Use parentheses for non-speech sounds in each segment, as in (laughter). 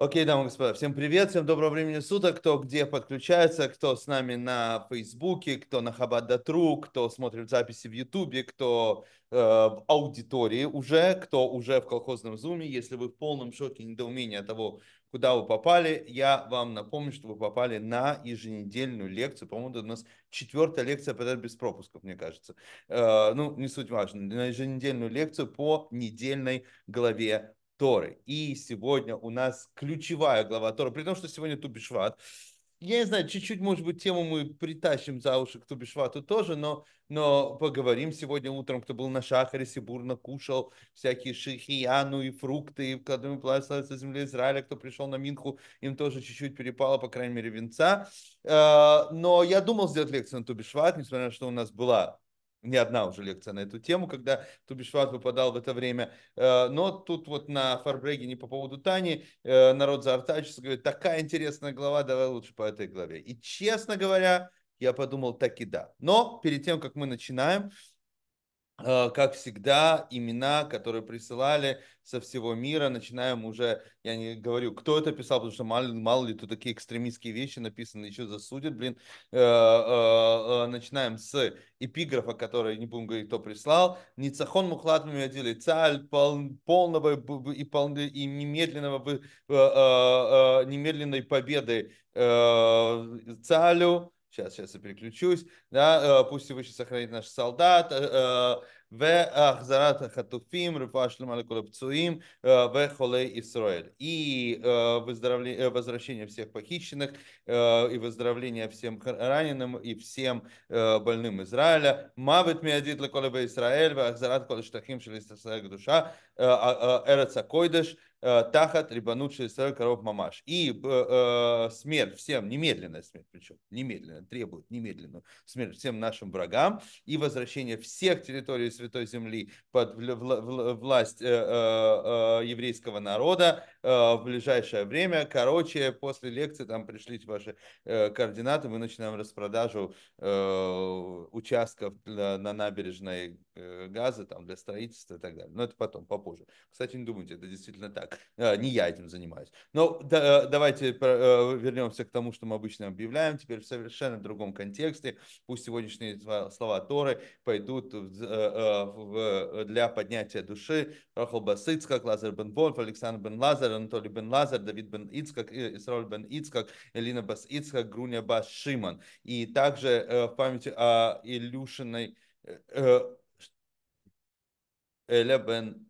Окей, дамы и господа, всем привет, всем доброго времени суток, кто где подключается, кто с нами на Фейсбуке, кто на Хабад.тру, кто смотрит записи в Ютубе, кто э, в аудитории уже, кто уже в колхозном зуме. Если вы в полном шоке недоумения того, куда вы попали, я вам напомню, что вы попали на еженедельную лекцию. По-моему, у нас четвертая лекция подряд без пропусков, мне кажется. Э, ну, не суть важно. На еженедельную лекцию по недельной главе Торы. И сегодня у нас ключевая глава Торы, при том, что сегодня Тубишват. Я не знаю, чуть-чуть, может быть, тему мы притащим за уши к Тубишвату тоже, но, но поговорим сегодня утром, кто был на шахаре, Сибурно кушал всякие шихияну и фрукты, и кладовым пластоваться земли Израиля, кто пришел на Минху, им тоже чуть-чуть перепало, по крайней мере, венца. Э, но я думал сделать лекцию на Тубишват, несмотря на то, что у нас была не одна уже лекция на эту тему, когда Тубишват выпадал в это время. Э, но тут вот на Фарбреге не по поводу Тани э, народ заортачится, говорит, такая интересная глава, давай лучше по этой главе. И честно говоря, я подумал, так и да. Но перед тем, как мы начинаем, Э, как всегда, имена, которые присылали со всего мира. Начинаем уже, я не говорю, кто это писал, потому что мало, мало ли тут такие экстремистские вещи написаны, еще засудят, блин. Э, э, начинаем с эпиграфа, который, не будем говорить, кто прислал. Ницахон Мухлат Мемиадили Цаль полного и, пол, и немедленного, немедленной победы Цалю Сейчас, сейчас я переключусь. Да, э, пусть Всевышний сохранит наш солдат. Э, э, в в Ахзарат Хатуфим И возвращение всех похищенных, и выздоровление всем раненым, и всем больным Израиля. Мавит миадит лаколе Израиль, Ахзарат коле штахим шелистасаг душа, а, эрец Э, тахат рибанут шестер коров мамаш. И э, э, смерть всем, немедленная смерть причем, немедленно, требует немедленную смерть всем нашим врагам и возвращение всех территорий Святой Земли под власть э, э, э, еврейского народа Э, в ближайшее время. Короче, после лекции там пришлите ваши э, координаты, мы начинаем распродажу э, участков для, на набережной газа там для строительства и так далее. Но это потом, попозже. Кстати, не думайте, это действительно так. Не я этим занимаюсь. Но да, давайте вернемся к тому, что мы обычно объявляем, теперь в совершенно другом контексте. Пусть сегодняшние слова Торы пойдут в, в, для поднятия души. Рахал Басыцкак, Лазар Бен Вольф, Александр Бен Лазар, Анатолий бен Лазар, Давид бен Ицкак, э, Исрауль бен Ицкак, Элина бас Ицкак, Груня бас Шиман. И также э, в памяти о Илюшиной э, Эля бен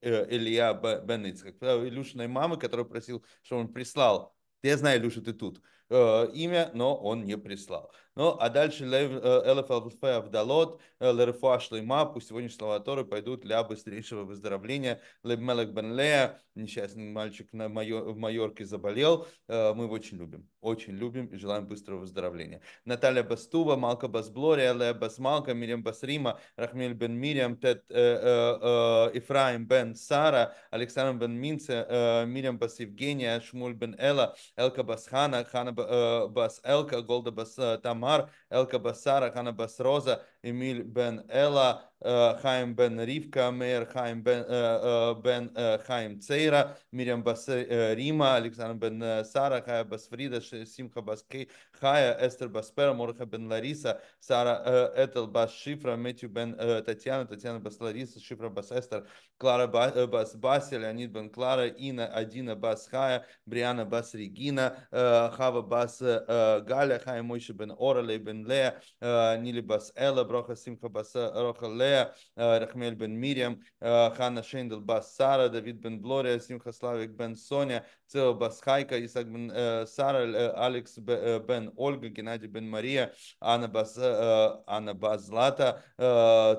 Илья бен Ицкак, Илюшиной мамы, который просил, чтобы он прислал. Я знаю, Илюша, ты тут. Имя, но он не прислал. Ну, а дальше Элеф Алфе э, Авдалот, э, Лерфуа Шлейма, пусть сегодняшние слова Торы пойдут для быстрейшего выздоровления. Леб Мелек Бен Лея, несчастный мальчик на майор, в Майорке заболел, э, мы его очень любим, очень любим и желаем быстрого выздоровления. Наталья Бастува, Малка Басблория, Лея Басмалка, Мирим Басрима, Рахмель Бен Мирям, Тет Ифраим Бен Сара, Александр Бен Минце, Мирям Бас Евгения, Шмуль Бен Эла, Элка Бас Хана, Хана Бас Элка, Голда Бас Там Amar, El Cabassara, Hanabas Rosa, Эмиль бен Эла, э, Хайм бен Ривка, Мейер Хайм бен, э, э, бен Хайм Цейра, Мирям Бас Рима, Александр бен Сара, Хая Бас Фрида, Симха Бас Кей, Хая, Эстер Бас Пера, Морха бен Лариса, Сара Этел Бас Шифра, Мэтью бен Татьяна, Татьяна Бас Лариса, Шифра Бас Эстер, Клара Бас Бася, Леонид бен Клара, Ина Адина Бас Хая, Бриана Бас Регина, Хава Бас Галя, Хая Мойши бен Оралей бен Лея, Нили Бас Эла, Роха Симха Баса, Роха Лея, э, Рахмель бен Мирьям, э, Хана Шейндел Бас Сара, Давид бен Блория, Симха Славик бен Соня, Цео Бас Хайка, Исаак бен э, Сара, Алекс бен Ольга, Геннадий бен Мария, Анна Бас, Анна Бас Злата,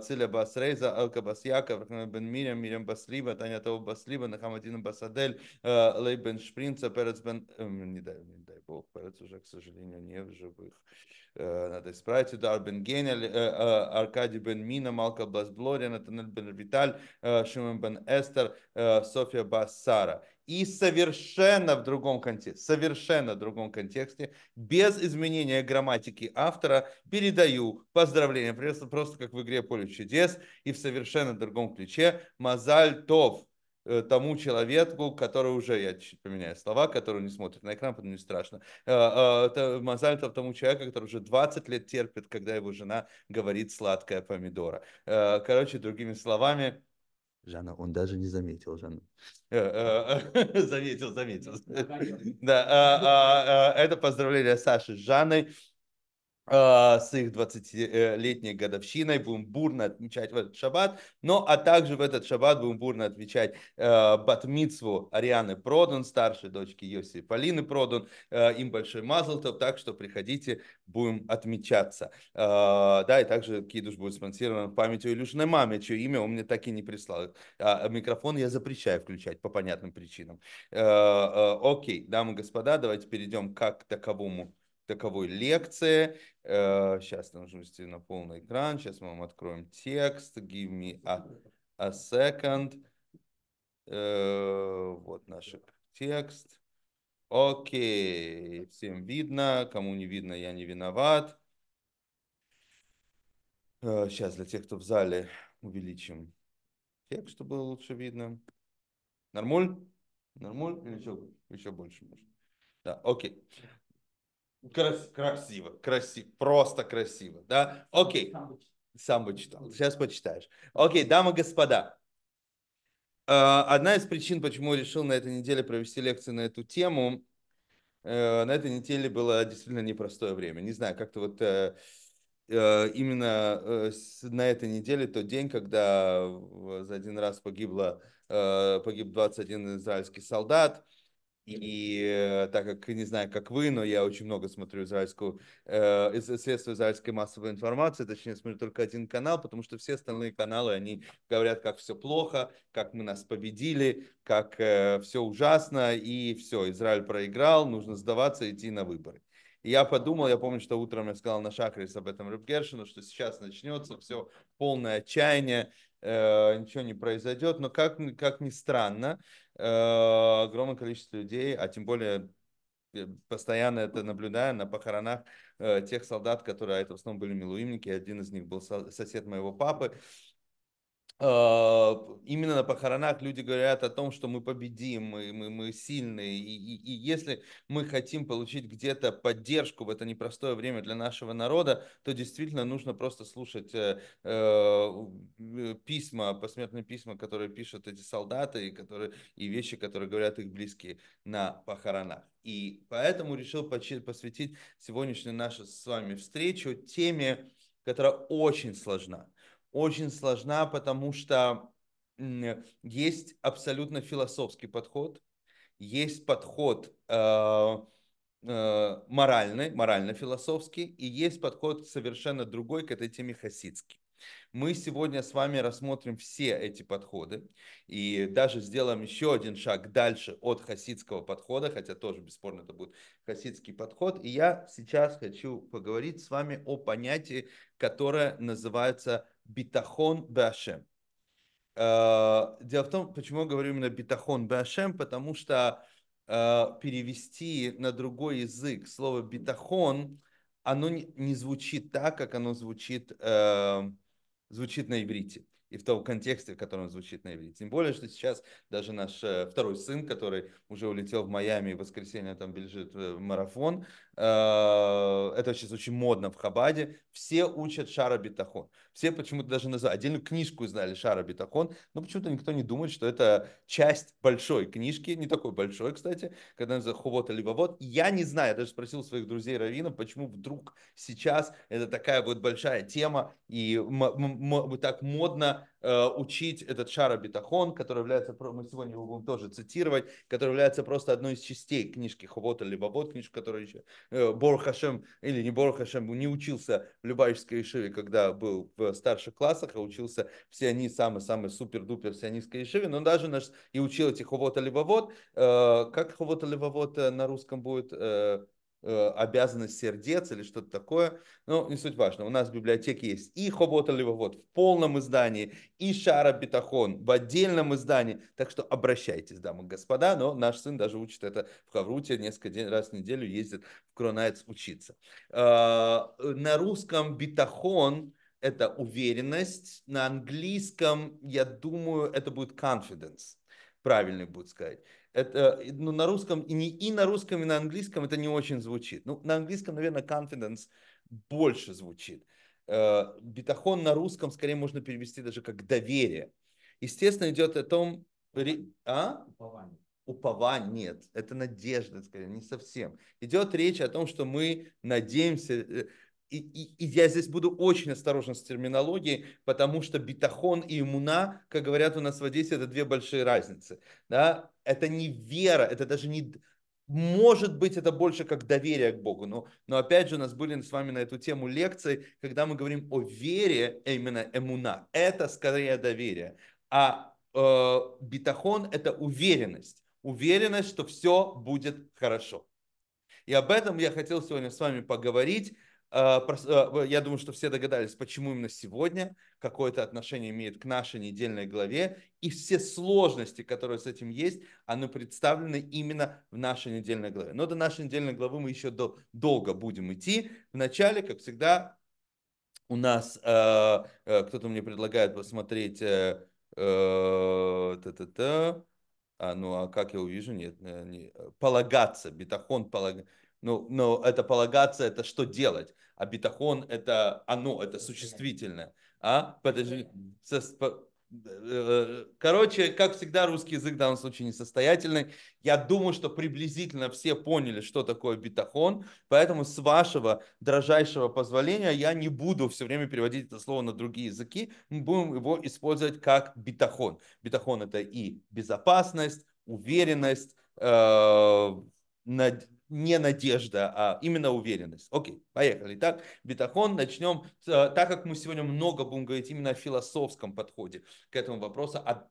Циля Бас Рейза, Алка Бас Яков, Рахмель бен Мирьям, Мирьям Бас Либа, Таня Тау Бас Либа, Нахамадина Бас Адель, Лей бен Шпринца, Перец бен... Не дай, не дай бог, Перец уже, к сожалению, не в живых. Э, надо исправить удар бен Генель, э, э, Аркадий бен Мина, Малка Бласблория, Натанель бен Виталь, Шимон бен Эстер, София Бассара. И совершенно в другом контексте, совершенно в другом контексте, без изменения грамматики автора, передаю поздравления, просто, просто как в игре «Поле чудес» и в совершенно другом ключе «Мазаль Тов», Э, тому человеку, который уже, я чуть поменяю слова, который не смотрит на экран, потому не страшно, э, э, Мазальтов тому человеку, который уже 20 лет терпит, когда его жена говорит «сладкая помидора». Короче, другими словами, Жанна, он даже не заметил, Жанна. (laughs) Заметил, заметил. Да, это поздравление Саши с Жанной. А, с их 20-летней годовщиной. Будем бурно отмечать этот шаббат. но ну, а также в этот шаббат будем бурно отмечать э, а, батмитсву Арианы Продон, старшей дочки Йоси Полины Продон. Э, а, им большой мазлтов, так что приходите, будем отмечаться. Э, да, и также Кидуш будет спонсирован памятью память Илюшиной маме, чье имя он мне так и не прислал. А микрофон я запрещаю включать по понятным причинам. Э, э, окей, дамы и господа, давайте перейдем как к таковому таковой лекции. Сейчас нужно вести на полный экран. Сейчас мы вам откроем текст. Give me a, a second. Э, вот наш текст. Окей, всем видно, кому не видно, я не виноват. Сейчас э, для тех, кто в зале, увеличим текст, чтобы лучше видно. Нормуль? Нормуль или еще, еще больше можно? Да, окей. Крас красиво, красиво, просто красиво, да? Окей. Сам бы читал. Сейчас почитаешь. Окей, дамы и господа. Э, одна из причин, почему я решил на этой неделе провести лекцию на эту тему, э, на этой неделе было действительно непростое время. Не знаю, как-то вот э, именно на этой неделе тот день, когда за один раз погибло, погиб 21 израильский солдат, и э, так как, не знаю, как вы, но я очень много смотрю израильскую, э, средства израильской массовой информации, точнее, смотрю только один канал, потому что все остальные каналы, они говорят, как все плохо, как мы нас победили, как э, все ужасно, и все, Израиль проиграл, нужно сдаваться, идти на выборы. И я подумал, я помню, что утром я сказал на Шахрис об этом Рюбгершину, что сейчас начнется все полное отчаяние, э, ничего не произойдет, но как, как ни странно, Э, огромное количество людей, а тем более э, постоянно это наблюдая на похоронах э, тех солдат, которые а это в основном были милуимники. Один из них был сосед моего папы. А, именно на похоронах люди говорят о том, что мы победим, мы, мы, мы сильные. И, и, и если мы хотим получить где-то поддержку в это непростое время для нашего народа, то действительно нужно просто слушать э, э, э письма, посмертные письма, которые пишут эти солдаты и, которые, и вещи, которые говорят их близкие на похоронах. И поэтому решил посвятить сегодняшнюю нашу с вами встречу теме, которая очень сложна очень сложна, потому что есть абсолютно философский подход, есть подход э, э, моральный, морально-философский, и есть подход совершенно другой к этой теме хасидский. Мы сегодня с вами рассмотрим все эти подходы и даже сделаем еще один шаг дальше от хасидского подхода, хотя тоже бесспорно это будет хасидский подход. И я сейчас хочу поговорить с вами о понятии, которое называется битахон башем. Э, дело в том, почему я говорю именно битахон башем, потому что э, перевести на другой язык слово битахон, оно не звучит так, как оно звучит, э, звучит на иврите и в том контексте, в котором звучит на иврите. Тем более, что сейчас даже наш второй сын, который уже улетел в Майами, в воскресенье там бежит марафон, Э, это сейчас очень модно в Хабаде, все учат Шара Битахон. Все почему-то даже называют, отдельную книжку знали Шара Битахон, но почему-то никто не думает, что это часть большой книжки, не такой большой, кстати, когда называется Хувот либо вот. Я не знаю, я даже спросил своих друзей раввинов, почему вдруг сейчас это такая вот большая тема, и так модно Э, учить этот шара битахон, который является, мы сегодня его будем тоже цитировать, который является просто одной из частей книжки Ховота либо вот книжку, которая еще э, Бор или не Борхашем не учился в Любавической Ишиве, когда был в старших классах, а учился в они самый-самый супер-дупер сионистской Ишиве, но даже наш и учил эти Ховота либо вот, э, как Ховота либо вот на русском будет, Э, обязанность сердец или что-то такое. Но не суть важно. У нас в библиотеке есть и Хобот вот в полном издании, и Шара Битахон в отдельном издании. Так что обращайтесь, дамы и господа. Но наш сын даже учит это в Хавруте. Несколько раз в неделю ездит в Кронайц учиться. А, э, на русском Битахон это уверенность. На английском, я думаю, это будет confidence. правильный будет сказать это, э, ну, на русском, и, не, и на русском, и на английском это не очень звучит. Ну, на английском, наверное, confidence больше звучит. Э, Битахон на русском скорее можно перевести даже как доверие. Естественно, идет о том... А? Упование. Упование, нет, это надежда, скорее, не совсем. Идет речь о том, что мы надеемся, э, и, и, и я здесь буду очень осторожен с терминологией, потому что битахон и иммуна, как говорят у нас в Одессе, это две большие разницы. Да? Это не вера, это даже не... Может быть, это больше как доверие к Богу, но, но опять же у нас были с вами на эту тему лекции, когда мы говорим о вере, а именно эмуна, это скорее доверие, а э, битахон – это уверенность, уверенность, что все будет хорошо. И об этом я хотел сегодня с вами поговорить. Э, э, я думаю, что все догадались, почему именно сегодня какое-то отношение имеет к нашей недельной главе. И все сложности, которые с этим есть, оно представлены именно в нашей недельной главе. Но до нашей недельной главы мы еще долго будем идти. Вначале, как всегда, у нас э, кто-то мне предлагает посмотреть... та -та -та. А, ну а как я увижу, нет, не, полагаться, бетахон полагаться ну, но это полагаться, это что делать? А битахон – это оно, это существительное. А? Подожди. Э, короче, как всегда, русский язык в данном случае несостоятельный. Я думаю, что приблизительно все поняли, что такое битахон, поэтому с вашего дрожайшего позволения я не буду все время переводить это слово на другие языки, мы будем его использовать как битахон. Битахон – это и безопасность, уверенность, э, над, не надежда, а именно уверенность. Окей, поехали. Так, битахон, начнем. Э, так как мы сегодня много будем говорить именно о философском подходе к этому вопросу, а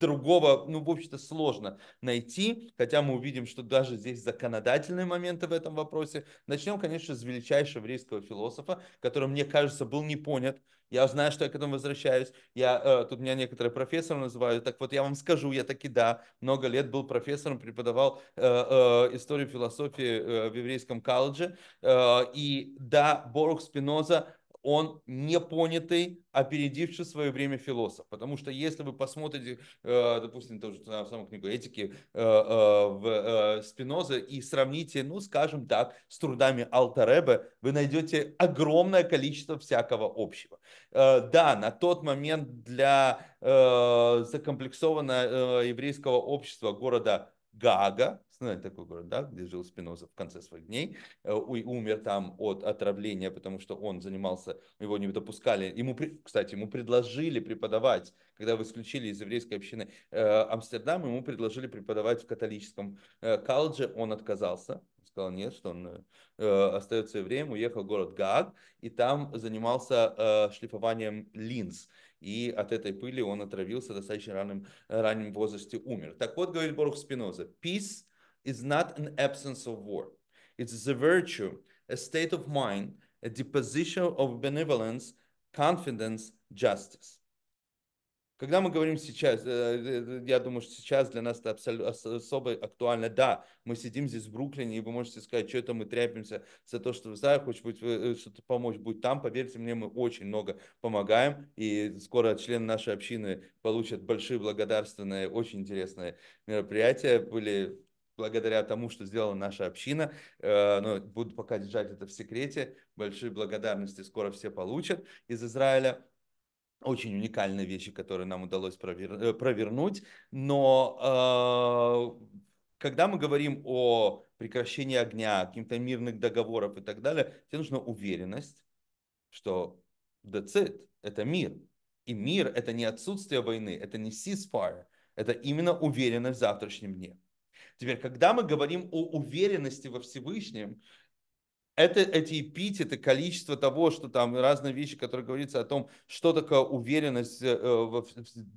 другого, ну, в общем-то, сложно найти, хотя мы увидим, что даже здесь законодательные моменты в этом вопросе. Начнем, конечно, с величайшего еврейского философа, который, мне кажется, был не понят я знаю, что я к этому возвращаюсь. Я, э, тут меня некоторые профессоры называют. Так вот, я вам скажу, я таки да, много лет был профессором, преподавал э, э, историю философии э, в еврейском колледже. Э, и да, Борух Спиноза он непонятый, опередивший свое время философ. Потому что если вы посмотрите, э, допустим, тоже на саму книгу этики э, э, в Спиноза и сравните, ну, скажем так, с трудами Алтаребе, вы найдете огромное количество всякого общего. Да, на тот момент для закомплексованного еврейского общества города Гага, ну, такой город, да, где жил Спиноза в конце своих дней, э, и умер там от отравления, потому что он занимался, его не допускали, ему, кстати, ему предложили преподавать, когда вы исключили из еврейской общины э, Амстердам, ему предложили преподавать в католическом э, колледже, он отказался, сказал нет, что он э, остается евреем, уехал в город Гааг, и там занимался э, шлифованием линз. И от этой пыли он отравился достаточно ранним, раннем возрасте, умер. Так вот, говорит Борух Спиноза, peace is not an absence of war. It's a virtue, a state of mind, a disposition of benevolence, confidence, justice. Когда мы говорим сейчас, э, э, э, я думаю, что сейчас для нас это абсолютно особо актуально. Да, мы сидим здесь в Бруклине, и вы можете сказать, что это мы тряпимся за то, что вы знаете, быть, что-то помочь, будет. там. Поверьте мне, мы очень много помогаем, и скоро члены нашей общины получат большие благодарственные, очень интересные мероприятия. Были благодаря тому, что сделала наша община. Э, Но ну, буду пока держать это в секрете. Большие благодарности скоро все получат из Израиля. Очень уникальные вещи, которые нам удалось провер... Э, провернуть. Но э, когда мы говорим о прекращении огня, каких-то мирных договоров и так далее, тебе нужна уверенность, что децит – это мир. И мир – это не отсутствие войны, это не ceasefire, это именно уверенность в завтрашнем дне. Теперь, когда мы говорим о уверенности во Всевышнем, это эти эпитеты, количество того, что там разные вещи, которые говорится о том, что такое уверенность э, э в,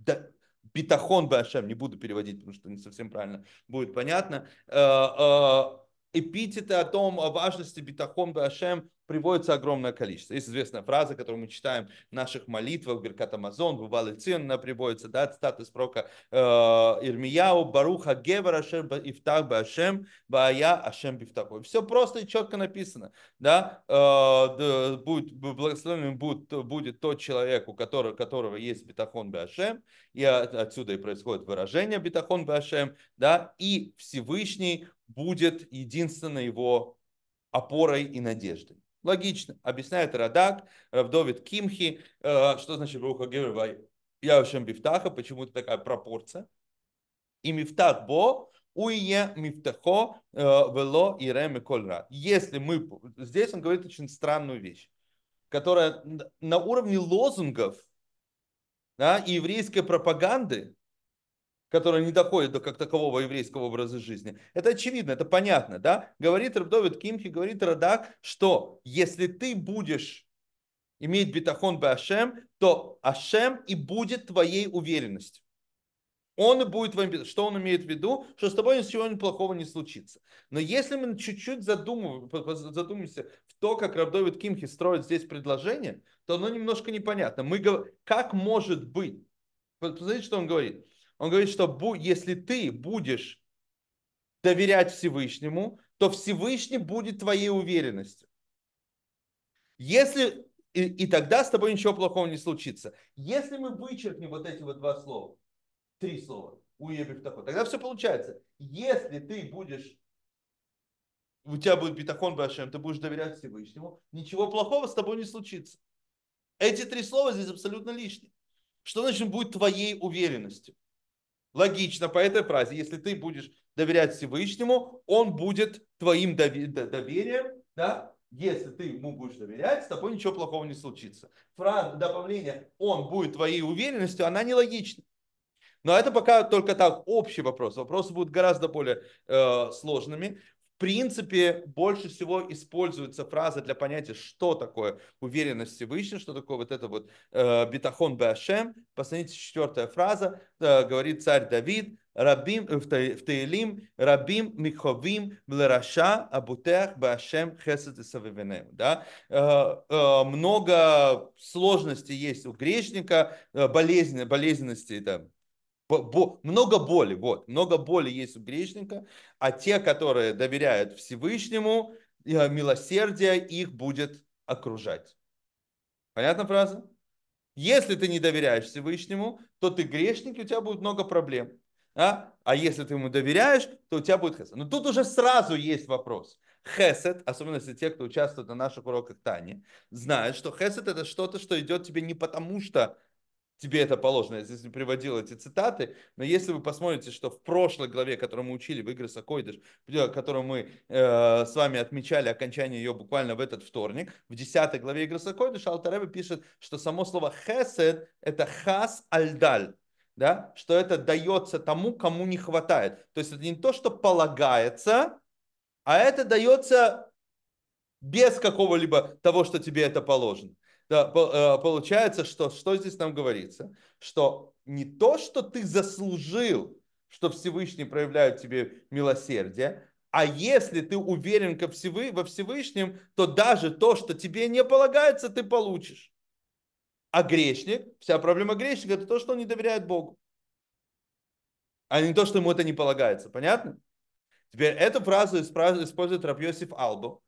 да, битахон башем, не буду переводить, потому что не совсем правильно будет понятно. Э, э, эпитеты о том, о важности битахон Башем приводится огромное количество. Есть известная фраза, которую мы читаем в наших молитвах, Беркат Амазон, Бувал Цин, она приводится, да, цитата из пророка э, Ирмияу, Баруха Гевер Ашем Ифтах Башем, Бая Ашем Бифтахой. Все просто и четко написано, да, э, будет, благословенным будет, будет тот человек, у которого, которого есть Битахон Башем, и отсюда и происходит выражение Битахон Башем, да, и Всевышний будет единственной его опорой и надеждой. Логично. Объясняет Радак, Равдовит Кимхи, э, что значит Я в Яушем Бифтаха, почему это такая пропорция. И Мифтах Бо, Уие Мифтахо э, Вело и Реми Кольра. Если мы... Здесь он говорит очень странную вещь, которая на уровне лозунгов да, и еврейской пропаганды которая не доходит до как такового еврейского образа жизни. Это очевидно, это понятно, да? Говорит Равдовид Кимхи, говорит Радак, что если ты будешь иметь битахон бы Ашем, то Ашем и будет твоей уверенностью. Он будет твоим... Что он имеет в виду? Что с тобой ничего плохого не случится. Но если мы чуть-чуть задумываемся, в то, как Равдовид Кимхи строит здесь предложение, то оно немножко непонятно. Мы говорим, как может быть? Посмотрите, что он говорит он говорит, что если ты будешь доверять Всевышнему, то Всевышний будет твоей уверенностью. Если и, и тогда с тобой ничего плохого не случится. Если мы вычеркнем вот эти вот два слова, три слова, у Ебифтахон, тогда все получается. Если ты будешь, у тебя будет Битахон Башем, ты будешь доверять Всевышнему, ничего плохого с тобой не случится. Эти три слова здесь абсолютно лишние. Что значит будет твоей уверенностью? Логично по этой фразе. Если ты будешь доверять Всевышнему, он будет твоим доверием, да? Если ты ему будешь доверять, с тобой ничего плохого не случится. Фраза добавления «он будет твоей уверенностью», она нелогична. Но это пока только так общий вопрос. Вопросы будут гораздо более э, сложными принципе, больше всего используется фраза для понятия, что такое уверенность Всевышнего, что такое вот это вот э, битахон башем. Посмотрите, четвертая фраза, э, говорит царь Давид, рабим, э, в, те, Таилим, рабим миховим млераша абутех башем хесед и савивенем. Да? Э, много сложностей есть у грешника, э, болезненности, болезненности там, много боли, вот, много боли есть у грешника, а те, которые доверяют Всевышнему, э, милосердие их будет окружать. Понятна фраза? Если ты не доверяешь Всевышнему, то ты грешник, и у тебя будет много проблем. А, а если ты ему доверяешь, то у тебя будет хесед. Но тут уже сразу есть вопрос. Хесед, особенно если те, кто участвует на наших уроках Тани, знают, что хесед это что-то, что идет тебе не потому, что тебе это положено. Я здесь не приводил эти цитаты, но если вы посмотрите, что в прошлой главе, которую мы учили в игры Сакойдыш, которую мы э, с вами отмечали окончание ее буквально в этот вторник, в 10 главе игры Сакойдыш Алтарева пишет, что само слово хесед это хас альдаль, да, что это дается тому, кому не хватает. То есть это не то, что полагается, а это дается без какого-либо того, что тебе это положено. Э, получается, что, что здесь нам говорится? Что не то, что ты заслужил, что Всевышний проявляет тебе милосердие, а если ты уверен ко Всевы, во Всевышнем, то даже то, что тебе не полагается, ты получишь. А грешник, вся проблема грешника, это то, что он не доверяет Богу. А не то, что ему это не полагается. Понятно? Теперь эту фразу использует Рабьосиф Албо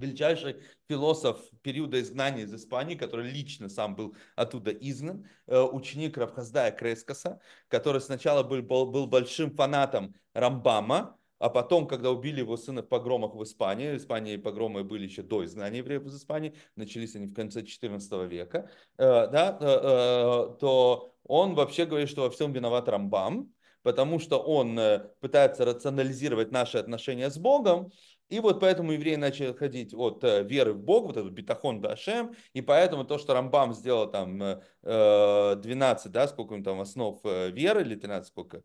величайший философ периода изгнания из Испании, который лично сам был оттуда изгнан, э, ученик Равхаздая Крескоса, который сначала был, был, был большим фанатом Рамбама, а потом, когда убили его сына в погромах в Испании, в Испании погромы были еще до изгнания евреев из Испании, начались они в конце XIV века, э, да, э, то он вообще говорит, что во всем виноват Рамбам, потому что он пытается рационализировать наши отношения с Богом, и вот поэтому евреи начали отходить от э, веры в Бога, вот этот битахон Дашем, и поэтому то, что Рамбам сделал там 12, э, э, да, сколько им там основ веры, или 13, сколько?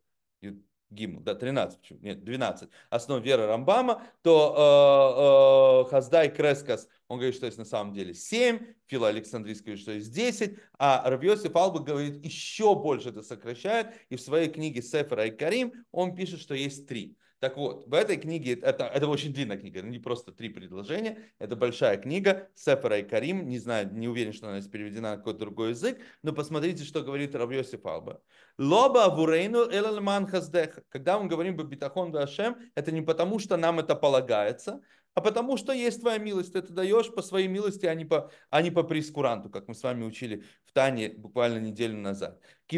Гимн, да, 13, почему? Нет, 12 основ веры Рамбама, то э, э, Хаздай Крескас, он говорит, что есть на самом деле 7, Фила Александрийский говорит, что есть 10, а Равьосиф Алба говорит, еще больше это сокращает, и в своей книге Сефер и Карим он пишет, что есть 3. Так вот, в этой книге, это, это очень длинная книга, не просто три предложения, это большая книга Сефера и Карим, не знаю, не уверен, что она переведена на какой-то другой язык, но посмотрите, что говорит Равьосиф Алба. Лоба вурейну элальман хаздеха. Когда мы говорим бы битахон да ашем, это не потому, что нам это полагается, а потому что есть твоя милость, ты это даешь по своей милости, а не по, а не по прескуранту, как мы с вами учили в Тане буквально неделю назад. Да,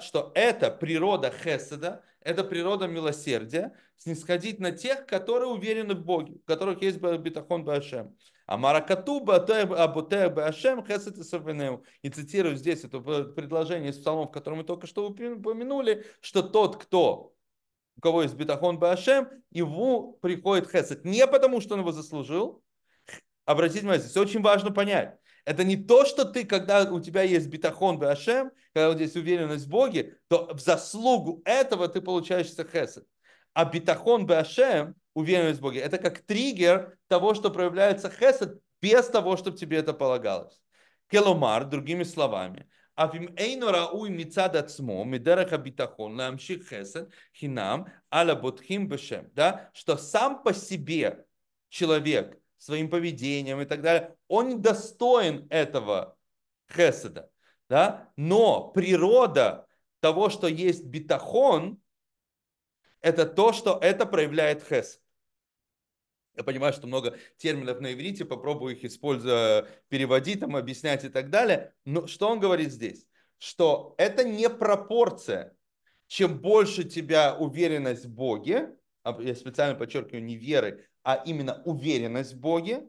что это природа хеседа, это природа милосердия, снисходить на тех, которые уверены в Боге, у которых есть битахон башем. Амара катуба абутея башем хесед И цитирую здесь это предложение из псалмов, которое мы только что упомянули, что тот, кто у кого есть битахон Башем, его приходит хесед. Не потому, что он его заслужил. Обратите внимание, здесь очень важно понять. Это не то, что ты, когда у тебя есть битахон Башем, когда вот здесь уверенность в Боге, то в заслугу этого ты получаешься хесед. А битахон Башем, уверенность в Боге, это как триггер того, что проявляется хесед без того, чтобы тебе это полагалось. Келомар, другими словами, אף אם אינו ראוי מצד עצמו, מדרך הביטחון, להמשיך חסד חינם על הבוטחים בשם, да, что сам по себе человек своим поведением и так далее, он достоин этого хеседа, да, но природа того, что есть битахон, это то, что это проявляет хесед. Я понимаю, что много терминов на иврите, попробую их использовать, переводить, там, объяснять и так далее. Но что он говорит здесь? Что это не пропорция. Чем больше тебя уверенность в Боге, а, я специально подчеркиваю не веры, а именно уверенность в Боге,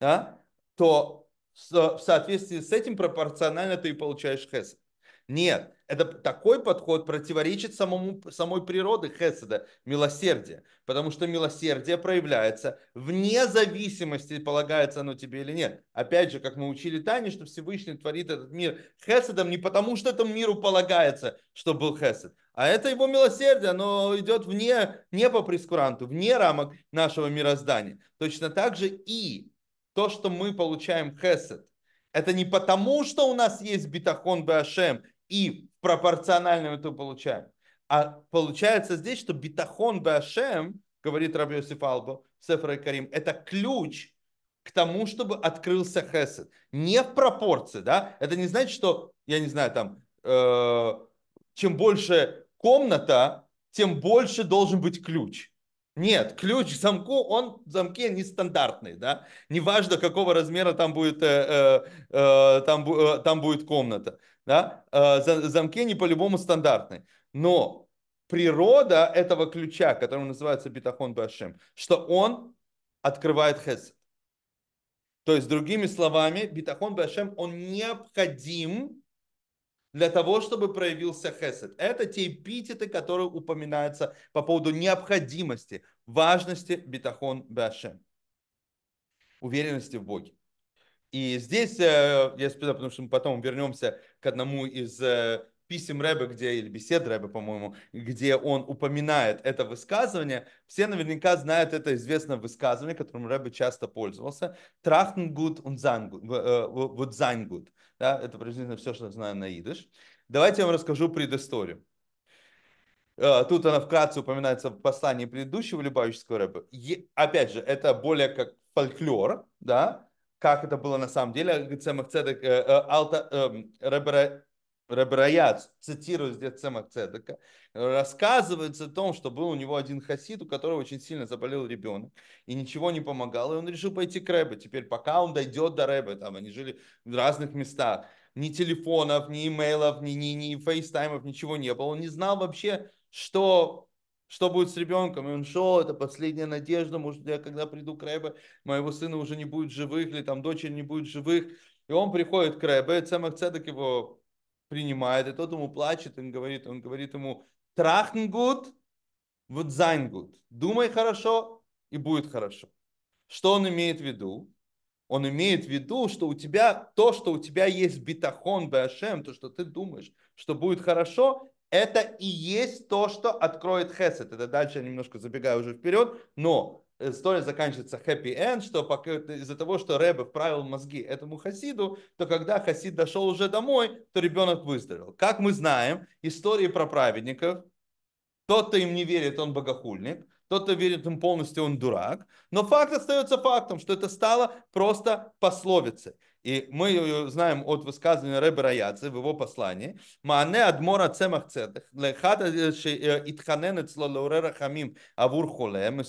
да, то в соответствии с этим пропорционально ты и получаешь хесед. Нет, это такой подход противоречит самому, самой природе хеседа, милосердия. Потому что милосердие проявляется вне зависимости, полагается оно тебе или нет. Опять же, как мы учили Тане, что Всевышний творит этот мир хеседом не потому, что этому миру полагается, что был хесед, а это его милосердие, оно идет вне, не по прескуранту, вне рамок нашего мироздания. Точно так же и то, что мы получаем хесед, это не потому, что у нас есть битахон Беашем и пропорционально это получаем. А получается здесь, что битахон башем, говорит Раби Йосиф Албо, Сефра и Карим, это ключ к тому, чтобы открылся хесед. Не в пропорции, да? Это не значит, что, я не знаю, там, э, чем больше комната, тем больше должен быть ключ. Нет, ключ к замку, он в замке нестандартный, да. Неважно, какого размера там будет, э, э, э там, э, там будет комната да, э, замке не по-любому стандартные. Но природа этого ключа, который называется битахон башем, что он открывает хесед. То есть, другими словами, битахон башем, он необходим для того, чтобы проявился хесед. Это те эпитеты, которые упоминаются по поводу необходимости, важности битахон башем. Уверенности в Боге. И здесь, э, я специально, потому что мы потом вернемся к одному из э, писем Рэбе, где, или бесед Рэбе, по-моему, где он упоминает это высказывание, все наверняка знают это известное высказывание, которым Рэбе часто пользовался. Трахн гуд und sein гуд, sein gut. Да, это приблизительно все, что я знаю на идыш. Давайте я вам расскажу предысторию. Э, тут она вкратце упоминается в послании предыдущего Любавического рэпа. Опять же, это более как фольклор, да, как это было на самом деле. Цемах Цедек, э, э, Алта, эм, Ребраяц цитирую здесь Цемах Цедека, рассказывается о том, что был у него один хасид, у которого очень сильно заболел ребенок, и ничего не помогало, и он решил пойти к Ребе. Теперь пока он дойдет до Ребе, там они жили в разных местах, ни телефонов, ни имейлов, ни, ни, ни фейстаймов, ничего не было. Он не знал вообще, что что будет с ребенком? И он шел, это последняя надежда, может, я когда приду к Рэбе, моего сына уже не будет живых, или там дочери не будет живых. И он приходит к Рэбе, Цемах Цедек его принимает, и тот ему плачет, он говорит, он говорит ему, трахнгут, вот зайнгут, думай хорошо, и будет хорошо. Что он имеет в виду? Он имеет в виду, что у тебя то, что у тебя есть битахон башем, то, что ты думаешь, что будет хорошо, это и есть то, что откроет Хесед. Это дальше я немножко забегаю уже вперед, но э, история заканчивается happy end, что пока, из-за того, что Рэбе вправил мозги этому Хасиду, то когда Хасид дошел уже домой, то ребенок выздоровел. Как мы знаем, истории про праведников, тот, кто им не верит, он богохульник, тот, кто верит им полностью, он дурак. Но факт остается фактом, что это стало просто пословицей и мы ее знаем от высказывания Рэба Раядзе в его послании, «Маане адмора цемах цедах, лехада э, э, итханенец лолеурера хамим авур холем и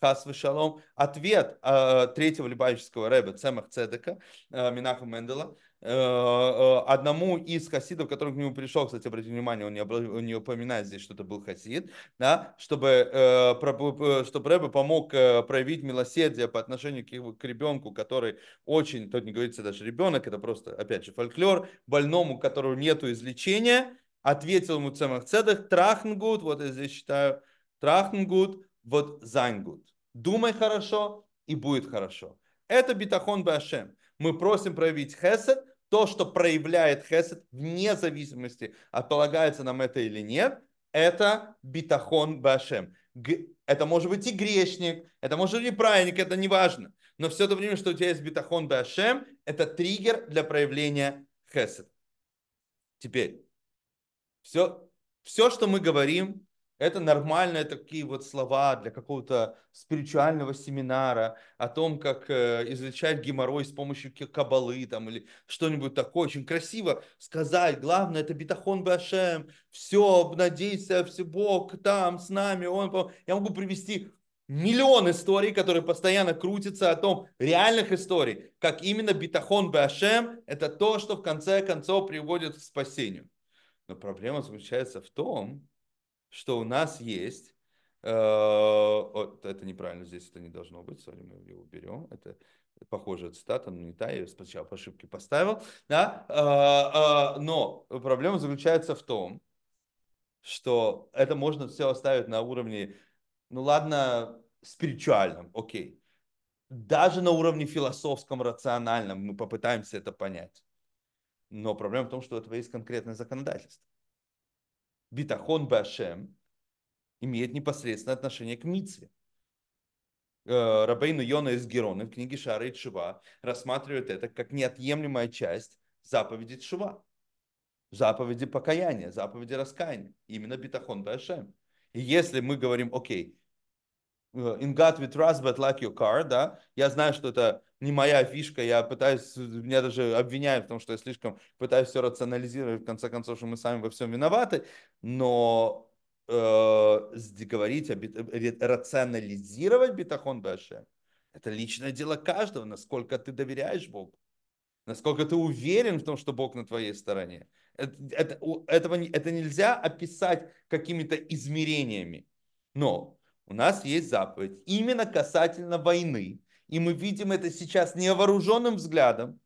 хас вешалом». Ответ э, третьего либавического Рэба Цемах Цедека, э, Минаха Мендела – Э, э, одному из хасидов, который к нему пришел, кстати, обратите внимание, он не, обр... он не упоминает здесь, что это был хасид, да, чтобы, э, чтобы Рэбе помог э, проявить милосердие по отношению к, к ребенку, который очень, тут не говорится даже ребенок, это просто, опять же, фольклор, больному, у которого нету излечения, ответил ему цемах цедах, трахнгут, вот я здесь считаю, трахнгут, вот зайнгут. Думай хорошо, и будет хорошо. Это битахон башем мы просим проявить хесед, то, что проявляет хесед, вне зависимости от полагается нам это или нет, это битахон башем. Это может быть и грешник, это может быть и праведник, это не важно. Но все то время, что у тебя есть битахон башем, это триггер для проявления хесед. Теперь, все, все, что мы говорим, это нормальные такие вот слова для какого-то спиритуального семинара о том, как э, излечать геморрой с помощью кабалы там, или что-нибудь такое. Очень красиво сказать. Главное, это битахон башем. Все, надейся, все Бог там с нами. Он, я могу привести миллион историй, которые постоянно крутятся о том, реальных историй, как именно битахон башем – это то, что в конце концов приводит к спасению. Но проблема заключается в том, что у нас есть вот э, это неправильно, здесь это не должно быть, сори, мы его уберем. Это похожая цитата, но не та, я ее сначала по ошибке поставил. Да? Э, э, но проблема заключается в том, что это можно все оставить на уровне, ну ладно, спиритуальном, окей. Даже на уровне философском, рациональном мы попытаемся это понять. Но проблема в том, что у этого есть конкретное законодательство битахон башем имеет непосредственное отношение к Мицве. Э, Рабейну Йона из Герона в книге Шара и Чува рассматривает это как неотъемлемая часть заповеди Чува, заповеди покаяния, заповеди раскаяния, именно битахон башем. И если мы говорим, окей, Э, in God we trust, but like your car, да, я знаю, что это не моя фишка, я пытаюсь, меня даже обвиняют в том, что я слишком пытаюсь все рационализировать, в конце концов, что мы сами во всем виноваты, но э, говорить, о, э, рационализировать битахон Башем, это личное дело каждого, насколько ты доверяешь Богу, насколько ты уверен в том, что Бог на твоей стороне. Это, это, этого, это нельзя описать какими-то измерениями, но у нас есть заповедь именно касательно войны. И мы видим это сейчас невооруженным взглядом,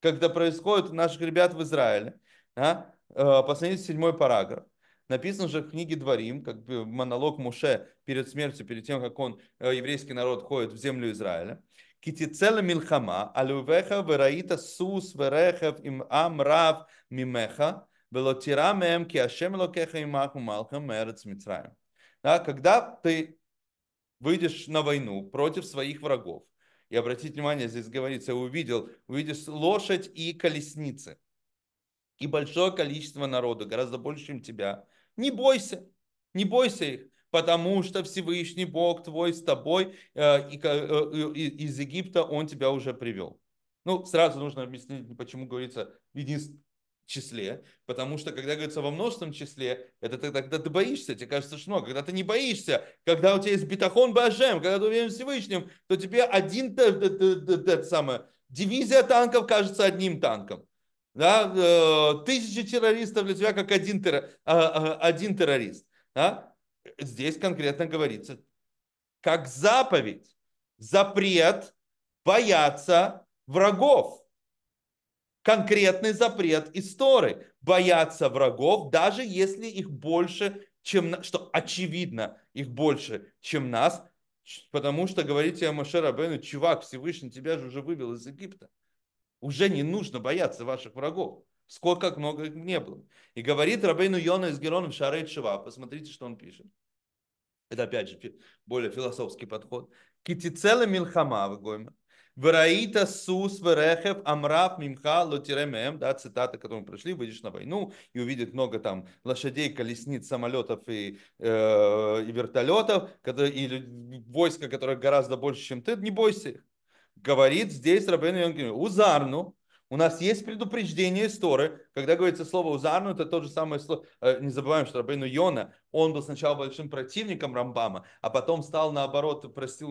когда происходит у наших ребят в Израиле. Да? Э, Посмотрите седьмой параграф. Написано же в книге Дворим, как бы монолог Муше перед смертью, перед тем, как он, э, еврейский народ, ходит в землю Израиля. Китицела милхама, алювеха вераита сус верехев им амрав мимеха, велотира мем эм ки ашем локеха имаху малхам мерец митраем. Да, когда ты выйдешь на войну против своих врагов. И обратите внимание, здесь говорится, увидел, увидишь лошадь и колесницы. И большое количество народу, гораздо больше, чем тебя. Не бойся, не бойся их, потому что Всевышний Бог твой с тобой, э, и, э, из Египта он тебя уже привел. Ну, сразу нужно объяснить, почему говорится, единственное, числе, потому что, когда говорится во множественном числе, это тогда, когда ты боишься, тебе кажется, что много. Когда ты не боишься, когда у тебя есть битахон бажем, когда ты уверен в Всевышнем, то тебе один самое, дивизия танков кажется одним танком. Да? Э, тысячи террористов для тебя как один, терро, а, а, один террорист. Да? Здесь конкретно говорится, как заповедь, запрет бояться врагов конкретный запрет истории Бояться врагов, даже если их больше, чем... Что очевидно, их больше, чем нас, потому что, говорите Амаше Рабену, чувак, Всевышний тебя же уже вывел из Египта. Уже не нужно бояться ваших врагов. Сколько много их не было. И говорит Рабейну Йона из Герона в Шаре Шива. Посмотрите, что он пишет. Это опять же более философский подход. китицелы Милхама, Враита Сус Верехев Амрав Мимха Лотиремем, да, цитата, которую мы пришли, выйдешь на войну и увидит много там лошадей, колесниц, самолетов и, э, и вертолетов, которые, и войска, которых гораздо больше, чем ты, не бойся их. Говорит здесь Рабейн Йонгин, Узарну, у нас есть предупреждение из Торы, когда говорится слово «узарну», это то же самое слово, э, не забываем, что Рабейну Йона, он был сначала большим противником Рамбама, а потом стал наоборот, простил,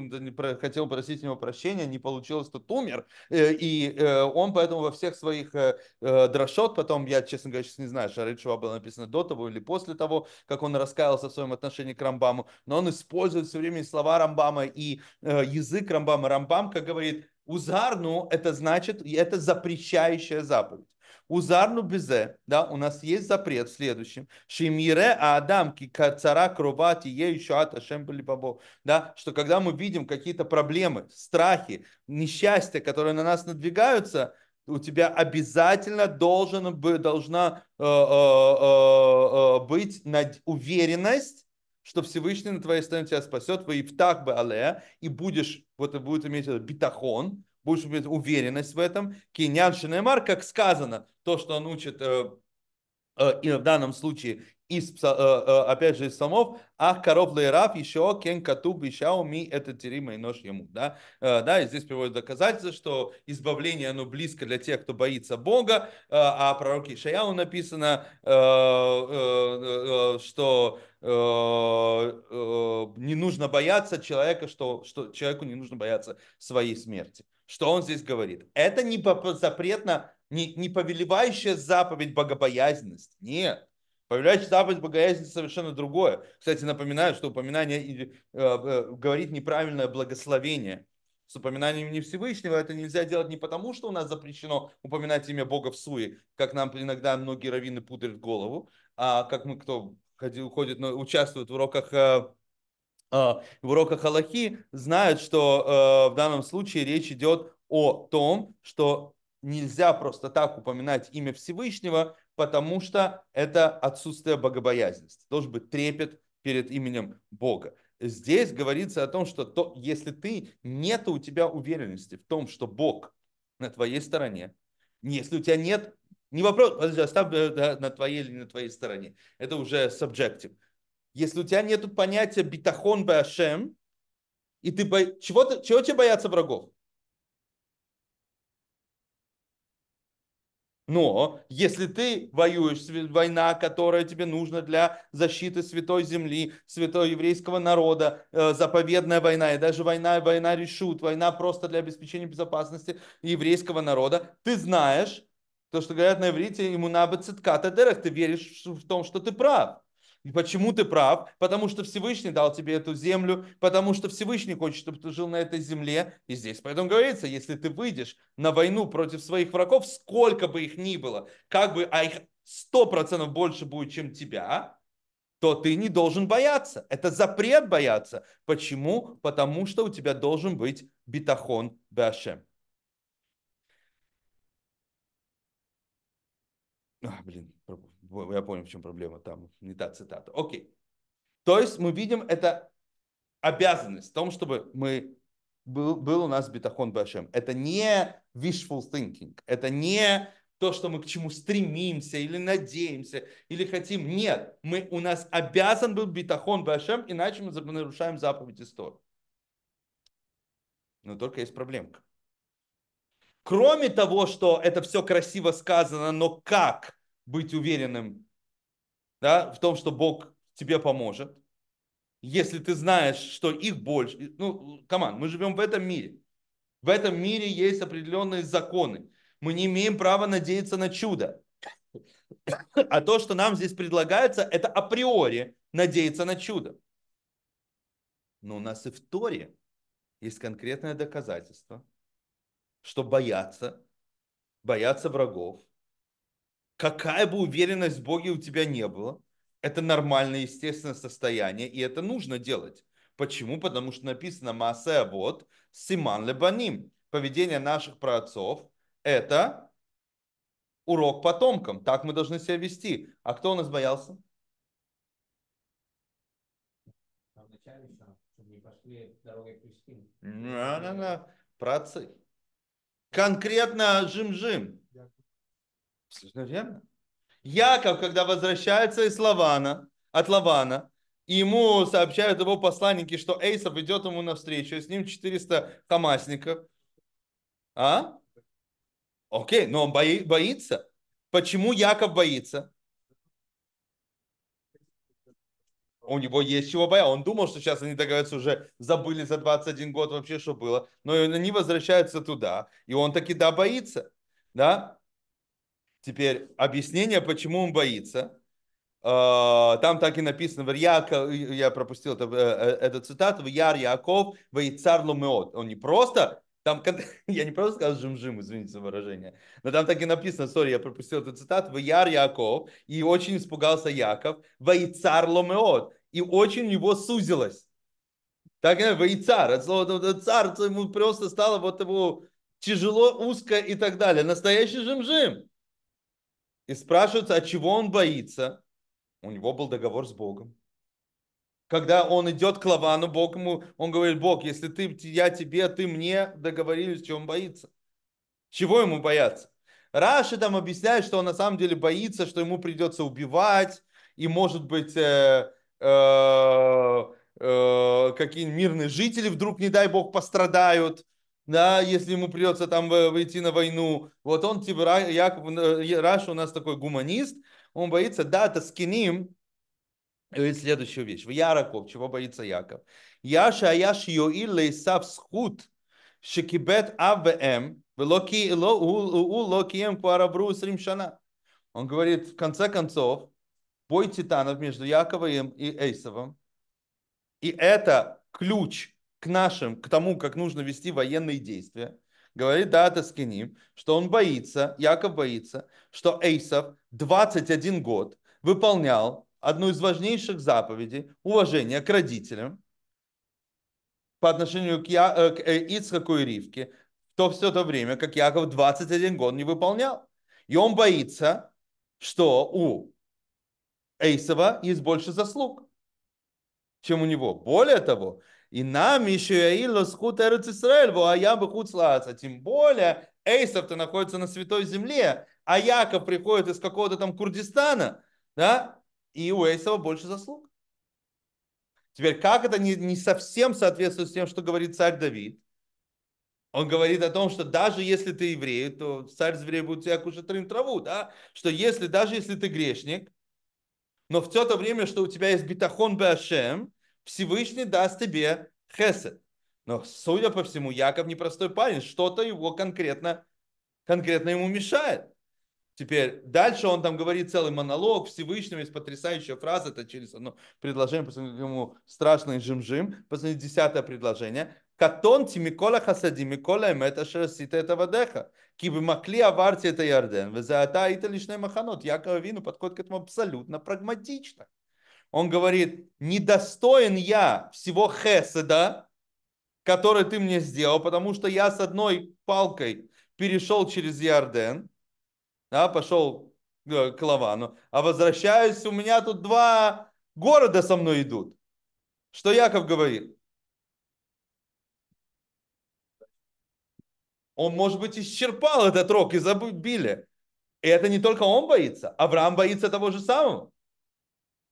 хотел просить у него прощения, не получилось, тут умер. Э, и э, он поэтому во всех своих дрошот, потом, я, честно говоря, сейчас не знаю, Шарит Шува было написано до того или после того, как он раскаялся в своем отношении к Рамбаму, но он использует все время слова Рамбама и язык Рамбама. Рамбам, как говорит, Узарну – это значит, это запрещающая заповедь. Узарну безе, да, у нас есть запрет в следующем. Шимире Адам цара кровати ею шуата шембалибабо. Да, что когда мы видим какие-то проблемы, страхи, несчастья, которые на нас надвигаются, у тебя обязательно должен, должна э, э, э, э, быть над, уверенность, что Всевышний на твоей стороне тебя спасет, вы и так бы алея, и будешь, вот и будет иметь это битахон, будешь иметь уверенность в этом. Киньян Шинемар, как сказано, то, что он учит э, э, и в данном случае из, э, э, опять же, из Самов, а коров лейраф, еще кен катуб, еще ми, это терима и нож ему, да, э, да, и здесь приводит доказательство, что избавление, оно близко для тех, кто боится Бога, э, а пророке Ишаяу написано, что Э, э, не нужно бояться человека, что, что человеку не нужно бояться своей смерти. Что он здесь говорит? Это не запретно, не, не повелевающая заповедь богобоязненности. Нет. Повелевающая заповедь богобоязненности совершенно другое. Кстати, напоминаю, что упоминание э, говорит неправильное благословение. С упоминанием не Всевышнего это нельзя делать не потому, что у нас запрещено упоминать имя Бога в суе, как нам иногда многие раввины пудрят голову, а как мы кто ходят но участвуют в уроках э, э, в уроках Аллахи знают, что э, в данном случае речь идет о том, что нельзя просто так упоминать имя Всевышнего, потому что это отсутствие богобоязненности. Должен быть трепет перед именем Бога. Здесь говорится о том, что то, если ты нет у тебя уверенности в том, что Бог на твоей стороне, если у тебя нет не вопрос, подожди, оставь а э, да, на твоей или на твоей стороне. Это уже subjective. Если у тебя нет понятия битахон башем, и ты бо... чего, ты, чего тебе боятся врагов? Но если ты воюешь, война, которая тебе нужна для защиты святой земли, святого еврейского народа, э, заповедная война, и даже война, война решут, война просто для обеспечения безопасности еврейского народа, ты знаешь, то, что говорят на иврите, ему надо цитката дерах, ты веришь в том, что ты прав. И почему ты прав? Потому что Всевышний дал тебе эту землю, потому что Всевышний хочет, чтобы ты жил на этой земле. И здесь поэтому говорится, если ты выйдешь на войну против своих врагов, сколько бы их ни было, как бы, а их сто процентов больше будет, чем тебя, то ты не должен бояться. Это запрет бояться. Почему? Потому что у тебя должен быть битахон башем. А, блин, я понял, в чем проблема, там не та цитата. Окей. То есть мы видим это обязанность в том, чтобы мы был, был у нас битахон башем. Это не wishful thinking, это не то, что мы к чему стремимся или надеемся, или хотим. Нет, мы, у нас обязан был битахон башем, иначе мы нарушаем заповедь истории. Но только есть проблемка. Кроме того, что это все красиво сказано, но как быть уверенным да, в том, что Бог тебе поможет, если ты знаешь, что их больше. Ну, команд, мы живем в этом мире. В этом мире есть определенные законы. Мы не имеем права надеяться на чудо. (coughs) А то, что нам здесь предлагается, это априори надеяться на чудо. Но у нас и в Торе есть конкретное доказательство, что бояться, бояться врагов, какая бы уверенность в Боге у тебя не было, это нормальное, естественное состояние, и это нужно делать. Почему? Потому что написано Масе вот симан лебаним». Поведение наших праотцов – это урок потомкам. Так мы должны себя вести. А кто у нас боялся? На-на-на, працы. Конкретно жим-жим верно. Яков, когда возвращается из Лавана, от Лавана, ему сообщают его посланники, что Эйсов идет ему навстречу, с ним 400 хамасников. А? Окей, но он бои, боится. Почему Яков боится? У него есть чего бояться. Он думал, что сейчас они догадаются уже, забыли за 21 год вообще, что было. Но они возвращаются туда, и он таки да боится. Да? Теперь объяснение, почему он боится. Там так и написано, в я пропустил это, эту цитату, в Яр Яков, в Яйцар Лумеот. Он не просто, там, я не просто сказал жим-жим, извините за выражение, но там так и написано, сори, я пропустил эту цитату, в Яр Яков, и очень испугался Яков, в Яйцар Лумеот, и очень его сузилось. Так, в Яйцар, от слова царство ему просто стало вот его тяжело, узко и так далее. Настоящий жим-жим и спрашивается, от а чего он боится. У него был договор с Богом. Когда он идет к Лавану, Бог ему, он говорит, Бог, если ты, я тебе, ты мне договорились, чего он боится. Чего ему бояться? Раши там объясняет, что он на самом деле боится, что ему придется убивать, и может быть э, э, э, какие-нибудь мирные жители вдруг, не дай бог, пострадают, да, если ему придется там выйти на войну. Вот он, типа, Яков, э, Раша у нас такой гуманист, он боится, да, таскиним, и следующая вещь. В Яраков, чего боится Яков? Яша Аяш Йоил Лейсав Схут Шекибет АВМ Локием эм Куарабру Сримшана. Он говорит, в конце концов, бой титанов между Яковом и Эйсовым. И это ключ к нашим, к тому, как нужно вести военные действия, говорит это Скиним, что он боится, Яков боится, что Эйсов 21 год выполнял одну из важнейших заповедей уважения к родителям по отношению к, Я, э, к э, Ицхаку и Ривке, то все то время, как Яков 21 год не выполнял. И он боится, что у Эйсова есть больше заслуг, чем у него. Более того, и нам еще Яило Скут Эрец Исраэль, а я бы Хуцлаца. Тем более Эйсов-то находится на Святой Земле, а Яков приходит из какого-то там Курдистана, да, и у Эйсова больше заслуг. Теперь, как это не, не совсем соответствует с тем, что говорит царь Давид? Он говорит о том, что даже если ты еврей, то царь зверей будет тебя кушать трын траву, да? Что если, даже если ты грешник, но в то, то время, что у тебя есть битахон башем, Всевышний даст тебе хесед. Но, судя по всему, Яков непростой парень, что-то его конкретно, конкретно ему мешает. Теперь дальше он там говорит целый монолог Всевышнего, есть потрясающая фраза, это через одно предложение, посмотрите, ему страшный жим-жим, посмотрите, десятое предложение. Катон тимикола хасади микола это шерсита этого деха. Кибы макли аварти это ярден. За это лишь маханот. Якова вину подходит к этому абсолютно прагматично. Он говорит, недостоин я всего хеседа, который ты мне сделал, потому что я с одной палкой перешел через Ярден, да, пошел э, к Лавану, а возвращаюсь, у меня тут два города со мной идут. Что Яков говорит? Он, может быть, исчерпал этот рог и забили. И это не только он боится, Авраам боится того же самого.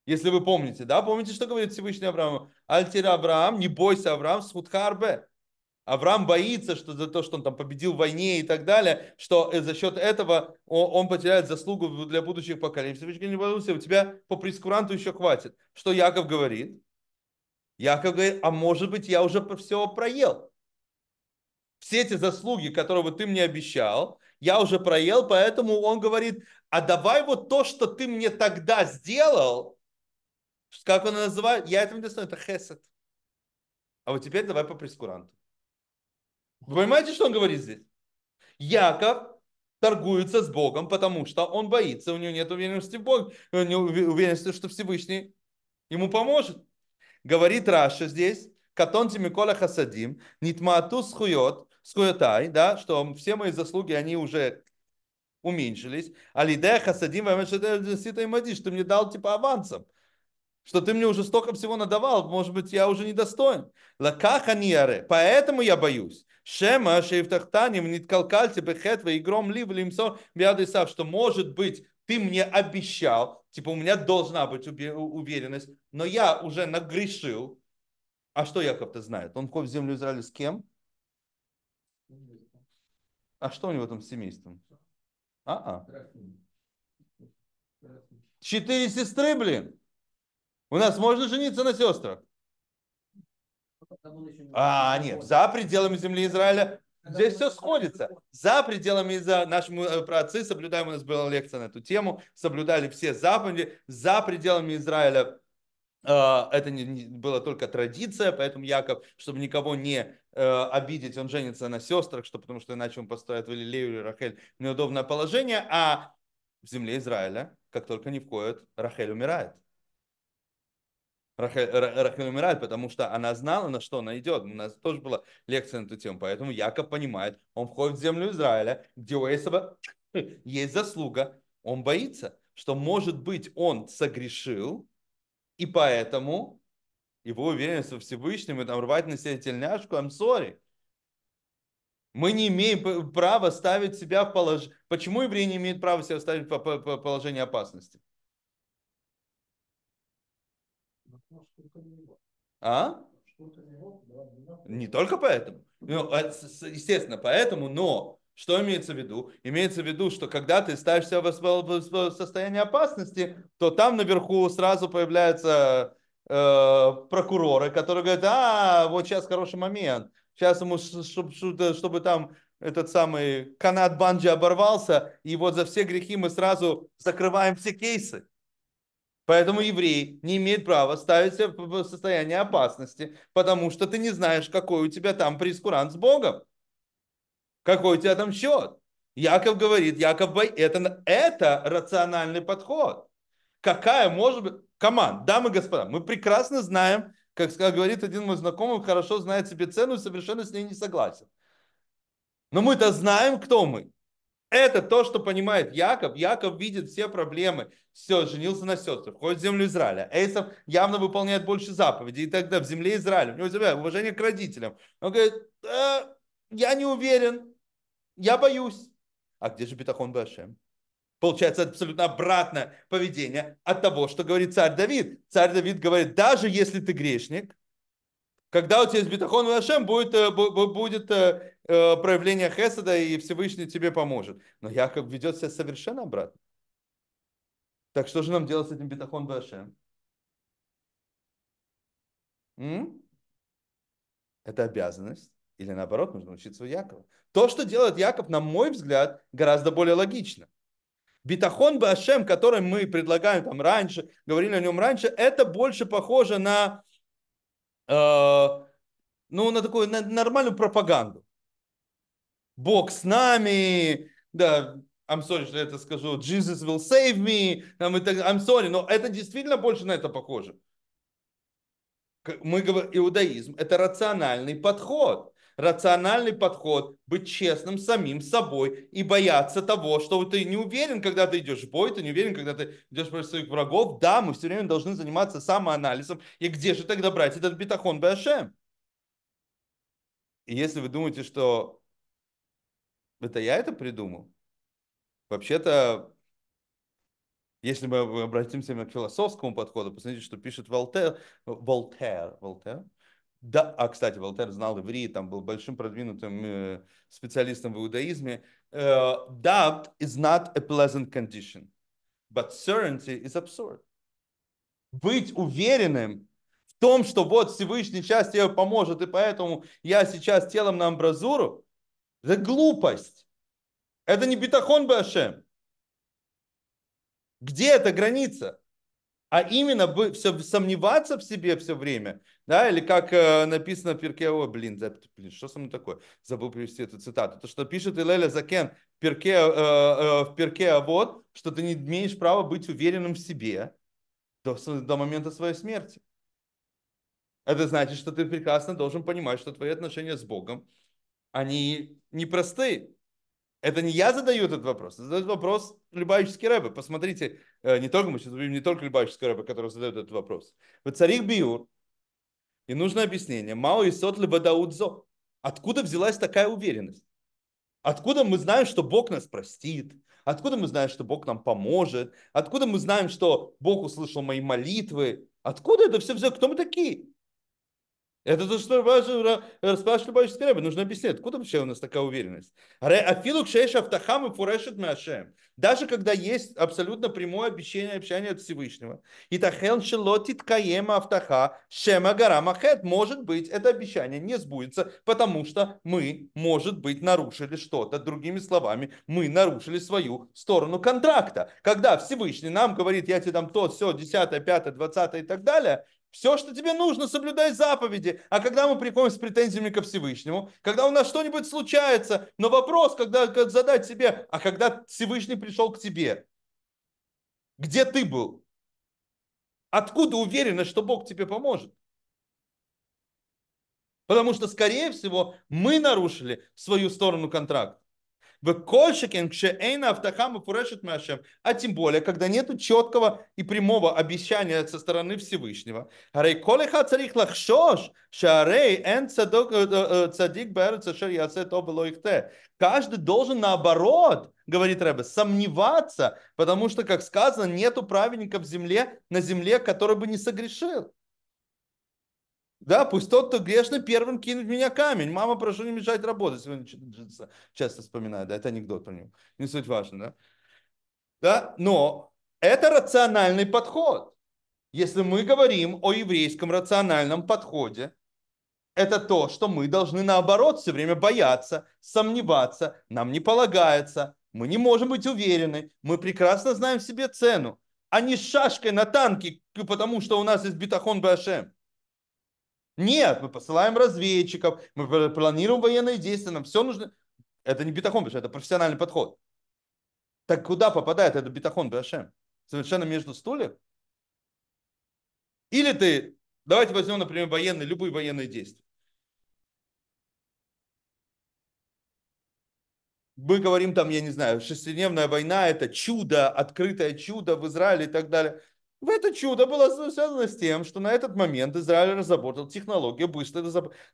Если вы помните, да, помните, что говорит Всевышний Авраам, альтер Авраам, не бойся, Авраам, схудхарбе. Авраам боится, что за то, что он там победил в войне и так далее, что э, за счет этого он, потеряет заслугу для будущих поколений. Всевышний не боится, у тебя по прескуранту еще хватит. Что Яков говорит? Яков говорит, а может быть, я уже все проел. Все эти заслуги, которые вот ты мне обещал, я уже проел, поэтому он говорит, а давай вот то, что ты мне тогда сделал, как он называет? Я этого не достоин, это хесед. А вот теперь давай по прескуранту. Вы понимаете, что он говорит здесь? Яков торгуется с Богом, потому что он боится, у него нет уверенности в Боге, у него уверенности, что Всевышний ему поможет. Говорит Раша здесь, Катон Тимикола Хасадим, Нитмату схует, схуетай, да, что все мои заслуги, они уже уменьшились. Алидея Хасадим, Вамешадея Мадиш, ты мне дал типа авансом что ты мне уже столько всего надавал, может быть, я уже недостоин. Лакаханиаре, поэтому я боюсь. Шема, Шейфтахтаним, Ниткалкальте, типа, Бехетва, и Игром Лив, Лимсо, Биадысав, что может быть, ты мне обещал, типа у меня должна быть уверенность, но я уже нагрешил. А что Яков-то знает? Он входит в землю Израиля с кем? А что у него там с семейством? А-а. Четыре сестры, блин. У нас можно жениться на сестрах? А, нет, за пределами земли Израиля Здесь все сходится. За пределами за нашему э, праотцы соблюдаем, у нас была лекция на эту тему, соблюдали все заповеди. За пределами Израиля э, это не, не, была только традиция, поэтому Яков, чтобы никого не э, обидеть, он женится на сестрах, что, потому что иначе он поставит или Лею или Рахель неудобное положение, а в земле Израиля, как только не входит, Рахель умирает. Рахель, Рахель умирает, потому что она знала, на что она идет. У нас тоже была лекция на эту тему. Поэтому Яков понимает, он входит в землю Израиля, где у Эсова (clears throat) есть заслуга. Он боится, что, может быть, он согрешил, и поэтому его уверенность во Всевышнем, и там рвать на себя тельняшку, I'm sorry. Мы не имеем права ставить себя в положение... Почему евреи не имеют права себя ставить в положение опасности? А? Не только поэтому. Ну, а естественно, поэтому, но что имеется в виду? Имеется в виду, что когда ты ставишься в состоянии опасности, то там наверху сразу появляются э, прокуроры, которые говорят, а, вот сейчас хороший момент, сейчас ему, чтобы, чтобы там этот самый канат банджи оборвался, и вот за все грехи мы сразу закрываем все кейсы. Поэтому еврей не имеет права ставить себя в состояние опасности, потому что ты не знаешь, какой у тебя там прескурант с Богом. Какой у тебя там счет. Яков говорит, Яков, это, это рациональный подход. Какая может быть... Команд, дамы и господа, мы прекрасно знаем, как, как говорит один мой знакомый, хорошо знает себе цену и совершенно с ней не согласен. Но мы-то знаем, кто мы. Это то, что понимает Яков. Яков видит все проблемы. Все, женился на сестрах, входит в землю Израиля. Эйсов явно выполняет больше заповедей и тогда в земле Израиля. У него земля, уважение к родителям. Он говорит, э, я не уверен, я боюсь. А где же Бетахон Башем? Получается абсолютно обратное поведение от того, что говорит царь Давид. Царь Давид говорит, даже если ты грешник, когда у тебя есть Бетахон Башем, будет, э, будет э, Э, проявление Хесада, и Всевышний тебе поможет. Но Яков ведет себя совершенно обратно. Так что же нам делать с этим битахон Башем? Это обязанность. Или наоборот, нужно учиться у Якова. То, что делает Яков, на мой взгляд, гораздо более логично. Битахон Башем, который мы предлагаем там раньше, говорили о нем раньше, это больше похоже на, э, ну, на такую на нормальную пропаганду. Бог с нами, да, I'm sorry, что я это скажу, Jesus will save me, I'm sorry, но это действительно больше на это похоже. Мы говорим, иудаизм – это рациональный подход. Рациональный подход – быть честным самим собой и бояться того, что ты не уверен, когда ты идешь в бой, ты не уверен, когда ты идешь против своих врагов. Да, мы все время должны заниматься самоанализом. И где же тогда брать этот битахон Башем? И если вы думаете, что это я это придумал? Вообще-то, если мы обратимся к философскому подходу, посмотрите, что пишет Волтер. Волтер. Волтер? Да, а, кстати, Волтер знал иврит, там был большим продвинутым э, специалистом в иудаизме. doubt э, is not a pleasant condition, but certainty is absurd. Быть уверенным в том, что вот Всевышний сейчас тебе поможет, и поэтому я сейчас телом на амбразуру, это глупость. Это не битахон Башем. Где эта граница? А именно все, сомневаться в себе все время, да, или как э, написано в Перке, о, блин, за, блин, что со мной такое? Забыл привести эту цитату. То, что пишет Илеля Закен в Перке, э, э, в Перке, а вот, что ты не имеешь права быть уверенным в себе до, до момента своей смерти. Это значит, что ты прекрасно должен понимать, что твои отношения с Богом они непросты. Это не я задаю этот вопрос, задает вопрос Любавический Рэбе. Посмотрите, э, не только мы сейчас увидим, не только Любавический Рэбе, который задает этот вопрос. Вот царих Биур, и нужно объяснение. Мао и сот лебадаудзо. Откуда взялась такая уверенность? Откуда мы знаем, что Бог нас простит? Откуда мы знаем, что Бог нам поможет? Откуда мы знаем, что Бог услышал мои молитвы? Откуда это все взялось? Кто мы такие? Это то, что спрашивали Бабич Скребы. Нужно объяснить, откуда вообще у нас такая уверенность. Афилук «А шейш автахам и фурешет мяшем. Даже когда есть абсолютно прямое обещание общения от Всевышнего. И тахел шелотит каема автаха шема гора махет. Может быть, это обещание не сбудется, потому что мы, может быть, нарушили что-то. Другими словами, мы нарушили свою сторону контракта. Когда Всевышний нам говорит, я тебе дам то, все, 10, 5, 20 и так далее, все, что тебе нужно, соблюдай заповеди. А когда мы приходим с претензиями ко Всевышнему, когда у нас что-нибудь случается, но вопрос, когда как задать себе, а когда Всевышний пришел к тебе, где ты был? Откуда уверенность, что Бог тебе поможет? Потому что, скорее всего, мы нарушили свою сторону контракта и А тем более, когда нет четкого и прямого обещания со стороны Всевышнего. Э, э, э, цадик те. Каждый должен наоборот, говорит Рэбе, сомневаться, потому что, как сказано, нету праведника в земле, на земле, который бы не согрешил. Да, пусть тот, кто грешный, первым кинет в меня камень. Мама, прошу не мешать работать. Сегодня часто вспоминаю, да, это анекдот про него. Не суть важно, да? Да, но это рациональный подход. Если мы говорим о еврейском рациональном подходе, это то, что мы должны наоборот все время бояться, сомневаться, нам не полагается, мы не можем быть уверены, мы прекрасно знаем себе цену, а не с шашкой на танке, потому что у нас есть битахон Башем. Нет, мы посылаем разведчиков, мы планируем военные действия, нам все нужно. Это не битахон, потому это профессиональный подход. Так куда попадает этот битахон Башем? Совершенно между стульев? Или ты, давайте возьмем, например, военные, любые военные действия. мы говорим там, я не знаю, шестидневная война, это чудо, открытое чудо в Израиле и так далее. В это чудо было связано с тем, что на этот момент Израиль разработал технологию быстрой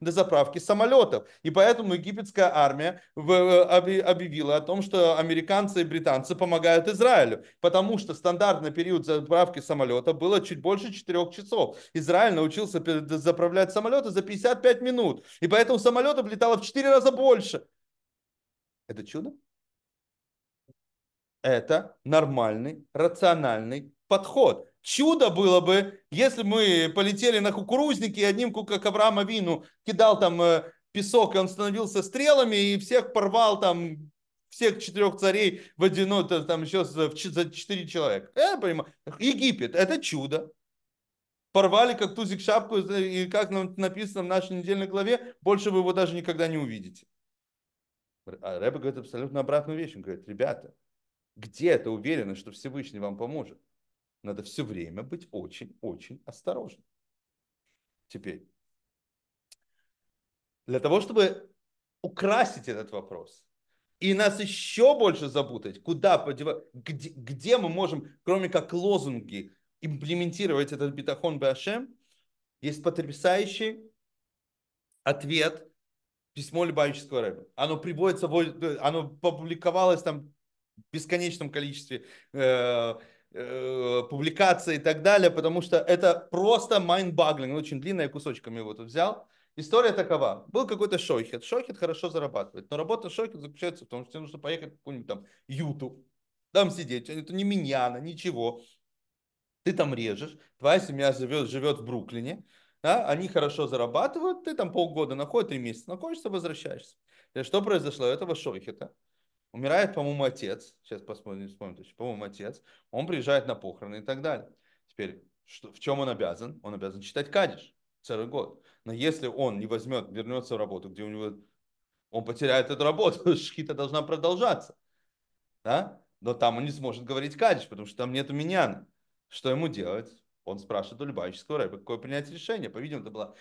дозаправки самолетов. И поэтому египетская армия э, объявила о том, что американцы и британцы помогают Израилю, потому что стандартный период заправки самолета было чуть больше 4 часов. Израиль научился заправлять самолеты за 55 минут. И поэтому самолетов летало в 4 раза больше. Это чудо? Это нормальный, рациональный подход. Чудо было бы, если мы полетели на кукурузники и одним, как Авраам вину кидал там э, песок, и он становился стрелами, и всех порвал там всех четырех царей в одино, там еще за четыре человека. Э, я понимаю. Египет – это чудо. Порвали как тузик шапку, э, и как нам написано в нашей недельной главе, больше вы его даже никогда не увидите. А Рэбе говорит абсолютно обратную вещь. Он говорит, ребята, где это уверенность, что Всевышний вам поможет? Надо все время быть очень-очень осторожным. Теперь, для того, чтобы украсить этот вопрос и нас еще больше запутать, куда где, где мы можем, кроме как лозунги, имплементировать этот битахон Башем, есть потрясающий ответ письмо Любавического Рэба. Оно приводится, оно публиковалось там в бесконечном количестве э, э, публикации и так далее, потому что это просто mind-boggling. майнбаглинг, очень длинная, кусочками его тут взял. История такова. Был какой-то шойхет. Шойхет хорошо зарабатывает. Но работа шойхет заключается в том, что тебе нужно поехать в какую-нибудь там юту. Там сидеть. Это не миньяна, ничего. Ты там режешь. Твоя семья живет, живет в Бруклине. Да? Они хорошо зарабатывают. Ты там полгода находишь, три месяца находишься, возвращаешься. И что произошло этого шойхета? Умирает, по-моему, отец. Сейчас посмотрим, вспомним точно. По-моему, отец. Он приезжает на похороны и так далее. Теперь, что, в чем он обязан? Он обязан читать Кадиш целый год. Но если он не возьмет, вернется в работу, где у него он потеряет эту работу, (laughs) шхита должна продолжаться. Да? Но там он не сможет говорить Кадиш, потому что там нету меня. Что ему делать? Он спрашивает у Любавического рэба, какое принять решение. По-видимому, это была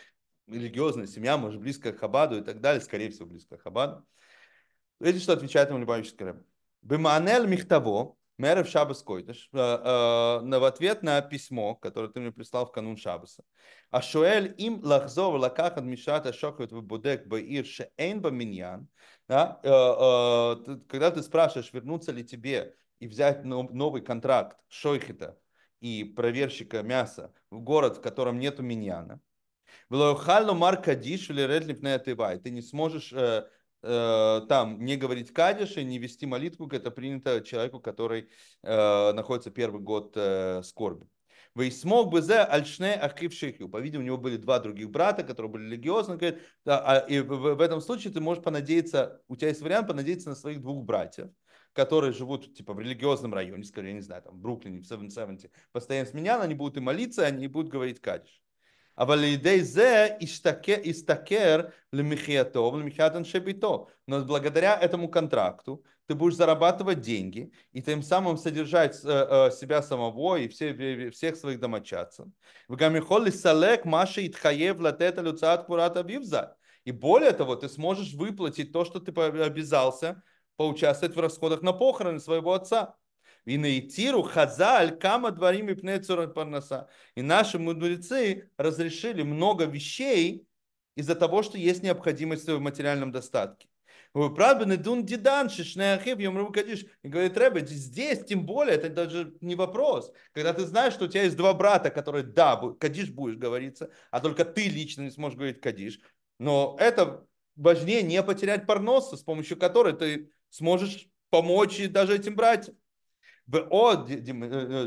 религиозная семья, может, близко к Хабаду и так далее, скорее всего, близко к Хабаду. Эти что отвечает ему Любавич Скрем. Биманель Михтаво, Мэров Шабас Койдыш, э, э, в ответ на письмо, которое ты мне прислал в канун Шабаса. А Шуэль им лахзов лакахат мишат ашокают в будек баир шеэйн баминьян. Э, когда ты спрашиваешь, вернуться ли тебе и взять новый контракт шойхита и проверщика мяса в город, в котором нету миньяна, маркадиш или ты не сможешь Э, там не говорить кадиш и не вести молитву, это принято человеку, который э, находится первый год э, скорби. смог бы за Альшне Ахив По-видимому, у него были два других брата, которые были религиозны. Говорит, а, и в, в этом случае ты можешь понадеяться, у тебя есть вариант понадеяться на своих двух братьев, которые живут типа в религиозном районе, скорее, я не знаю, там в Бруклине, в 770, постоянно с меня, они будут и молиться, они будут говорить кадиш. אבל לידי זה השתכר למחייתו ולמחיית אנשי ביתו. Но благодаря этому контракту ты будешь зарабатывать деньги и тем самым содержать э, э, себя самого и все, всех своих домочадцев. И более того, ты сможешь выплатить то, что ты обязался поучаствовать в расходах на похороны своего отца и на итиру хазаль кама дворим и пнецуран парнаса. И наши мудрецы разрешили много вещей из-за того, что есть необходимость в материальном достатке. Правда, дун дидан, шишнеахив, кадиш. И говорит Рэбе, здесь тем более, это даже не вопрос. Когда ты знаешь, что у тебя есть два брата, которые, да, кадиш будешь говориться, а только ты лично не сможешь говорить кадиш. Но это важнее не потерять парноса, с помощью которой ты сможешь помочь и даже этим братьям. ועוד,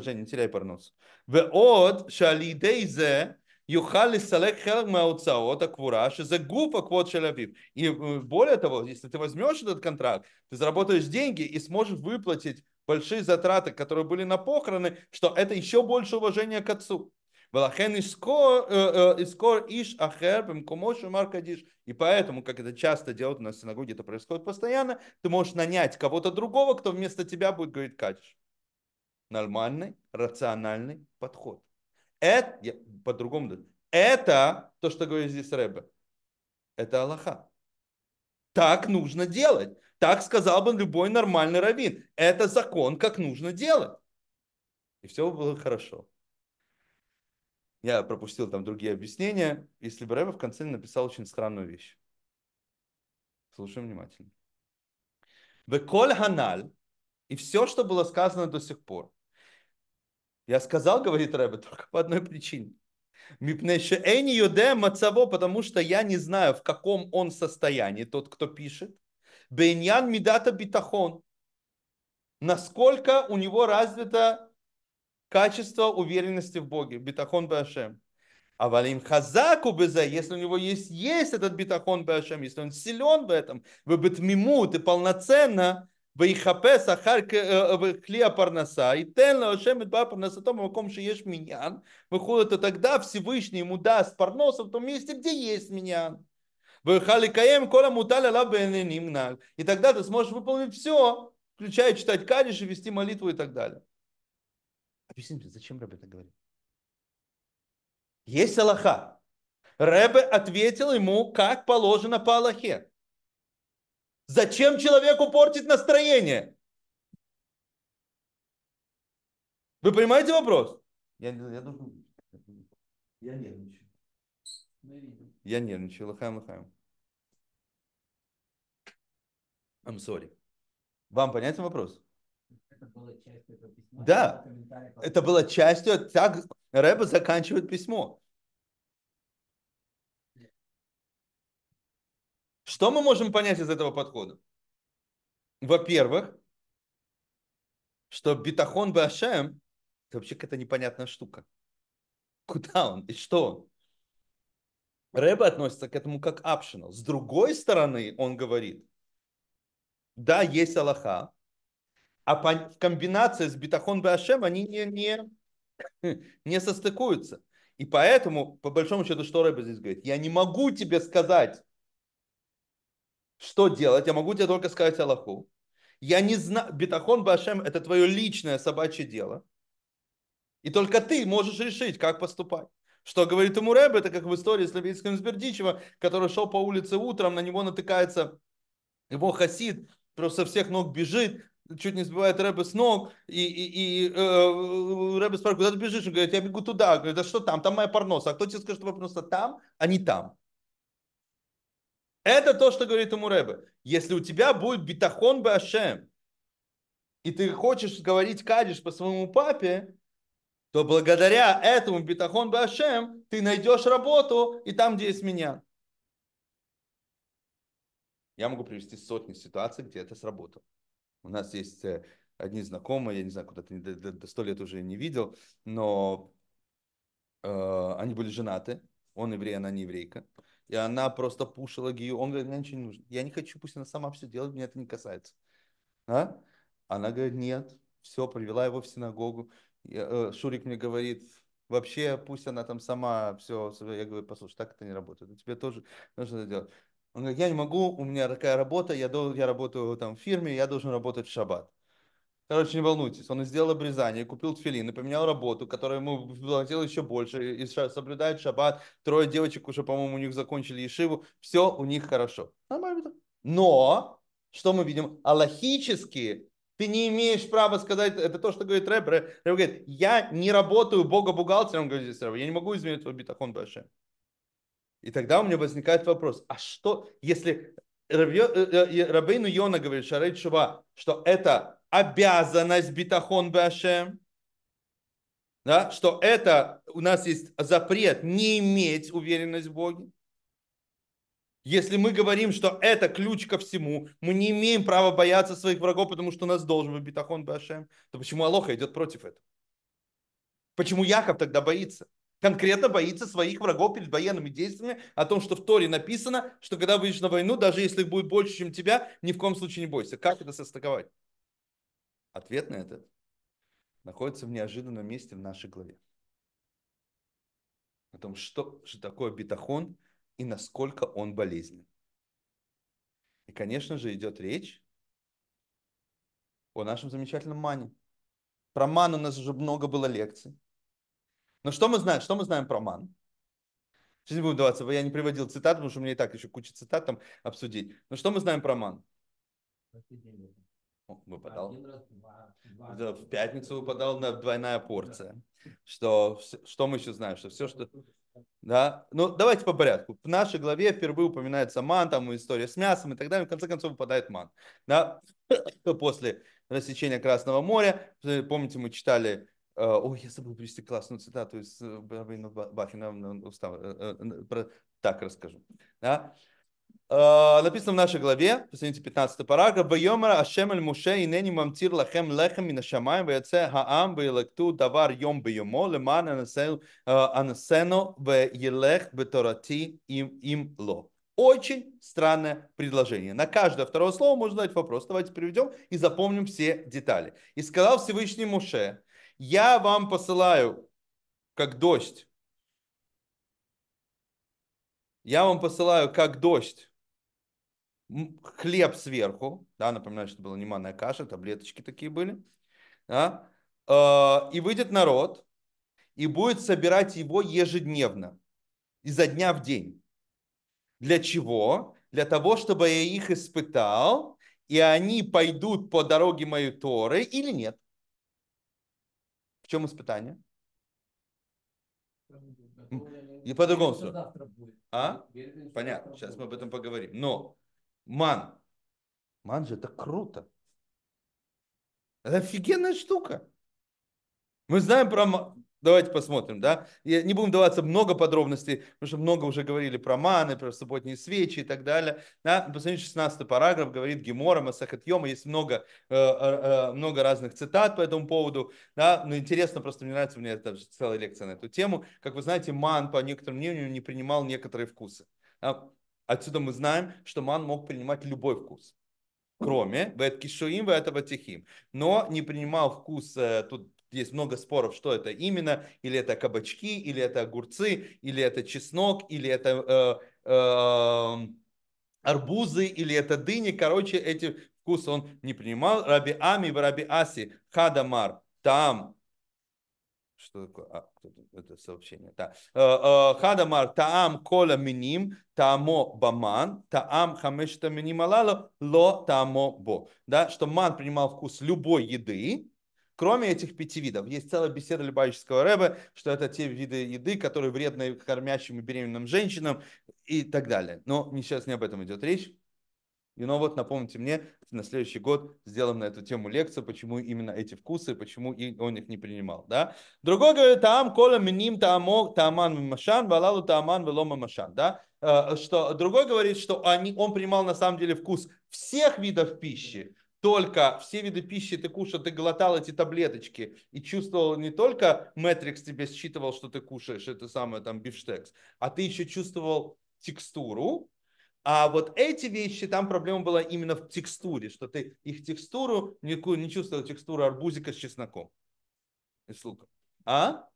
שאני נצילי פרנוס, ועוד שעל ידי זה יוכל לסלק חלק מההוצאות הקבורה, שזה гуф аквот של Авив. И э, более того, если ты возьмешь этот контракт, ты заработаешь деньги и сможешь выплатить большие затраты, которые были на похороны, что это еще больше уважения к отцу. Искор э, э, иш ахер бемкомошу маркадиш. И поэтому, как это часто делают у нас в синагоге, это происходит постоянно, ты можешь нанять кого-то другого, кто вместо тебя будет говорить кадиш нормальный, рациональный подход. Это, по-другому, это то, что говорит здесь Рэбе. Это Аллаха. Так нужно делать. Так сказал бы любой нормальный раввин. Это закон, как нужно делать. И все было хорошо. Я пропустил там другие объяснения. Если бы Рэбе в конце написал очень странную вещь. Слушаем внимательно. Веколь ханаль и все, что было сказано до сих пор. Я сказал, говорит Рэбе, только по одной причине. Мипнеше эни юде мацаво, потому что я не знаю, в каком он состоянии, тот, кто пишет. Беньян мидата битахон. Насколько у него развито качество уверенности в Боге. Битахон башем. А валим хазаку безе, если у него есть, есть этот битахон башем, если он силен в этом, вы мимут и полноценно, Вейхапес Ахар Клия Парнаса, и Тенла Ашем Идба Парнасатом Маком Шиеш Миньян, выходит, и тогда Всевышний ему даст Парноса в том месте, где есть Миньян. Вейхаликаем Кола Муталя Лабениним И тогда ты сможешь выполнить все, включая читать Кадиш и вести молитву и так далее. Объясните, зачем Рэбе так говорит? Есть Аллаха. Рэбе ответил ему, как положено по Аллахе. Зачем человеку портить настроение? Вы понимаете вопрос? Я, я, думаю, я нервничаю. Ну, я нервничаю. Лыхаем, лыхаем. I'm sorry. Вам понятен вопрос? Это было частью этого письма. Да, это было частью, так Рэба заканчивает письмо. Что мы можем понять из этого подхода? Во-первых, что битахон Башем – это вообще какая-то непонятная штука. Куда он и что он? Рэба относится к этому как optional. С другой стороны, он говорит, да, есть Аллаха, а по, в комбинации с Битахон Башем они не, не, (laughs) не состыкуются. И поэтому, по большому счету, что Рэба здесь говорит? Я не могу тебе сказать, что делать, я могу тебе только сказать Аллаху. Я не знаю, Бетахон, башем – это твое личное собачье дело. И только ты можешь решить, как поступать. Что говорит ему Рэб, это как в истории с Левицким Сбердичева, который шел по улице утром, на него натыкается его хасид, просто всех ног бежит, чуть не сбивает Рэбе с ног, и, и, и э, Рэбе спрашивает, куда ты бежишь? Он говорит, я бегу туда. Он говорит, а что там? Там моя парноса. А кто тебе скажет, что парноса там, а не там? Это то, что говорит ему Рэбе. Если у тебя будет битахон башем, и ты хочешь говорить кадиш по своему папе, то благодаря этому битахон башем ты найдешь работу и там, где есть меня. Я могу привести сотни ситуаций, где это сработало. У нас есть э, одни знакомые, я не знаю, куда-то до сто лет уже не видел, но э, они были женаты. Он еврей, она не еврейка и она просто пушила Гию. Он говорит, мне ничего не нужно. Я не хочу, пусть она сама все делает, меня это не касается. А? Она говорит, нет, все, привела его в синагогу. Я, э, Шурик мне говорит, вообще пусть она там сама все. Я говорю, послушай, так это не работает. Тебе тоже нужно это делать. Он говорит, я не могу, у меня такая работа, я, должен, я работаю там в фирме, я должен работать в шаббат. Короче, не волнуйтесь, он сделал обрезание, купил тфилин поменял работу, которая ему платила еще больше, и соблюдает шаббат, трое девочек уже, по-моему, у них закончили ешиву, все у них хорошо. Нормально. Но, что мы видим, аллахически ты не имеешь права сказать, это то, что говорит рэп, рэп, рэп говорит, я не работаю бога бухгалтером, говорит здесь рэп, я не могу изменить свой битахон большой. И тогда у меня возникает вопрос, а что, если э, э, Рабейну Йона говорит, Шарей что это обязанность битахон башем, да, что это у нас есть запрет не иметь уверенность в Боге. Если мы говорим, что это ключ ко всему, мы не имеем права бояться своих врагов, потому что у нас должен быть битахон башем, то почему Алоха идет против этого? Почему Яков тогда боится? конкретно боится своих врагов перед военными действиями, о том, что в Торе написано, что когда выйдешь на войну, даже если их будет больше, чем тебя, ни в коем случае не бойся. Как это состыковать? Ответ на этот находится в неожиданном месте в нашей главе. О том, что же такое бетахон и насколько он болезнен. И, конечно же, идет речь о нашем замечательном мане. Про ман у нас уже много было лекций. Но что мы знаем? Что мы знаем про ман? Сейчас не буду даваться, я не приводил цитат, потому что у меня и так еще куча цитат там обсудить. Но что мы знаем про ман? Офигенно выпадал. Раз, два, два, в пятницу выпадал на двойная порция. Да. Что, что мы еще знаем? Что все, что... Да, ну давайте по порядку. В нашей главе впервые упоминается ман, там история с мясом и так далее. В конце концов выпадает ман. Да, после рассечения Красного моря. Помните, мы читали Ой, я забыл привести классную цитату из Бахина. Так расскажу. Да? Э, написано в нашей главе, посмотрите, 15 параграф, «Вайомара Ашем эль Муше и нени мамтир лахем лехем и нашамаем веце хаам вейлекту давар йом бейомо леман э, анасену веелех беторати им им ло». Очень странное предложение. На каждое второе слово можно задать вопрос. Давайте приведем и запомним все детали. «И сказал Всевышний Муше, я вам посылаю, как дождь, я вам посылаю как дождь хлеб сверху, да, напоминаю, что была неманная каша, таблеточки такие были, да, а, и выйдет народ и будет собирать его ежедневно, изо дня в день. Для чего? Для того, чтобы я их испытал, и они пойдут по дороге моей Торы или нет. В чем испытание? И по-другому. А? Понятно, сейчас мы об этом поговорим. Но Ман. Ман же это круто. Это офигенная штука. Мы знаем про... Давайте посмотрим, да? Я не будем даваться много подробностей, потому что много уже говорили про маны, про субботние свечи и так далее. Да? Посмотрите, 16 параграф говорит Гемора, Масахатьема, есть много, э, э, э, много разных цитат по этому поводу. Да? Но интересно, просто мне нравится, у меня даже целая лекция на эту тему. Как вы знаете, ман, по некоторым мнению, не принимал некоторые вкусы. Да? Отсюда мы знаем, что ман мог принимать любой вкус кроме Веткишуим, Ветаватихим. Но не принимал вкус, э, тут есть много споров, что это именно, или это кабачки, или это огурцы, или это чеснок, или это э, э, арбузы, или это дыни. Короче, эти вкусы он не принимал. Раби Ами в Раби Аси Хадамар там что такое? А, это сообщение. Да. Э, э, Хадамар таам кола миним, таамо баман, таам хамешта миним алало, ло таамо бо. Да, что ман принимал вкус любой еды, кроме этих пяти видов. Есть целая беседа Любавического Рэба, что это те виды еды, которые вредны кормящим и беременным женщинам и так далее. Но сейчас не об этом идет речь. И you вот напомните мне, на следующий год сделаем на эту тему лекцию, почему именно эти вкусы, почему и он их не принимал. Да? Другой говорит, там кола миним таамок тааман машан, валалу таман велома машан. Да? Э, что, другой говорит, что они, он принимал на самом деле вкус всех видов пищи, только все виды пищи ты кушал, ты глотал эти таблеточки и чувствовал не только Мэтрикс тебе считывал, что ты кушаешь это самое там бифштекс, а ты еще чувствовал текстуру, а вот эти вещи, там проблема была именно в текстуре, что ты их текстуру, никакую не чувствовал текстуру арбузика с чесноком и с луком. А?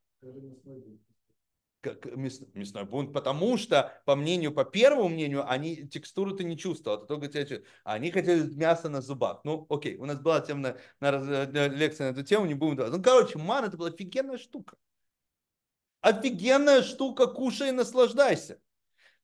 Как мяс, мясной бунт, потому что, по мнению, по первому мнению, они текстуру ты не чувствовал, а ты только тебя чувствовал. Они хотели мясо на зубах. Ну, окей, у нас была тем на, на, на э, лекция на эту тему, не будем давать. Ну, короче, ман это была офигенная штука. Офигенная штука, кушай и наслаждайся.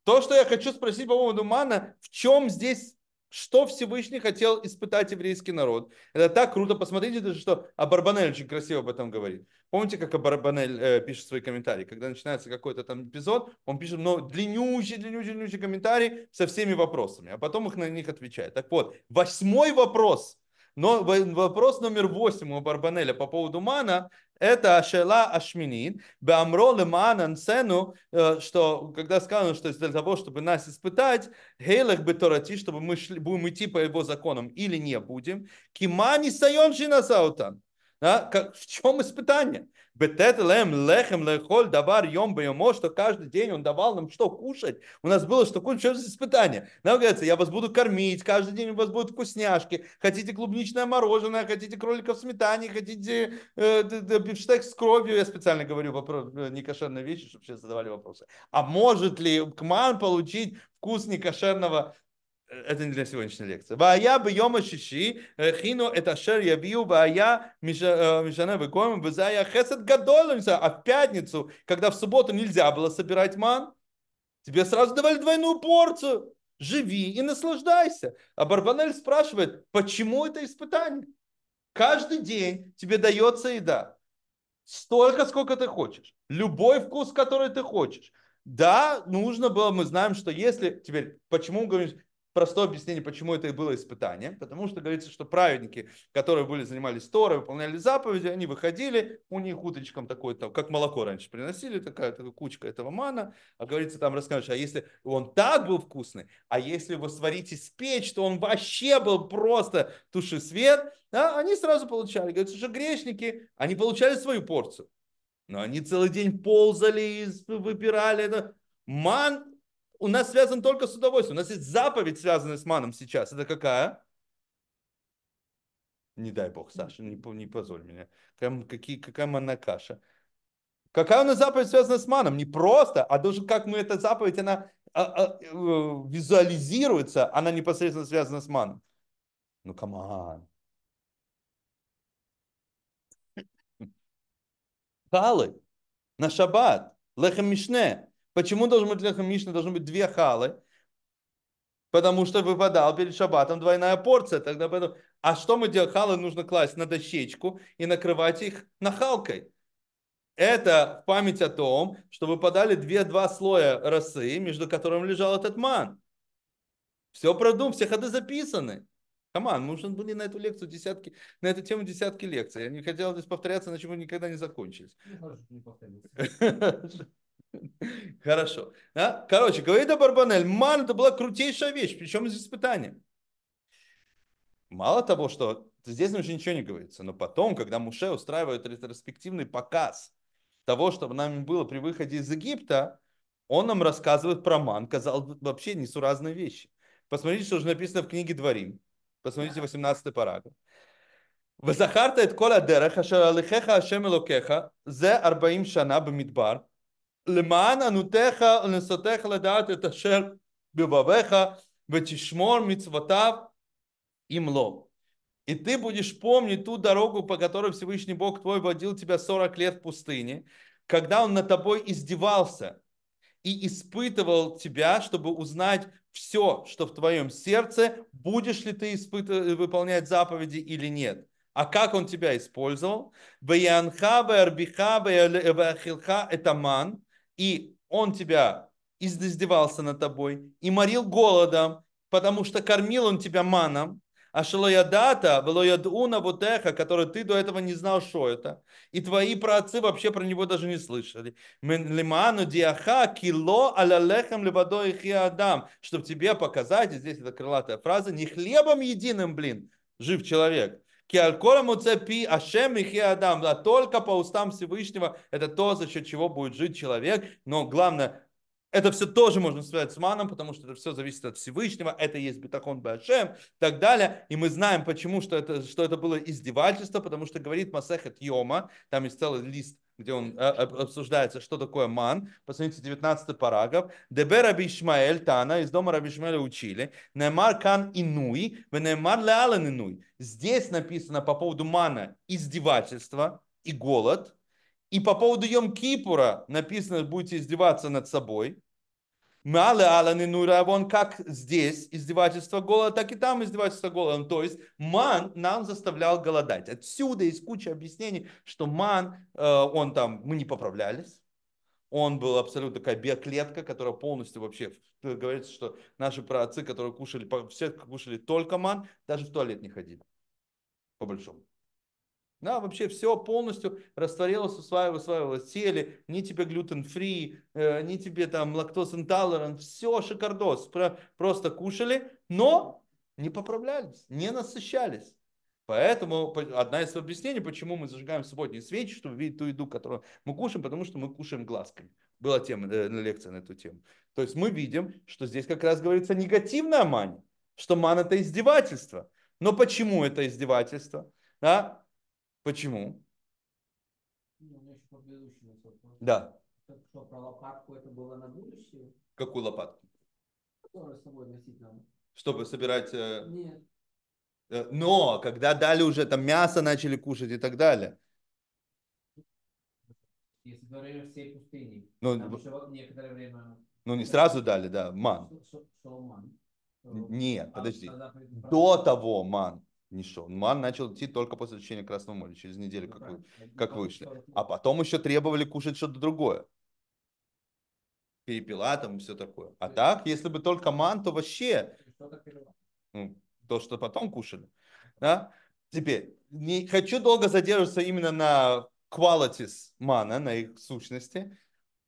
То, что я хочу спросить по поводу мана, в чем здесь что Всевышний хотел испытать еврейский народ. Это так круто. Посмотрите даже, что Абарбанель очень красиво об этом говорит. Помните, как Абарбанель э, пишет свои комментарии? Когда начинается какой-то там эпизод, он пишет но длиннющий, длиннющий, длиннющий комментарий со всеми вопросами, а потом их на них отвечает. Так вот, восьмой вопрос, но вопрос номер восемь у Барбанеля по поводу мана это Ашела Ашминин, Бамро Леман Ансену, э, что когда сказано, что для того, чтобы нас испытать, Гейлах Беторати, чтобы мы шли, будем идти по его законам или не будем, Кимани Сайон Шинасаутан. Да? Как, в чем испытание? Бететлем лехем лехоль давар йом бьемо, что каждый день он давал нам что кушать. У нас было что кушать, что испытание. Нам говорится, я вас буду кормить, каждый день у вас будут вкусняшки. Хотите клубничное мороженое, хотите кроликов в сметане, хотите э, бифштекс с кровью. Я специально говорю вопрос, э, некошерные вещи, чтобы все задавали вопросы. А может ли кман получить вкус некошерного это не для сегодняшней лекции. Вая бы йома шиши, э, ХИНО это шер явию, вая э, мишана выкоем, вызая хесед гадолимся. А в пятницу, когда в субботу нельзя было собирать ман, тебе сразу давали двойную порцию. Живи и наслаждайся. А Барбанель спрашивает, почему это испытание? Каждый день тебе дается еда. Столько, сколько ты хочешь. Любой вкус, который ты хочешь. Да, нужно было, мы знаем, что если теперь, почему говоришь, простое объяснение, почему это и было испытание. Потому что говорится, что праведники, которые были занимались Торой, выполняли заповеди, они выходили, у них утречком такой, там, как молоко раньше приносили, такая, такая кучка этого мана. А говорится, там расскажешь, а если он так был вкусный, а если его сварить с печь, то он вообще был просто туши свет. Да, они сразу получали. Говорится, что грешники, они получали свою порцию. Но они целый день ползали, и выбирали это. Ман у нас связан только с удовольствием. У нас есть заповедь, связанная с маном сейчас. Это какая? Не дай бог, Саша, не, не позорь меня. Какая, какие, какая манна каша. Какая у нас заповедь связана с маном? Не просто, а даже как мы эта заповедь, она а, а, э, визуализируется, она непосредственно связана с маном. Ну, каман. Хм. Калы на шаббат, лехем мишне, Почему должен быть лехом Мишны? Должны быть две халы. Потому что выпадал перед шабатом двойная порция. Тогда поэтому... А что мы делаем? Халы нужно класть на дощечку и накрывать их нахалкой. Это память о том, что выпадали две-два слоя росы, между которыми лежал этот ман. Все продум, все ходы записаны. Каман, мы уже были на эту лекцию десятки, на эту тему десятки лекций. Я не хотел здесь повторяться, на чем мы никогда не закончились. (laughs) (laughs) Хорошо. А? Короче, говорит о Барбанель. ман это была крутейшая вещь, причем из испытания. Мало того, что здесь уже ничего не говорится, но потом, когда Муше устраивает ретроспективный показ того, что нам было при выходе из Египта, он нам рассказывает про ман, казал вообще несуразные вещи. Посмотрите, что же написано в книге Дворим. Посмотрите 18 параграф. Вазахарта эт кола дереха шаралихеха ашем зе арбаим шана бамидбар למען ענותך ונסתך לדעת את אשר בבביך ותשמור מצוותיו им лом. И ты будешь помнить ту дорогу, по которой Всевышний Бог твой водил тебя 40 лет в пустыне, когда Он над тобой издевался и испытывал тебя, чтобы узнать все, что в твоем сердце, будешь ли ты испытывать, выполнять заповеди или нет. А как он тебя использовал? Баянха, баярбиха, баяхилха, этаман – и он тебя издевался над тобой, и морил голодом, потому что кормил он тебя маном, а шелоядата, велоядуна бутеха, который ты до этого не знал, что это. И твои праотцы вообще про него даже не слышали. Лиману диаха кило алялехам левадой хиадам. Чтобы тебе показать, и здесь эта крылатая фраза, не хлебом единым, блин, жив человек, Адам, да, только по устам Всевышнего это то, за счет чего будет жить человек. Но главное, это все тоже можно связать с маном, потому что это все зависит от Всевышнего, это есть бетахон Башем и так далее. И мы знаем, почему, что это, что это было издевательство, потому что говорит Масехет Йома, там есть целый лист где он а, обсуждается, что такое ман. Посмотрите, 19 параграф. Дебе Раби Ишмаэль Тана, из дома Раби Ишмаэля учили. Немар кан инуй, немар леален инуй. Здесь написано по поводу мана издевательство и голод. И по поводу Йом-Кипура написано, будете издеваться над собой. Малы аланы нуравон, как здесь издевательство голода, так и там издевательство голода. Ну, то есть ман нам заставлял голодать. Отсюда есть куча объяснений, что ман, э, он там, мы не поправлялись. Он был абсолютно такая биоклетка, которая полностью вообще, э, говорится, что наши праотцы, которые кушали, все кушали только ман, даже в туалет не ходили, по большому. Да, вообще все полностью растворилось, усваивалось, усваивалось Сели теле. Ни тебе глютен-фри, э, ни тебе там лактоз-интолерант. Все шикардос. Про, просто кушали, но не поправлялись, не насыщались. Поэтому одна из объяснений, почему мы зажигаем субботние свечи, чтобы видеть ту еду, которую мы кушаем, потому что мы кушаем глазками. Была тема, э, лекция на эту тему. То есть мы видим, что здесь как раз говорится негативная мань, что ман это издевательство. Но почему это издевательство? Да? Почему? Да. что, про лопатку это было на будущее? Какую лопатку? Которую с собой носить надо. Чтобы собирать... Э, Нет. Э, но когда дали уже там мясо начали кушать и так далее. Если говоришь всей пустыни, ну, там еще некоторое время... Ну не сразу дали, да, ман. Шел ман. Нет, а подожди. До того ман. Ничто. Ман начал идти только после лечения Красного моря, через неделю, как, вы, как вышли. А потом еще требовали кушать что-то другое. Перепила там и все такое. А так, если бы только ман, то вообще... Ну, то, что потом кушали. Да? Теперь, не хочу долго задерживаться именно на qualities мана, на их сущности.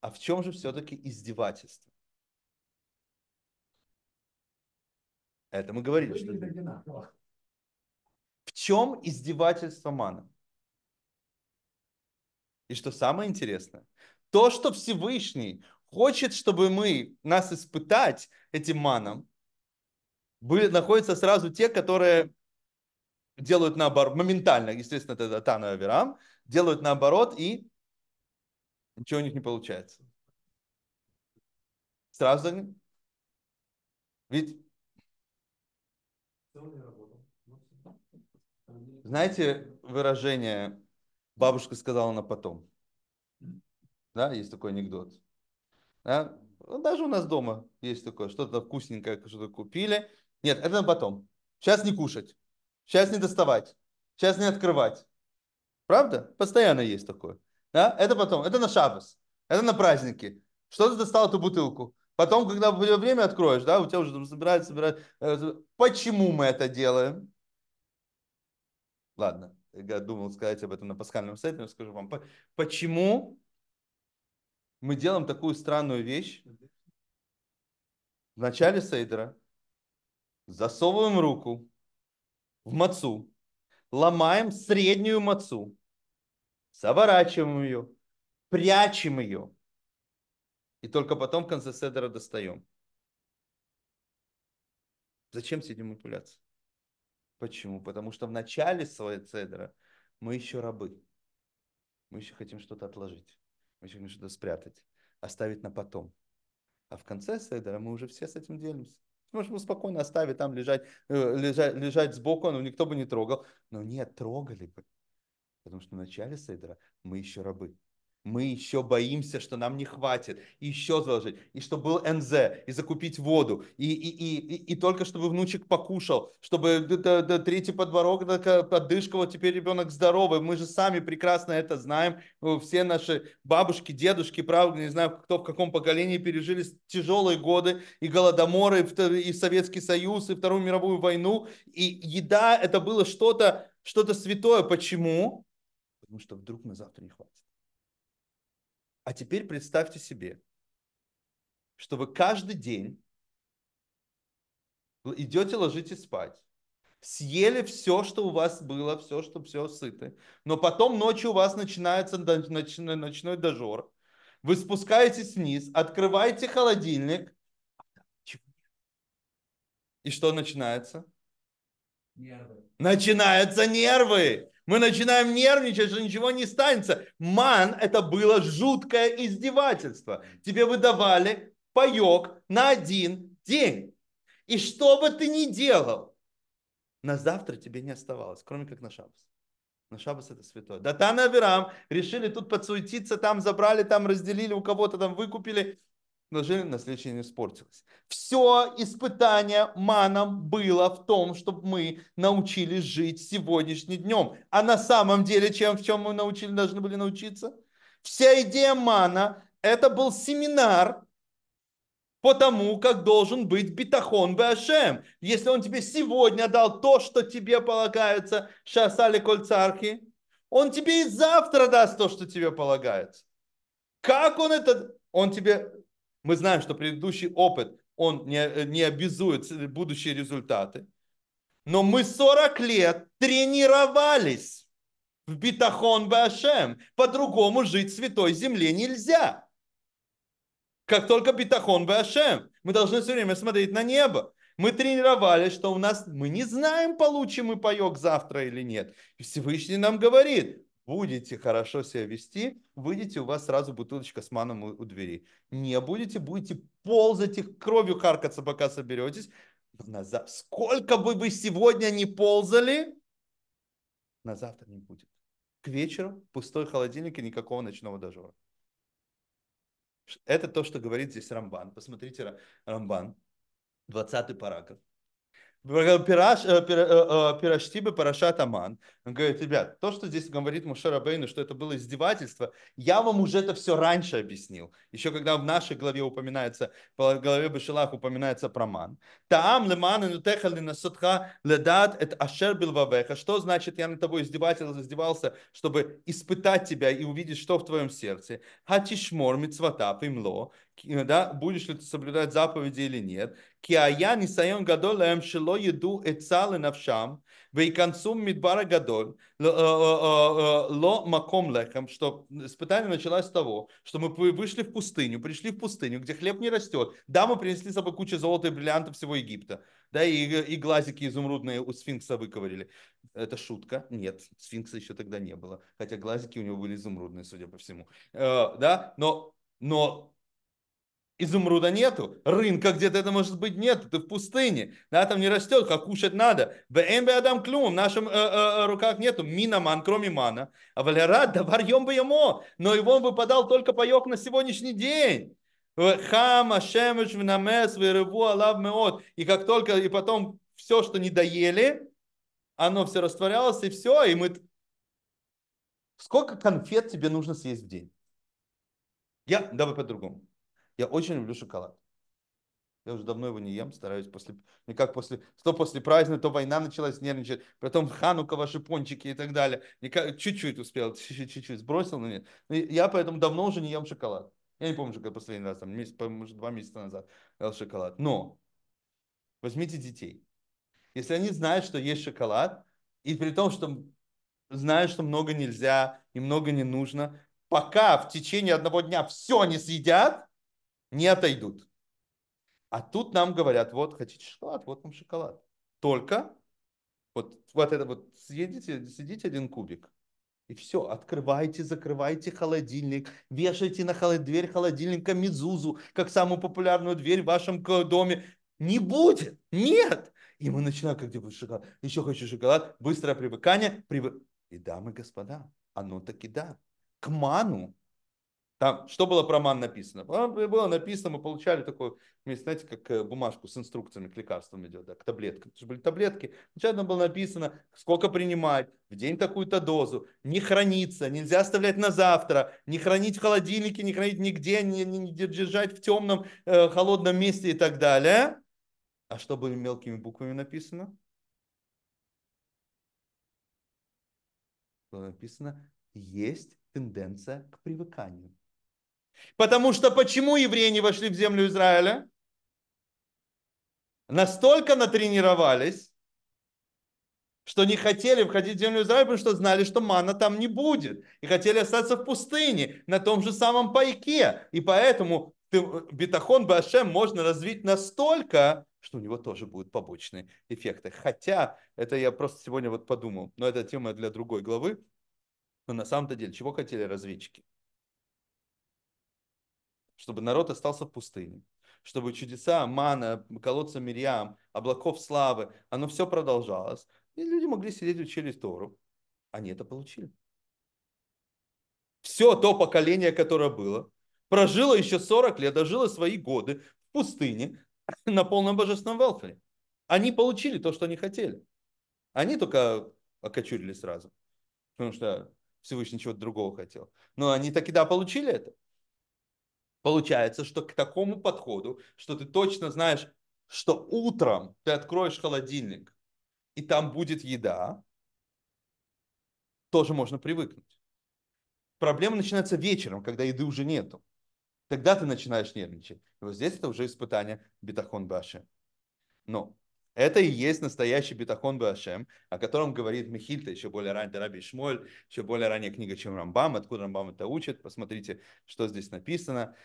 А в чем же все-таки издевательство? Это мы говорили, что чем издевательство маны? И что самое интересное, то, что Всевышний хочет, чтобы мы, нас испытать этим маном, были, находятся сразу те, которые делают наоборот, моментально, естественно, это Тану и Аверам, делают наоборот и ничего у них не получается. Сразу ведь знаете выражение «бабушка сказала на потом»? Да, есть такой анекдот. Да? Ну, даже у нас дома есть такое, что-то вкусненькое, что-то купили. Нет, это на потом. Сейчас не кушать, сейчас не доставать, сейчас не открывать. Правда? Постоянно есть такое. Да? Это потом, это на шабас, это на праздники. Что ты достал эту бутылку? Потом, когда время откроешь, да, у тебя уже там собирают, собирают. Э, почему мы это делаем? Ладно, я думал сказать об этом на пасхальном сайте, но скажу вам. Почему мы делаем такую странную вещь? В начале сейдера засовываем руку в мацу, ломаем среднюю мацу, заворачиваем ее, прячем ее, и только потом в конце седера достаем. Зачем сидим манипуляции? Почему? Потому что в начале своей цедра мы еще рабы. Мы еще хотим что-то отложить. Мы еще хотим что-то спрятать. Оставить на потом. А в конце седера мы уже все с этим делимся. Может, мы спокойно оставить там лежать, э, лежать, лежать сбоку, а но ну, никто бы не трогал. Но нет, трогали бы. Потому что в начале седера мы еще рабы мы еще боимся, что нам не хватит, и еще заложить, и чтобы был НЗ, и закупить воду, и, и, и, и, и только чтобы внучек покушал, чтобы да, да, третий подворок вот теперь ребенок здоровый, мы же сами прекрасно это знаем, все наши бабушки, дедушки, правда, не знаю, кто в каком поколении пережили тяжелые годы, и голодоморы, и Советский Союз, и Вторую мировую войну, и еда, это было что, -то, что -то святое, почему? Потому что вдруг на завтра не хватит. А теперь представьте себе, что вы каждый день идете, ложитесь спать, съели все, что у вас было, все, что все сыты, но потом ночью у вас начинается ночной, ночной дожор, вы спускаетесь вниз, открываете холодильник, и что начинается? Нервы. Начинаются нервы. Мы начинаем нервничать, что ничего не станется. Ман – это было жуткое издевательство. Тебе выдавали паек на один день. И что бы ты ни делал, на завтра тебе не оставалось, кроме как на шаббас. На шаббас это святое. Да там Авирам решили тут подсуетиться, там забрали, там разделили, у кого-то там выкупили. Неужели наследие не испортилось? Все испытание маном было в том, чтобы мы научились жить сегодняшним днем. А на самом деле, чем, в чем мы научили, должны были научиться? Вся идея мана – это был семинар по тому, как должен быть битахон Башем. Если он тебе сегодня дал то, что тебе полагается, шасали кольцарки, он тебе и завтра даст то, что тебе полагается. Как он это... Он тебе мы знаем, что предыдущий опыт, он не, не обязует будущие результаты. Но мы 40 лет тренировались в Битахон Башем. По-другому жить в Святой Земле нельзя. Как только Битахон Башем. Мы должны все время смотреть на небо. Мы тренировались, что у нас мы не знаем, получим мы паек завтра или нет. Всевышний нам говорит, будете хорошо себя вести, выйдете, у вас сразу бутылочка с маном у, у двери. Не будете, будете ползать их кровью харкаться, пока соберетесь. На Назав... Сколько бы вы сегодня не ползали, на завтра не будет. К вечеру пустой холодильник и никакого ночного дожора. Это то, что говорит здесь Рамбан. Посмотрите Рамбан, 20 параграф. Пираж, э, пир, э, э, парашат аман. Он говорит, ребят, то, что здесь говорит Мушер Бейну, что это было издевательство, я вам уже это все раньше объяснил. Еще когда в нашей главе упоминается, в главе Башилах упоминается про ман. Таам леман и насутха ледат эт ашер вавеха. Что значит, я на тобой издеватель издевался, чтобы испытать тебя и увидеть, что в твоем сердце. Хатишмор мицвата пимло да, будешь ли ты соблюдать заповеди или нет. Киая не сайон гадол лаем шило еду эцалы навшам, вейконцум мидбара гадол э, э, э, ло маком лехам, что испытание началось с того, что мы вышли в пустыню, пришли в пустыню, где хлеб не растет. Да, мы принесли с собой кучу золота и бриллиантов всего Египта, да, и, и глазики изумрудные у сфинкса выковырили. Это шутка? Нет, сфинкса еще тогда не было, хотя глазики у него были изумрудные, судя по всему. да, но, но изумруда нету, рынка где-то это может быть нет, ты в пустыне, да, там не растет, как кушать надо. В эмбе адам клюм, в нашем э, э, э руках нету мина ман, кроме мана. А валера даварьем бы ему, но его он выпадал только паек на сегодняшний день. Хама, шемеш, внамес, вырыву, алав, меот. И как только, и потом все, что не доели, оно все растворялось, и все, и мы... Сколько конфет тебе нужно съесть в день? Я, давай по-другому. Я очень люблю шоколад. Я уже давно его не ем, стараюсь после... Никак после... То после праздника, то война началась нервничать. Потом Ханука, ваши пончики и так далее. Никак... Чуть-чуть успел, чуть-чуть сбросил, но нет. Ну, я поэтому давно уже не ем шоколад. Я не помню, когда последний раз, там, месяц, может, два месяца назад ел шоколад. Но возьмите детей. Если они знают, что есть шоколад, и при том, что знают, что много нельзя и много не нужно, пока в течение одного дня все не съедят, не отойдут. А тут нам говорят, вот хотите шоколад, вот вам шоколад. Только вот, вот это вот съедите, съедите один кубик. И все, открывайте, закрывайте холодильник, вешайте на холод... дверь холодильника мизузу, как самую популярную дверь в вашем доме. Не будет, нет. И мы начинаем, как где будет шоколад, еще хочу шоколад, быстрое привыкание. Прив... И дамы и господа, оно таки да. К ману там, что было про ман написано? Было написано, мы получали такую, знаете, как э, бумажку с инструкциями к лекарствам идет, да, к таблеткам. Это же были таблетки. Вначале там было написано, сколько принимать, в день такую-то дозу, не храниться, нельзя оставлять на завтра, не хранить в холодильнике, не хранить нигде, не, не, не держать в темном, э, холодном месте и так далее. А что было мелкими буквами написано? Было написано, есть тенденция к привыканию. Потому что почему евреи не вошли в землю Израиля? Настолько натренировались, что не хотели входить в землю Израиля, потому что знали, что мана там не будет. И хотели остаться в пустыне, на том же самом пайке. И поэтому бетахон Башем можно развить настолько, что у него тоже будут побочные эффекты. Хотя, это я просто сегодня вот подумал, но это тема для другой главы. Но на самом-то деле, чего хотели разведчики? чтобы народ остался в пустыне, чтобы чудеса мана, колодца Мирьям, облаков славы, оно все продолжалось, и люди могли сидеть, учили Тору. Они это получили. Все то поколение, которое было, прожило еще 40 лет, дожило свои годы в пустыне на полном божественном велфаре. Они получили то, что они хотели. Они только окочурили сразу, потому что Всевышний чего-то другого хотел. Но они таки да получили это. Получается, что к такому подходу, что ты точно знаешь, что утром ты откроешь холодильник, и там будет еда, тоже можно привыкнуть. Проблема начинается вечером, когда еды уже нету. Тогда ты начинаешь нервничать. И вот здесь это уже испытание бетахон баши. Но это и есть настоящий битахон беашем, о котором говорит Мехильта, еще более ранее Раби Шмоль, еще более ранняя книга, чем Рамбам, откуда Рамбам это учит. Посмотрите, что здесь написано.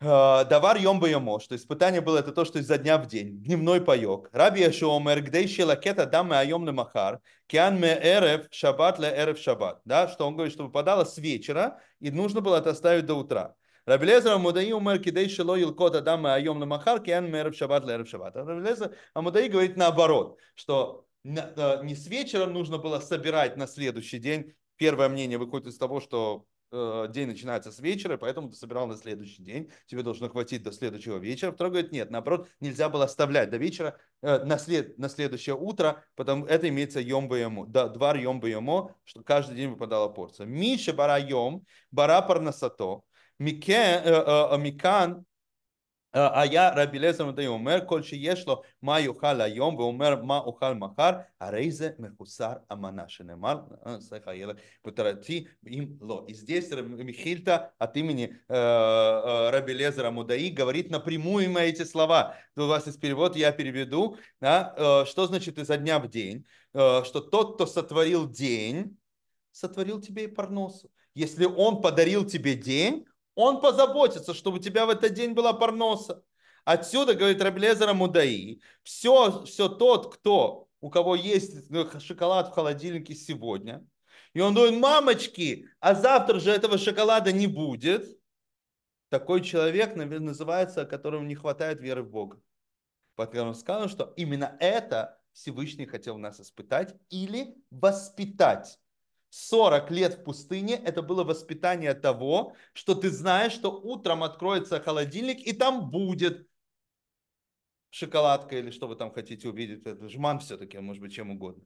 А, Давар йом йомо, что испытание было это то, что изо дня в день, дневной паек. Раби Яшуомер, где шелакета дамы айом махар, киан ме эрев шаббат ле эрев шаббат. Да, что он говорит, что выпадало с вечера, и нужно было это оставить до утра. Рабелезер Амудаи умер кидей шило илкот адама айом на махарке ан мэров шаббат лэров шаббат. А Рабелезер Амудаи говорит наоборот, что э, не с вечера нужно было собирать на следующий день. Первое мнение выходит из того, что э, день начинается с вечера, поэтому ты собирал на следующий день, тебе должно хватить до следующего вечера. Второй говорит, нет, наоборот, нельзя было оставлять до вечера, э, на, след, на следующее утро, потому это имеется йомба ему, да, двар бы ему, что каждый день выпадала порция. Миша бара йом, бара парнасато, מכאן היה רבי אליעזר מדי אומר, כל שיש לו מה יאכל היום ואומר מה אוכל מחר, הרי זה מחוסר אמנה, שנאמר, סליחה ילד, ותרתי אם לא. И здесь Михильта от имени Раби Лезера Мудаи говорит напрямую ему эти слова. У вас есть перевод, я переведу. Да? Э, что значит изо дня в день? Э, что тот, кто сотворил день, сотворил тебе и парносу. Если он подарил тебе день, он позаботится, чтобы у тебя в этот день была парноса. Отсюда, говорит Раблезера Мудаи, все, все тот, кто, у кого есть ну, шоколад в холодильнике сегодня, и он думает, мамочки, а завтра же этого шоколада не будет. Такой человек, наверное, называется, которому не хватает веры в Бога. Поэтому сказал, что именно это Всевышний хотел нас испытать или воспитать. 40 лет в пустыне это было воспитание того, что ты знаешь, что утром откроется холодильник и там будет шоколадка или что вы там хотите увидеть. Это жман все-таки, может быть, чем угодно.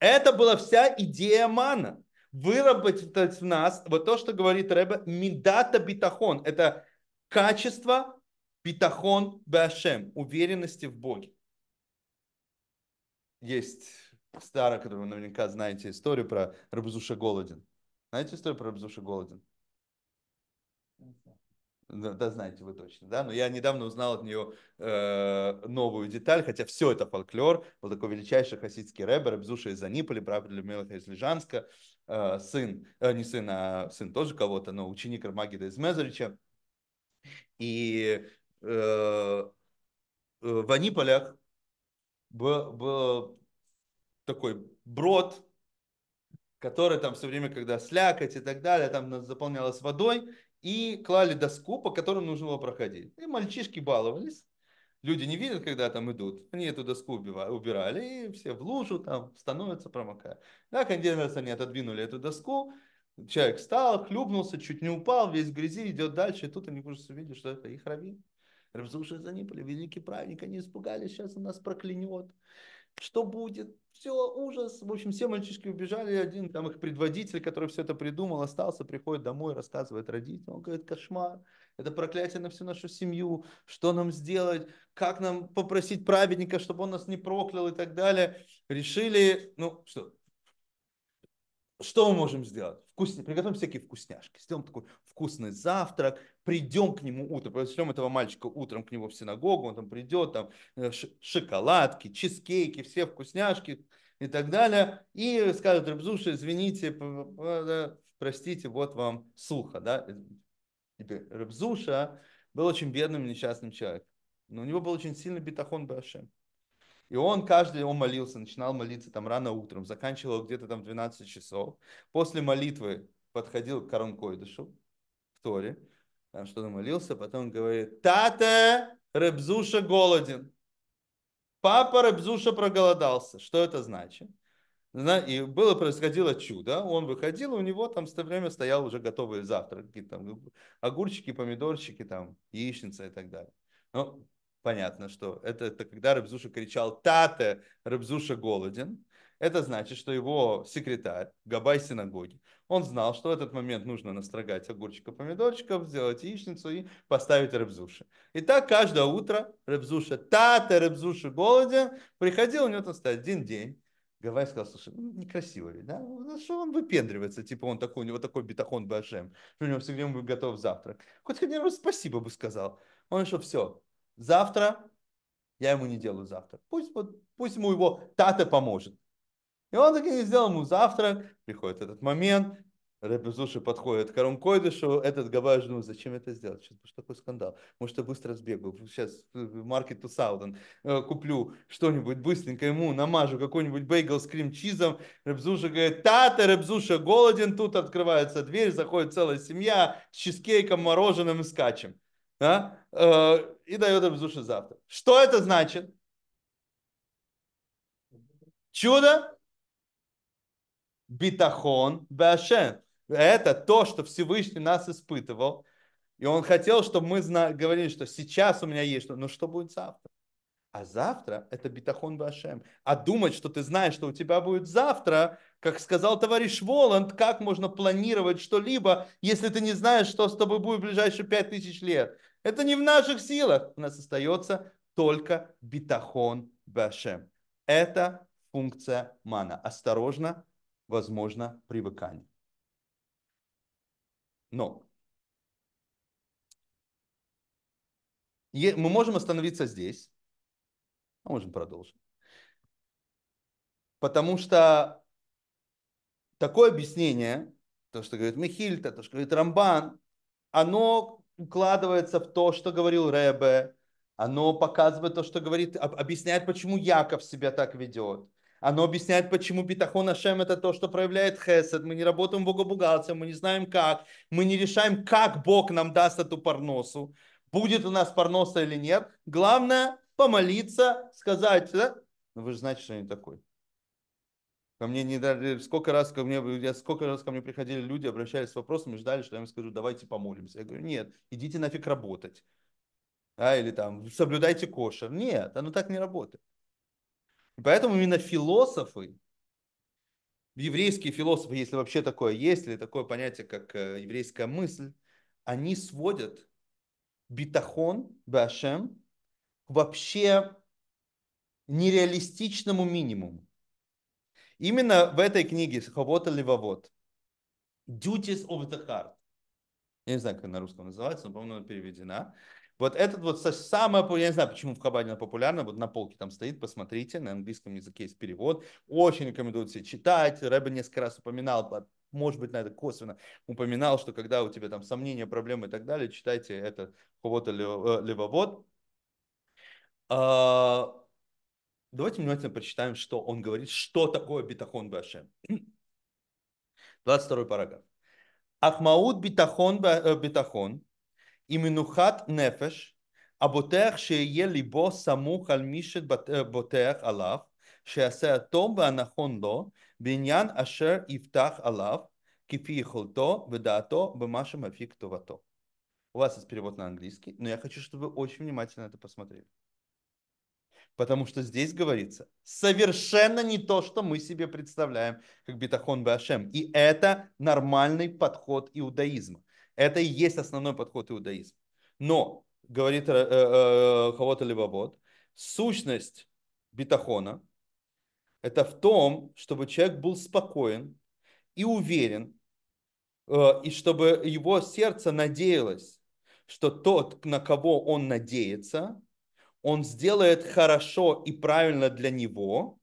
Это была вся идея мана. Выработать в нас вот то, что говорит Рэба, медата битахон. Это качество битахон бешем уверенности в Боге. Есть Стара, которую вы наверняка знаете историю про Рабзуша Голодин. Знаете историю про Рабзуша Голодин? Да, да, знаете вы точно, да? Но я недавно узнал от нее э, новую деталь, хотя все это фольклор. Был такой величайший хасидский рэбер, Рабзуша из Аниполи, правда, Людмила из Лежанска, э, сын, э, не сын, а сын тоже кого-то, но ученик Армагида из Мезерича. И э, э, в Аниполях был, был такой брод, который там все время, когда слякоть и так далее, там заполнялась водой, и клали доску, по которой нужно было проходить. И мальчишки баловались. Люди не видят, когда там идут. Они эту доску убирали, и все в лужу там становятся, промокая. Да, кондиционерцы они отодвинули эту доску, человек встал, хлюпнулся, чуть не упал, весь в грязи, идет дальше, и тут они просто видят, что это их раввин. Рабзуши за ним были великий праведник, они испугались, сейчас он нас проклянет что будет, все, ужас. В общем, все мальчишки убежали, один там их предводитель, который все это придумал, остался, приходит домой, рассказывает родителям. Он говорит, кошмар, это проклятие на всю нашу семью, что нам сделать, как нам попросить праведника, чтобы он нас не проклял и так далее. Решили, ну что, что мы можем сделать? Вкусня... Приготовим всякие вкусняшки, сделаем такой вкусный завтрак, придем к нему утром, пришлем этого мальчика утром к нему в синагогу, он там придет, там э, шоколадки, чизкейки, все вкусняшки и так далее, и скажет Рыбзуша, извините, простите, вот вам сухо, да, Рыбзуша был очень бедным несчастным человеком, но у него был очень сильный битахон Башем. И он каждый, он молился, начинал молиться там рано утром, заканчивал где-то там в 12 часов. После молитвы подходил к Коранкойдышу в Торе, там что-то молился, потом говорит, тата Рыбзуша голоден. Папа Рыбзуша проголодался. Что это значит? И было, происходило чудо. Он выходил, у него там в то время стоял уже готовый завтрак. Какие-то там огурчики, помидорчики, там, яичница и так далее. Но понятно, что это, это когда Рыбзуша кричал «Тате!» Рыбзуша голоден. Это значит, что его секретарь, Габай синагоги, он знал, что в этот момент нужно настрогать огурчика, помидорчиков, сделать яичницу и поставить Рыбзуши. И так каждое утро Рыбзуша, "Тате, Рыбзуша голоден, приходил, у него там стоит один день, Гавай сказал, слушай, ну, некрасиво ведь, да? Ну, что он выпендривается? Типа он такой, у него такой бетахон БШМ, что у него всегда он будет готов завтрак. Хоть хотя бы спасибо бы сказал. Он еще все, завтра, я ему не делаю завтра. Пусть, вот, пусть ему его тата поможет. И он так и не сделал ему завтрак, приходит этот момент, Ребезуши подходит к Арам Койдышу, этот Габаш думает, зачем это сделать? Сейчас будет такой скандал. Может, я быстро сбегу, сейчас в маркет Тусауден э, куплю что-нибудь быстренько ему, намажу какой-нибудь бейгл с крем-чизом. Ребзуша говорит, тата, Ребзуша голоден, тут открывается дверь, заходит целая семья с чизкейком, мороженым и скачем а, э, и дает им душу завтра. Что это значит? Чудо? Битахон Башен. Это то, что Всевышний нас испытывал. И он хотел, чтобы мы зна- говорили, что сейчас у меня есть, но ну, что будет завтра? А завтра это битахон башем. А думать, что ты знаешь, что у тебя будет завтра, как сказал товарищ Воланд, как можно планировать что-либо, если ты не знаешь, что с тобой будет в ближайшие пять тысяч лет? Это не в наших силах. У нас остается только битахон башем. Это функция мана. Осторожно, возможно, привыкание. Но мы можем остановиться здесь, а можем продолжить. Потому что такое объяснение, то, что говорит Михильта, то, что говорит Рамбан, оно укладывается в то, что говорил Ребе, оно показывает то, что говорит, объясняет, почему Яков себя так ведет. Оно объясняет, почему Питахон Ашем это то, что проявляет Хесед. Мы не работаем богобугалцем, мы не знаем как. Мы не решаем, как Бог нам даст эту парносу. Будет у нас парноса или нет. Главное помолиться, сказать, да? Ну вы же знаете, что я не такой. Ко мне не дали, сколько раз ко мне, я, сколько раз ко мне приходили люди, обращались с вопросами, ждали, что я им скажу, давайте помолимся. Я говорю, нет, идите нафиг работать. А, или там, соблюдайте кошер. Нет, оно так не работает. поэтому именно философы, еврейские философы, если вообще такое есть, или такое понятие, как э, еврейская мысль, они сводят битахон, башем, к вообще нереалистичному минимуму. Именно в этой книге Хавота Левовод Duties of the Heart. Я не знаю, как на русском называется, но, по-моему, она переведена. Вот этот вот самое, я не знаю, почему в Хабаде она популярна, вот на полке там стоит, посмотрите, на английском языке есть перевод. Очень рекомендую себе читать. Рэбе несколько раз упоминал, а, может быть, на это косвенно упоминал, что когда у тебя там сомнения, проблемы и так далее, читайте это Хавота э, Левовод. А, Давайте внимательно прочитаем, что он говорит, что такое битахон башем. 22 (clears throat) параграф. Ахмаут битахон э, битахон, именухат нефеш, аботех шее либо самух аль э, ботех алав, שיעשה הטוב והנכון לו בעניין ашер ифтах алав, кифи холто, ודעתו במה שמפיק טובתו. У вас есть перевод на английский, но я хочу, чтобы вы очень внимательно это посмотрели. Потому что здесь говорится совершенно не то, что мы себе представляем как битахон Башем. И это нормальный подход иудаизма. Это и есть основной подход иудаизма. Но, говорит кого-то либо вот сущность битахона это в том, чтобы человек был спокоен и уверен, э, и чтобы его сердце надеялось, что тот, на кого он надеется, он сделает хорошо и правильно для него,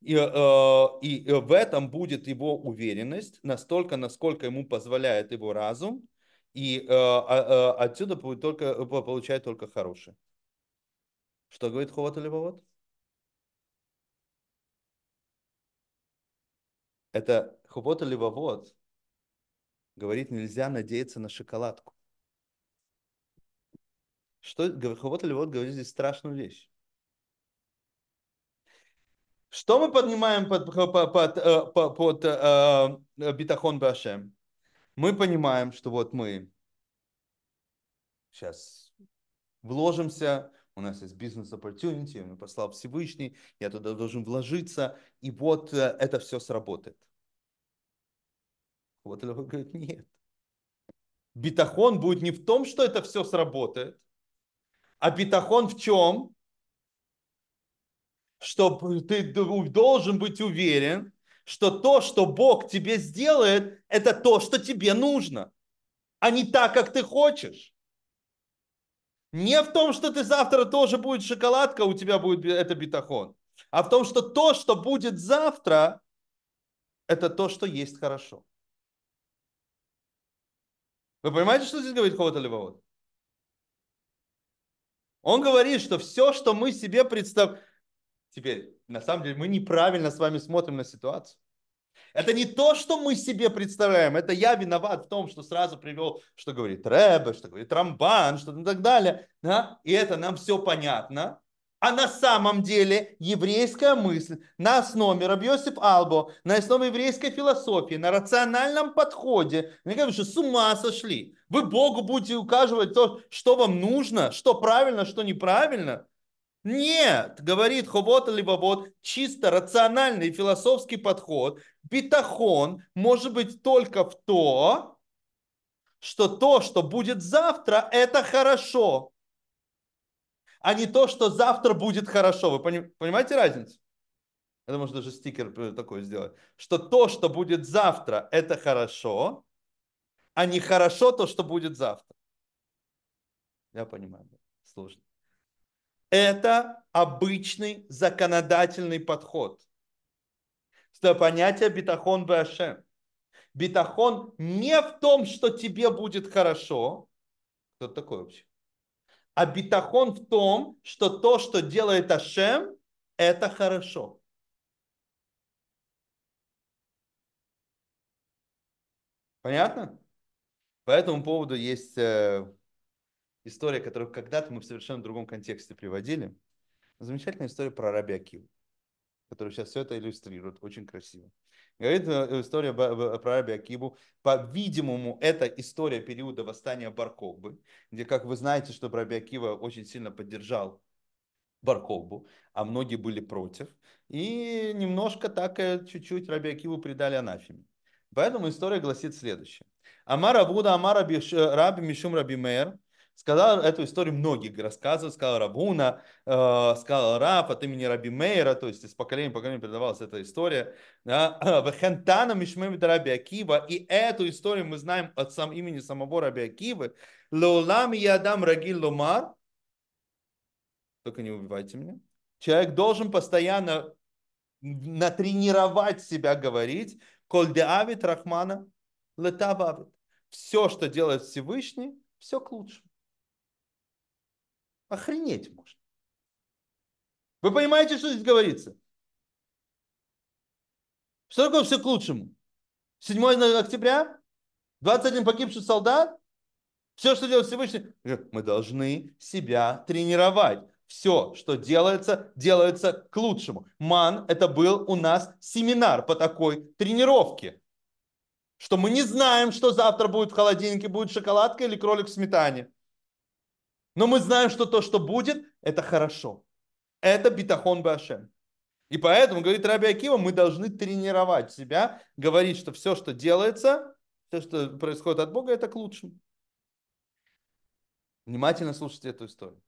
и, э, и э, в этом будет его уверенность, настолько, насколько ему позволяет его разум, и э, а, а, отсюда будет только, получает только хорошее. Что говорит Ховат или Вовод? Это Ховат или Вовод говорит, нельзя надеяться на шоколадку. Что Гавховод или вот говорит здесь страшную вещь. Что мы поднимаем под, под, под, э, под, под э, битахон Башем? Мы понимаем, что вот мы сейчас вложимся, у нас есть бизнес opportunity, мне послал Всевышний, я туда должен вложиться, и вот э, это все сработает. Вот Лева говорит, нет. Битахон будет не в том, что это все сработает, а битахон в чем? Что ты должен быть уверен, что то, что Бог тебе сделает, это то, что тебе нужно, а не так, как ты хочешь. Не в том, что ты завтра тоже будет шоколадка, у тебя будет это битахон, а в том, что то, что будет завтра, это то, что есть хорошо. Вы понимаете, что здесь говорит Ховата Левовод? Он говорит, что все, что мы себе представляем... Теперь, на самом деле, мы неправильно с вами смотрим на ситуацию. Это не то, что мы себе представляем. Это я виноват в том, что сразу привел, что говорит Рэбе, что говорит Рамбан, что и так далее. Да? И это нам все понятно. А на самом деле еврейская мысль на основе Рабьосиф Албо, на основе еврейской философии, на рациональном подходе, они говорят, что с ума сошли. Вы Богу будете указывать то, что вам нужно, что правильно, что неправильно. Нет, говорит Ховот либо вот чисто рациональный философский подход, битахон может быть только в то, что то, что будет завтра, это хорошо а не то, что завтра будет хорошо. Вы понимаете разницу? Это можно даже стикер э, такой сделать. Что то, что будет завтра, это хорошо, а не хорошо то, что будет завтра. Я понимаю, сложно. Это обычный законодательный подход. Это а понятие битахон башем. Битахон не в том, что тебе будет хорошо. Кто такой вообще? а битахон в том, что то, что делает Ашем, это хорошо. Понятно? По этому поводу есть э, история, которую когда-то мы в совершенно другом контексте приводили. Замечательная история про Раби Акиву, которая сейчас все это иллюстрирует очень красиво. Говорит э, э, история про Раби Акибу. По-видимому, это история периода восстания Баркобы, где, как вы знаете, что Раби Акива очень сильно поддержал Баркобу, а многие были против. И немножко так э, чуть-чуть Раби Акиву придали анафеме. Поэтому история гласит следующее. Амара Буда Амара Раби Мишум Раби Мэр, Сказал эту историю многие рассказывают, сказал Рабуна, э, сказал Раф от имени Раби Мейра, то есть из поколения в поколение передавалась эта история. (clears throat) Вахентана Мишмем Раби Акива, и эту историю мы знаем от сам, имени самого Раби Акивы. Леулам Ядам Рагил Лумар, только не убивайте меня. Человек должен постоянно натренировать себя говорить, коль деавит рахмана летававит. Все, что делает Всевышний, все к лучшему. Охренеть можно. Вы понимаете, что здесь говорится? Что такое все к лучшему? 7 октября? 21 погибший солдат? Все, что делает Всевышний, мы должны себя тренировать. Все, что делается, делается к лучшему. Ман, это был у нас семинар по такой тренировке. Что мы не знаем, что завтра будет в холодильнике, будет шоколадка или кролик в сметане. Но мы знаем, что то, что будет, это хорошо. Это битахон Башем. И поэтому, говорит Раби Акива, мы должны тренировать себя, говорить, что все, что делается, все, что происходит от Бога, это к лучшему. Внимательно слушайте эту историю.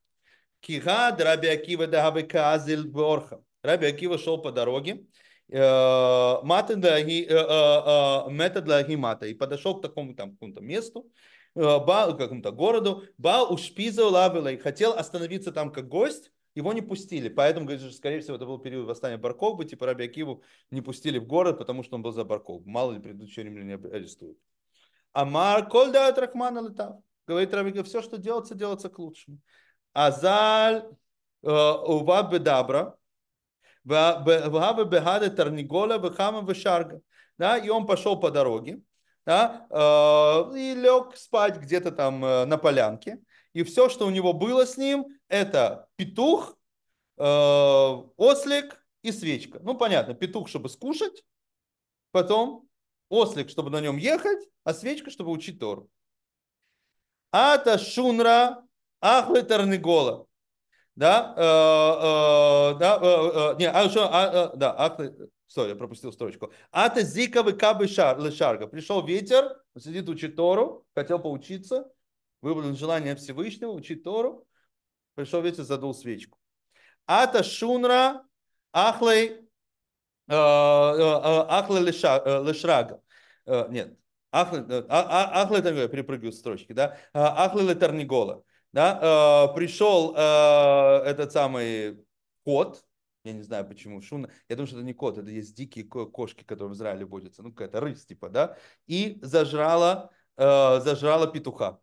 Кигад Раби Акива Дагабека Азель Борха. Раби Акива шел по дороге, э, мата э, э, для мата, и подошел к такому там какому-то месту, Э, какому-то городу, Ба ушпиза лавелей, хотел остановиться там как гость, его не пустили. Поэтому, говорит, скорее всего, это был период восстания Барковбы, типа Раби Акиву не пустили в город, потому что он был за Барковбу. Мало ли предыдущие римляне арестуют. Амар кольда от Рахмана летав. Говорит Раби все, что делается, делается к лучшему. Азаль э, ува бедабра, вага бегада тарниголя, вехама вешарга. Да, и он пошел по дороге, да, э, и лег спать где-то там э, на полянке. И все, что у него было с ним, это петух, э, ослик и свечка. Ну, понятно, петух, чтобы скушать, потом ослик, чтобы на нем ехать, а свечка, чтобы учить Тору. Ата шунра ахлы тарнигола. Да, да, не, а, что, а, да, ахлы, Стой, я пропустил строчку. Ата зика выкабы лешарга. Пришел ветер, сидит учит Тору, хотел поучиться, выбрал желание Всевышнего, учит Тору. Пришел ветер, задул свечку. Ата шунра ахлей э, э, э, ахлей лешрага. Нет, а Тарнигола, перепрыгиваю строчки, да, Ахле Тарнигола, да, пришел этот самый кот, я не знаю, почему шумно. Я думаю, что это не кот, это есть дикие кошки, которые в Израиле водятся. Ну, какая-то рысь, типа, да? И зажрала, э, зажрала петуха.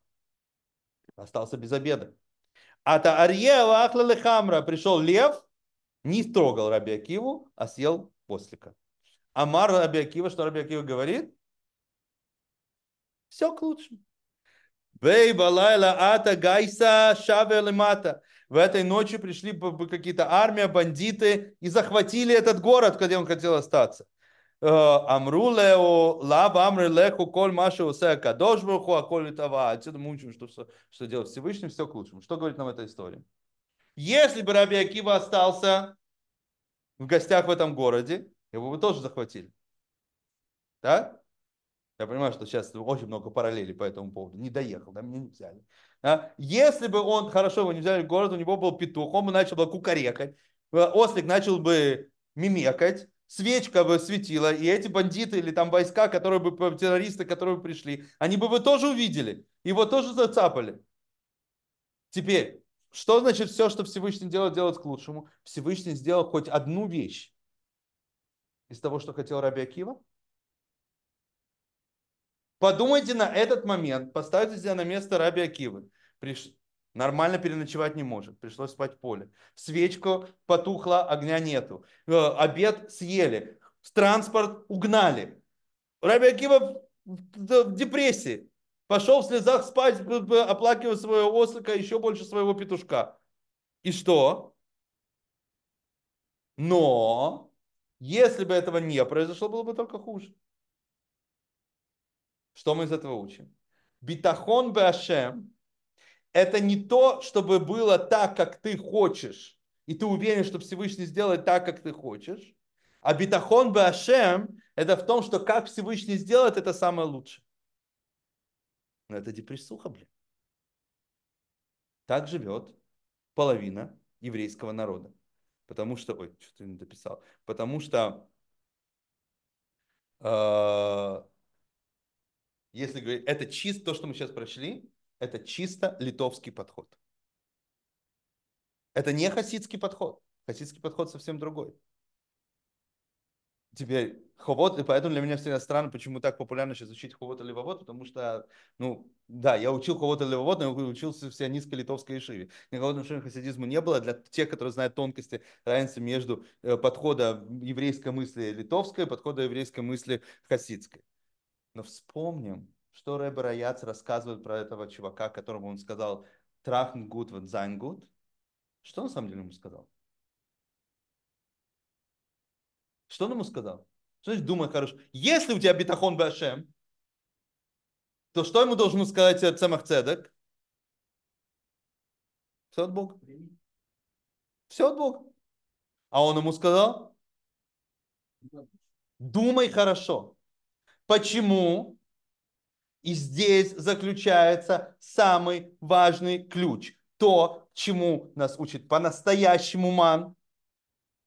Остался без обеда. А то Арьева Ахлала Хамра пришел лев, не трогал Раби Акиву, а съел послика. Амар Раби Акива, что Раби Акива говорит? Все к лучшему. Бей балайла ата гайса шаве лимата. В этой ночью пришли бы какие-то армия, бандиты и захватили этот город, где он хотел остаться. Э, Амрулео лео лав амры леху коль маша усе кадош бруху, а коль това. Отсюда мы учим, что, что, что делать Всевышним, все к лучшему. Что говорит нам эта история? Если бы Раби Акива остался в гостях в этом городе, его бы тоже захватили. Да? Я понимаю, что сейчас очень много параллелей по этому поводу. Не доехал, да, меня не взяли. Да? Если бы он, хорошо, его не взяли в город, у него был петух, он бы начал бы кукарекать, э, ослик начал бы мимекать, свечка бы светила, и эти бандиты или там войска, которые бы, э, террористы, которые бы пришли, они бы его тоже увидели, его тоже зацапали. Теперь, что значит все, что Всевышний делает, делать к лучшему? Всевышний сделал хоть одну вещь из того, что хотел Раби Акива, Подумайте на этот момент, поставьте себя на место Раби Акивы. Приш... Нормально переночевать не может, пришлось спать в поле. Свечка потухла, огня нету. Э, обед съели, транспорт угнали. Раби Акива в депрессии. Пошел в слезах спать, оплакивая своего ослика, еще больше своего петушка. И что? Но если бы этого не произошло, было бы только хуже. Что мы из этого учим? Битахон беашем — это не то, чтобы было так, как ты хочешь, и ты уверен, что Всевышний сделает так, как ты хочешь. А битахон беашем — это в том, что как Всевышний сделает, это самое лучшее. Но это депрессуха, блин. Так живет половина еврейского народа. Потому что, ой, что-то не дописал. Потому что э, если говорить, это чисто, то, что мы сейчас прочли, это чисто литовский подход. Это не хасидский подход. Хасидский подход совсем другой. Теперь ховод, и поэтому для меня всегда странно, почему так популярно сейчас учить ховод или левовод, потому что, ну, да, я учил ховод или левовод, но я учился все сионистской литовской ишиве. Никакого отношения к хасидизму не было. Для тех, которые знают тонкости разницы между э, подхода еврейской мысли литовской и подхода еврейской мысли хасидской. Но вспомним, что Рэбе Раяц рассказывает про этого чувака, которому он сказал «трахн гуд, вот зайн гуд». Что на самом деле ему сказал? Что он ему сказал? Что значит «думай хорошо»? Если у тебя битахон башем, то что ему должен сказать Цемах Цедек? Все от Бога. Все от Бога. А он ему сказал, думай хорошо. Почему? И здесь заключается самый важный ключ. То, чему нас учит по-настоящему ман.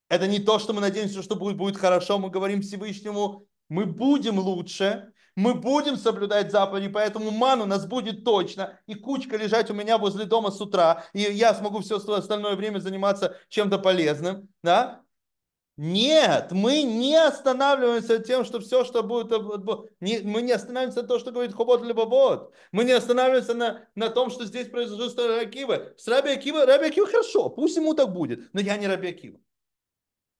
Это не то, что мы надеемся, что будет, будет хорошо. Мы говорим Всевышнему, мы будем лучше, мы будем соблюдать заповеди, поэтому ман у нас будет точно, и кучка лежать у меня возле дома с утра, и я смогу все остальное время заниматься чем-то полезным, да? Нет, мы не останавливаемся тем, что все, что будет, э, мы не останавливаемся на то, что говорит Хобот Лебобот. Мы не останавливаемся на, на том, что здесь произошло с Раби Акива. С Раби Акива, Раби Акива хорошо, пусть ему так будет, но я не Раби Акива.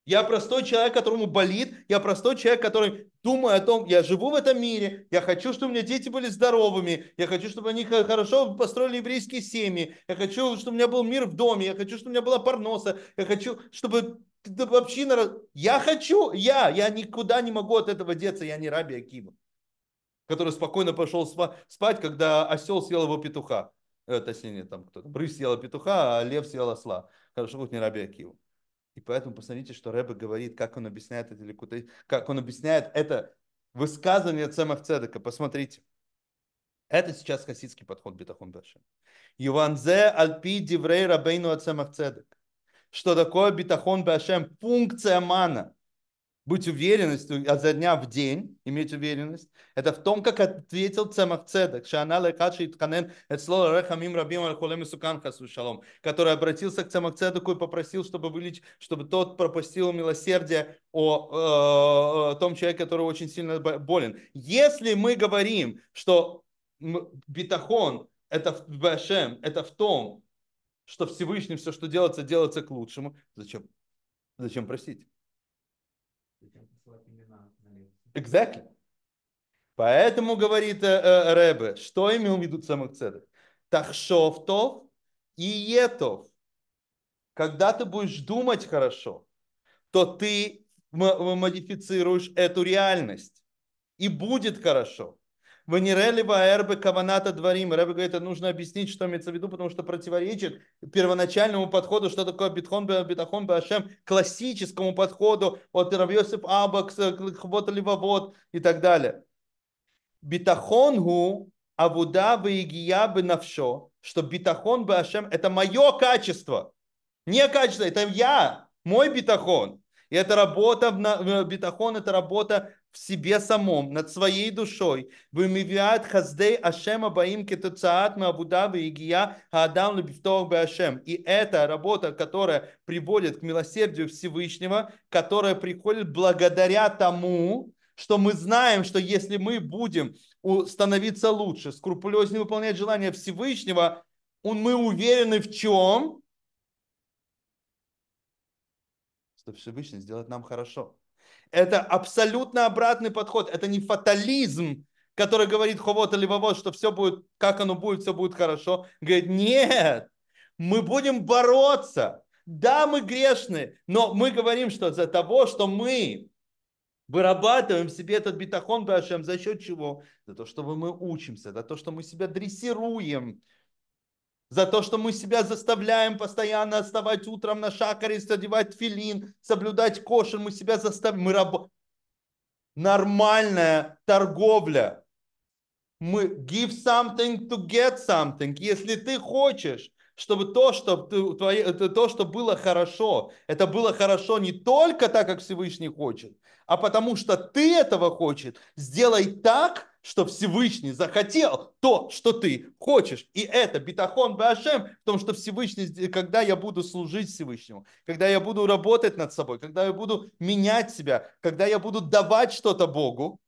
Я простой человек, которому болит, я простой человек, который думаю о том, я живу в этом мире, я хочу, чтобы у меня дети были здоровыми, я хочу, чтобы они хорошо построили еврейские семьи, я хочу, чтобы у меня был мир в доме, я хочу, чтобы у меня была парноса, я хочу, чтобы да вообще на... Я хочу, я, я никуда не могу от этого деться, я не Раби Акива, который спокойно пошел спать, когда осел съел его петуха. Э, точнее, там кто-то. Брысь съела петуха, а лев съел осла. Хорошо, хоть не Раби Акива. И поэтому посмотрите, что Рэбе говорит, как он объясняет это или как он объясняет это высказывание Цемах Цедека. Посмотрите. Это сейчас хасидский подход Бетахон Бершин. Иванзе альпи диврей рабейну Цемах Цедек что такое битахон башем, функция мана. Быть уверенностью а за дня в день, иметь уверенность, это в том, как ответил Цемах Цедек, Шана Лекаши Итханен, это слово Рехамим Рабим Алхулем и Шалом, который обратился к Цемах Цедеку и попросил, чтобы, вылечь, чтобы тот пропустил милосердие о, э, о том человеке, который очень сильно болен. Если мы говорим, что битахон, это в Башем, это в том, что Всевышним все, что делается, делается к лучшему, зачем? Зачем просить? Зачем Exactly. Поэтому говорит э, э, Рэбе, что имел в виду самых цедок? Тахшовтов и етов. Когда ты будешь думать хорошо, то ты модифицируешь эту реальность. И будет хорошо вы не Ванирелева эрбе каваната дворим. Рэбе говорит, это нужно объяснить, что имеется в виду, потому что противоречит первоначальному подходу, что такое битхон бе битахон бе классическому подходу от Равьосиф Абакс, э, Хвота Левовод и так далее. Битахонгу авуда бы игия бы навшо, что битахон бы это мое качество, не качество, это я, мой битахон. И это работа, э, битахон – это работа в себе самом, над своей душой, вымивает хаздей Ашем, Баим кетуцаат Мабудавы и Гия Адам Лебифтох Ашем. И это работа, которая приводит к милосердию Всевышнего, которая приходит благодаря тому, что мы знаем, что если мы будем становиться лучше, скрупулезнее выполнять желания Всевышнего, мы уверены в чем? Что Всевышний сделает нам хорошо. Это абсолютно обратный подход. Это не фатализм, который говорит ховод или вовод, что все будет, как оно будет, все будет хорошо. Говорит, нет, мы будем бороться. Да, мы грешны, но мы говорим, что за того, что мы вырабатываем себе этот битахон Башем, за счет чего? За то, что мы учимся, за то, что мы себя дрессируем, за то, что мы себя заставляем постоянно оставать утром на шакаре, одевать филин, соблюдать кошер, мы себя заставляем, мы работаем. Нормальная торговля. Мы give something to get something. Если ты хочешь, чтобы то, что, твои, то, что было хорошо, это было хорошо не только так, как Всевышний хочет, а потому что ты этого хочет. сделай так, что Всевышний захотел то, что ты хочешь. И это битахон башем, в том, что Всевышний, э, когда я буду служить Всевышнему, когда я буду работать над собой, когда я буду менять себя, когда я буду давать что-то Богу,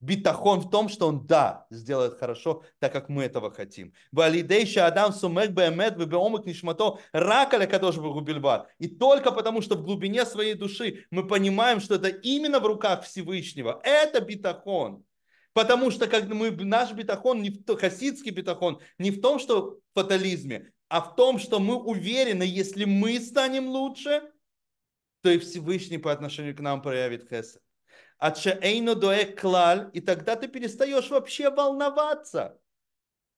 битахон в том, что он да, сделает хорошо, так как мы этого хотим. Валидейша Адам сумек беэмет вебеомок нишмато ракаля кадош бельбар. И только потому, что в глубине своей души мы понимаем, что это именно в руках Всевышнего. Это битахон. Потому что как мы, наш битахон, не в, хасидский битахон, не в том, что в фатализме, а в том, что мы уверены, если мы станем лучше, то и Всевышний по отношению к нам проявит хесед. А чаэйно доэ клаль, и тогда ты перестаешь вообще волноваться.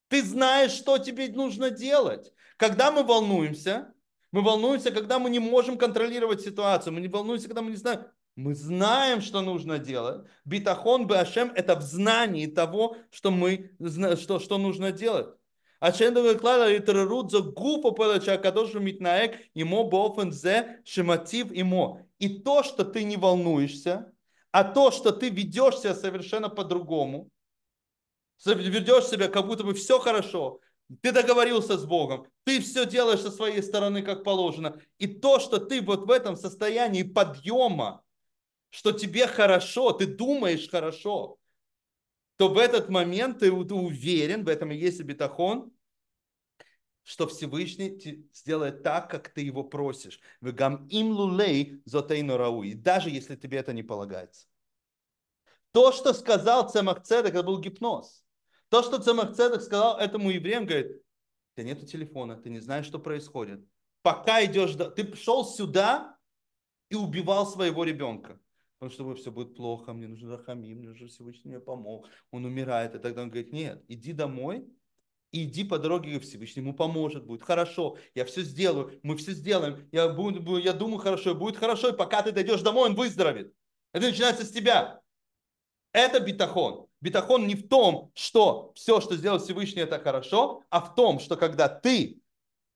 Ты знаешь, что тебе нужно делать. Когда мы волнуемся, мы волнуемся, когда мы не можем контролировать ситуацию. Мы не волнуемся, когда мы не знаем, мы знаем, что нужно делать. Битахон Башем – это в знании того, что, мы, что, что нужно делать. А чендовый клада и за гупа пелача кадошу митнаек имо зе шиматив ему. И то, что ты не волнуешься, а то, что ты ведешь себя совершенно по-другому, ведешь себя, как будто бы все хорошо, ты договорился с Богом, ты все делаешь со своей стороны, как положено. И то, что ты вот в этом состоянии подъема, что тебе хорошо, ты думаешь хорошо, то в этот момент ты, уверен, в этом и есть бетахон, что Всевышний сделает так, как ты его просишь. Вегам им лулей зотейну рауи, даже если тебе это не полагается. То, что сказал Цемах Цедек, это был гипноз. То, что Цемах Цедек сказал этому евреям, говорит, у тебя нету телефона, ты не знаешь, что происходит. Пока идешь, ты шел сюда и убивал своего ребенка потому что все будет плохо, мне нужен Рахами, мне нужен Всевышний мне помог, он умирает, и тогда он говорит, нет, иди домой, иди по дороге к Всевышнему, поможет, будет хорошо, я все сделаю, мы все сделаем, я, буду, я думаю хорошо, будет хорошо, и пока ты дойдешь домой, он выздоровеет. Это начинается с тебя. Это битахон. Битахон не в том, что все, что сделал Всевышний, это хорошо, а в том, что когда ты,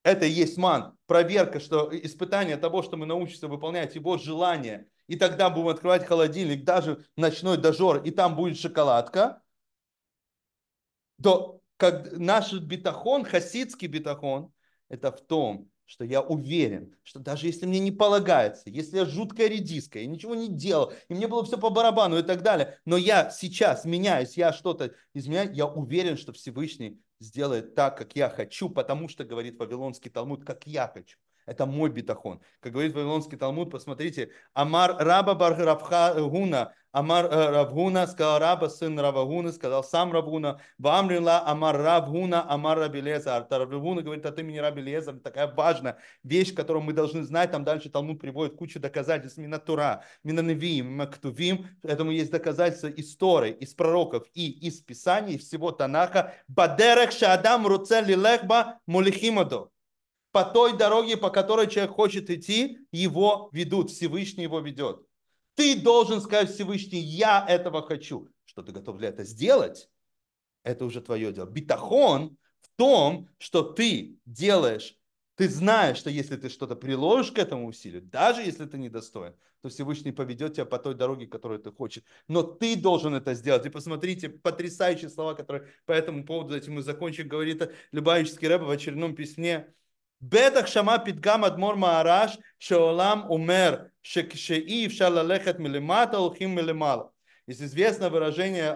это и есть ман, проверка, что испытание того, что мы научимся выполнять его желание, и тогда будем открывать холодильник, даже ночной дожор, и там будет шоколадка, то как наш битахон, хасидский битахон, это в том, что я уверен, что даже если мне не полагается, если я жуткая редиска, я ничего не делал, и мне было все по барабану и так далее, но я сейчас меняюсь, я что-то изменяю, я уверен, что Всевышний сделает так, как я хочу, потому что, говорит Вавилонский Талмуд, как я хочу. Это мой битахон. Как говорит Вавилонский Талмуд, посмотрите, Амар Раба Бархрафхагуна, Амар э, Равгуна, сказал Раба, сын Равагуна, сказал сам Равгуна, Вамрила Амар Равгуна, Амар Рабелезар. Равгуна говорит от «А имени Рабелезар, такая важная вещь, которую мы должны знать. Там дальше Талмуд приводит кучу доказательств Минатура, Минанавиим, Мактувим. Этому есть доказательства из Торы, из пророков и из Писаний, всего Танаха. Бадерек Шадам Руцели Лехба Мулихимадо по той дороге, по которой человек хочет идти, его ведут, Всевышний его ведет. Ты должен сказать Всевышний, я этого хочу. Что ты готов для этого сделать, это уже твое дело. Битахон в том, что ты делаешь, ты знаешь, что если ты что-то приложишь к этому усилию, даже если ты недостоин, то Всевышний поведет тебя по той дороге, которую ты хочешь. Но ты должен это сделать. И посмотрите, потрясающие слова, которые по этому поводу, этим мы закончим, говорит Любавический Рэб в очередном письме בטח שמע פתגם אדמו"ר מהר"ש שהעולם אומר שכשאי אפשר ללכת מלמטה הולכים מלמעלה. Есть известное выражение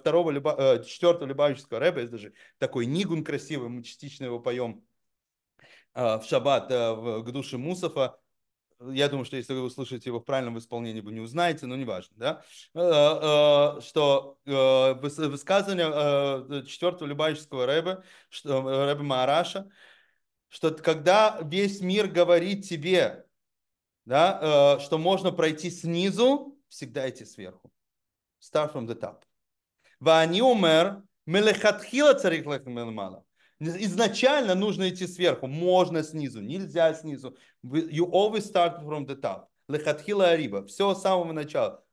второго, uh, четвертого Любавического рэпа, есть даже такой нигун красивый, мы частично его поем uh, в шаббат к uh, душе Мусафа. Я думаю, что если вы услышите его в правильном исполнении, вы не узнаете, но неважно, да? Что высказывание четвертого Любавического рэпа, рэпа Маараша, что когда весь мир говорит тебе, да, э, что можно пройти снизу, всегда идти сверху. Start from the top. Вани умер, мелехатхила царих мало. Изначально нужно идти сверху, можно снизу, нельзя снизу. You always start from the top. Лехатхила ариба. Все с самого начала.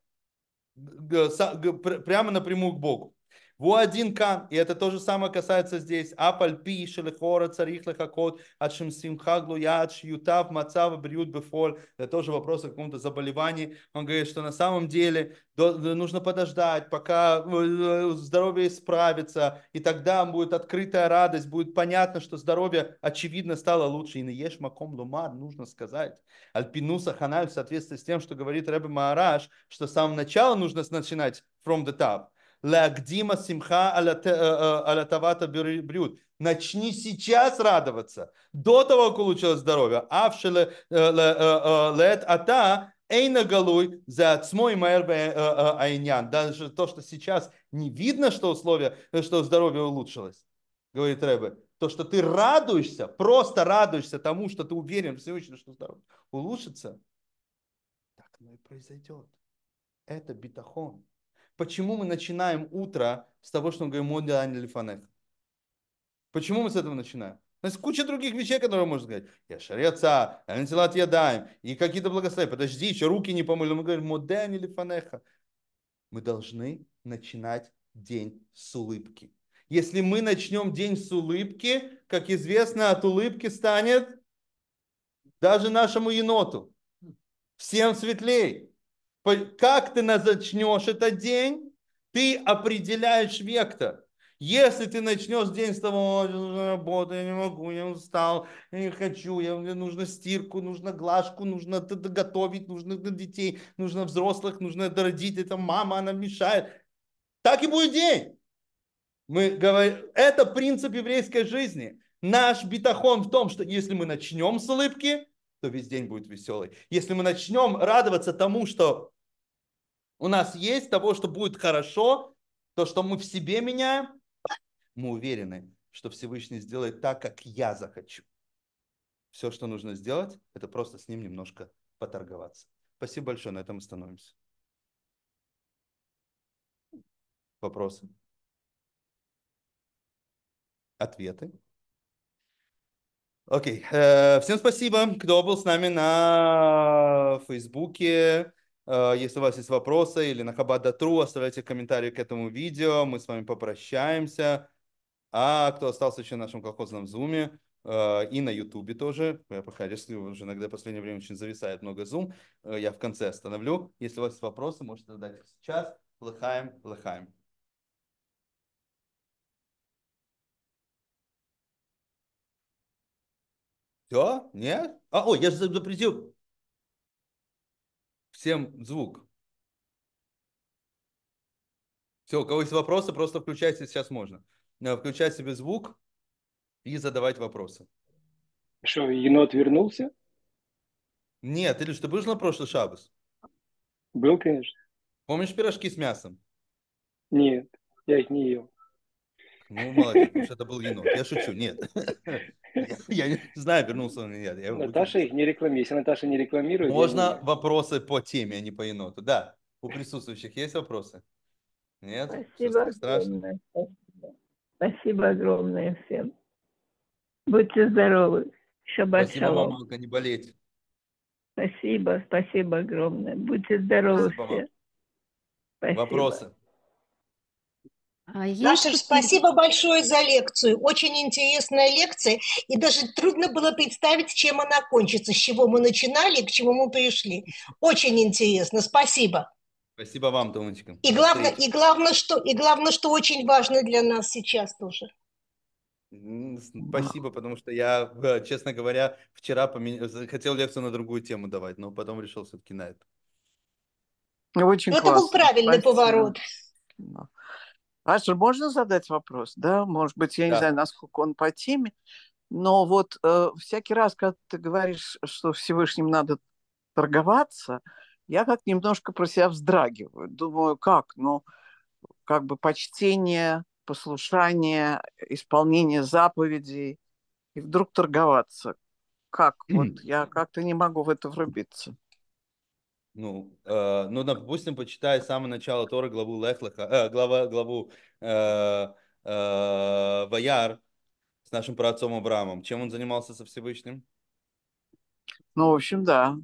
Прямо напрямую к Богу. Во один кан, и это то же самое касается здесь. Апальпи, шелехора, царих лехакот, адшим симхаглу, ядш, ютав, мацав, бриют, бефоль. Это тоже вопрос о каком-то заболевании. Он говорит, что на самом деле нужно подождать, пока э, э, здоровье исправится, и тогда будет открытая радость, будет понятно, что здоровье, очевидно, стало лучше. И на ешь маком лумар, нужно сказать. Альпинуса ханаль в соответствии с тем, что говорит Рэбби Маараш, что с самого начала нужно начинать from the top. Лагдима симха алатавата э, э, брюд. Начни сейчас радоваться, до того, как получилось здоровье. Авшеле э, лет ата Эйна Галуй за Ацмой майрбе Айнян. Даже то, что сейчас не видно, что условия, что здоровье улучшилось, говорит Рэбе. То, что ты радуешься, просто радуешься тому, что ты уверен Всевышний, что здоровье улучшится, так оно и произойдет. Это битахон. Почему мы начинаем утро с того, что мы говорим «Моди лифанех»? Почему мы с этого начинаем? У ну, нас куча других вещей, которые можно сказать. Я шареца, антилат я даем, и какие-то благословения. Подожди, еще руки не помыли. Мы говорим «Моден или фанеха». Мы должны начинать день с улыбки. Если мы начнем день с улыбки, как известно, от улыбки станет даже нашему еноту. Всем светлей как ты начнешь этот день, ты определяешь вектор. Если ты начнешь день с того, я работаю, я не могу, я устал, я не хочу, я, мне нужно стирку, нужно глажку, нужно готовить, нужно для детей, нужно взрослых, нужно родить, это мама, она мешает. Так и будет день. Мы говорим, это принцип еврейской жизни. Наш битахон в том, что если мы начнем с улыбки, то весь день будет веселый. Если мы начнем радоваться тому, что у нас есть того, что будет хорошо, то, что мы в себе меняем, мы уверены, что Всевышний сделает так, как я захочу. Все, что нужно сделать, это просто с ним немножко поторговаться. Спасибо большое, на этом остановимся. Вопросы? Ответы? Окей. Okay. Э, всем спасибо, кто был с нами на Фейсбуке. Э, если у вас есть вопросы или на Хабада.тру, оставляйте комментарии к этому видео. Мы с вами попрощаемся. А кто остался еще в нашем колхозном зуме э, и на Ютубе тоже, я по-хариске уже иногда в последнее время очень зависает много зум, э, я в конце остановлю. Если у вас есть вопросы, можете задать их сейчас. Лыхаем, лыхаем. Все? Нет? А, о, я же запретил всем звук. Все, у кого есть вопросы, просто включайте, сейчас можно. Э, включать себе звук и задавать вопросы. Что, енот вернулся? Нет, или что был на прошлый шабас? Был, конечно. Помнишь пирожки с мясом? Нет, я их не ел. Ну, молодец, потому что это был енот. Я шучу, нет. (laughs) Я не знаю, вернулся он или нет. Наташа их не рекламирует. Если Наташа не рекламирует... Можно вопросы по теме, а не по еноту? Да. У присутствующих есть вопросы? Нет? Спасибо огромное. Спасибо огромное всем. Будьте здоровы. Спасибо, вам, мамонка, не болеть. Спасибо, спасибо огромное. Будьте здоровы все. Вопросы? А есть... спасибо большое за лекцию. Очень интересная лекция. И даже трудно было представить, чем она кончится, с чего мы начинали и к чему мы пришли. Очень интересно. Спасибо. Спасибо вам, Томочка. И главное, и главное, что, и главное, что очень важно для нас сейчас тоже. Спасибо, потому что я, э, честно говоря, вчера помен... хотел лекцию на другую тему давать, но потом решил все-таки на это. Очень Это классно. был правильный Спасибо. поворот. Аша, можно задать вопрос? Да, может быть, я да. не знаю, насколько он по теме, но вот э, всякий раз, когда ты говоришь, что Всевышним надо торговаться, я как немножко про себя вздрагиваю. Думаю, как? Ну, как бы почтение, послушание, исполнение заповедей, и вдруг торговаться. Как? Вот я как-то не могу в это врубиться ну, э, ну, допустим, почитай с самого начала Тора главу Лехлеха, э, глава, главу э, э, Ваяр с нашим праотцом Авраамом. Чем он занимался со Всевышним? Ну, в общем, да.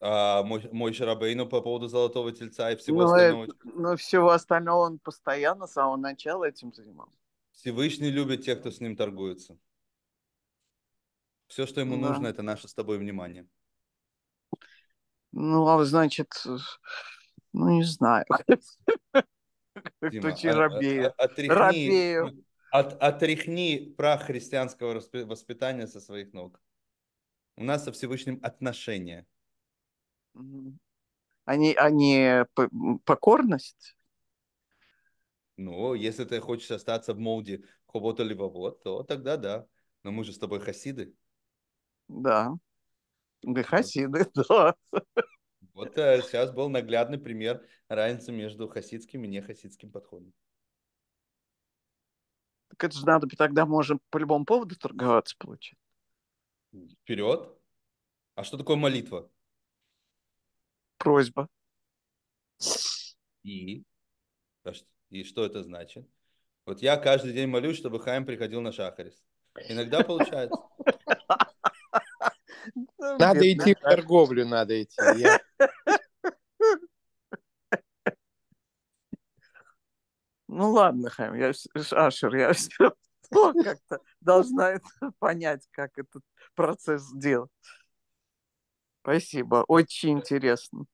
А, мой, мой Шарабейну по поводу Золотого Тельца и всего ну, э, остального. Ну, всего остального он постоянно с самого начала этим занимался. Всевышний любит тех, кто с ним торгуется. Все, что ему ну да. нужно, это наше с тобой внимание. Ну, а значит, э, ну, не знаю. (laughs) как Тучи а, а, рабею. А, рабею. От, отряхни прах христианского воспитания со своих ног. У нас со Всевышним отношения. Они, они покорность? Ну, если ты хочешь остаться в молде хобота либо вот, то тогда да. Но мы же с тобой хасиды. Да. Хасиды, (laughs) да. Вот сейчас э, был наглядный пример разницы между хасидским и нехасидским подходом. Так это же надо, тогда можем по любому поводу торговаться получить. Вперед. А что такое молитва? Просьба. И? А и что это значит? Вот я каждый день молюсь, чтобы Хайм приходил на шахарис. Иногда получается. Надо идти в торговлю, надо идти. Ну ладно, Хайм, я, Ашер, я (laughs) все как-то должна это понять, как этот процесс сделать. Спасибо, очень интересно.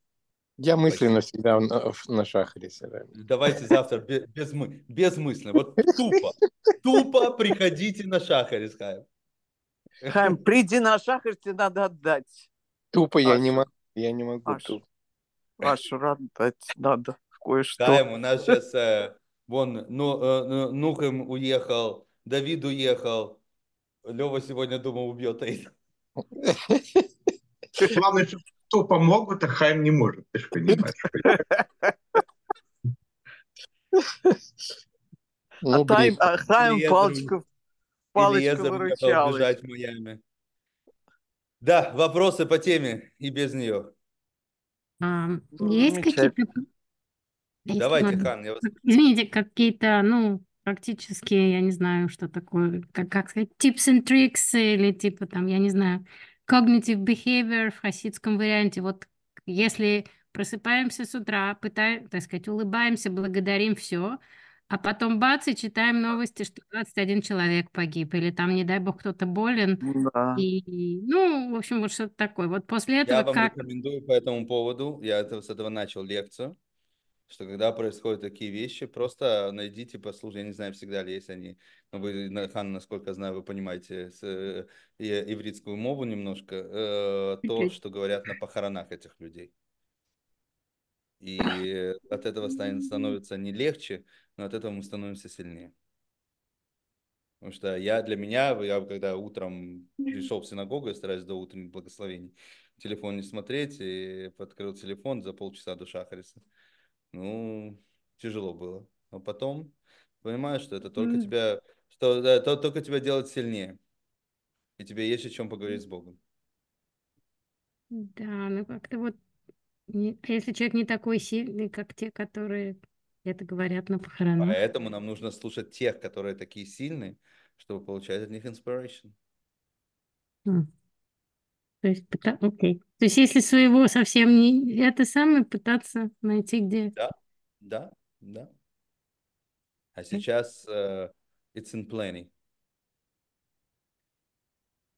Я мысленно всегда э, на шахаре сираю. Давайте завтра без, без, без мысли. Вот тупо, (laughs) тупо приходите на шахаре с Хайм. Хайм, приди на шахер, тебе надо отдать. Тупо я не могу. Я не могу тупо. Вашу отдать надо кое-что. Хайм, у нас сейчас э, вон ну, э, ну, Нухем уехал, Давид уехал. Лева сегодня, думаю, убьет Эйда. Главное, что тупо могут, а Хайм не может, ты же понимаешь. а, блин. Тайм, а Хайм Палчиков палочку-выручалочку. в Майами. Да, вопросы по теме и без нее. А, ну, есть какие-то... Давайте, есть, Хан, я вас... Извините, (laughs) какие-то, ну, практически, я не знаю, что такое, как, как сказать, tips and tricks или типа там, я не знаю, cognitive behavior в хасидском варианте. Вот если просыпаемся с утра, пытаем, так сказать, улыбаемся, благодарим все, а потом бац, и читаем новости, что 21 человек погиб, или там, не дай бог, кто-то болен. Да. И, ну, в общем, вот что-то такое. Вот после этого Я вам как... рекомендую по этому поводу, я это, с этого начал лекцию, что когда происходят такие вещи, просто найдите, послушайте, я не знаю, всегда ли есть они, но вы, Хан, насколько знаю, вы понимаете с, э, ивритскую мову немножко, э, то, что говорят на похоронах этих людей. И от этого станет, становится не легче, но от этого мы становимся сильнее. Потому что я для меня, я когда утром пришел в синагогу, я стараюсь до утренних благословений, телефон не смотреть, и открыл телефон за полчаса до Шахариса. Ну, тяжело было. Но потом понимаешь, что это только тебя, что да, то, только тебя делает сильнее. И тебе есть о чем поговорить с Богом. Да, ну как-то вот, а если человек не такой сильный, как те, которые это говорят на похоронах. Поэтому нам нужно слушать тех, которые такие сильные, чтобы получать от них inspiration. Хм. То есть, пыта... okay. То есть, если своего совсем не... Это самое пытаться найти где... Да, да, да. А сейчас uh, it's in plenty.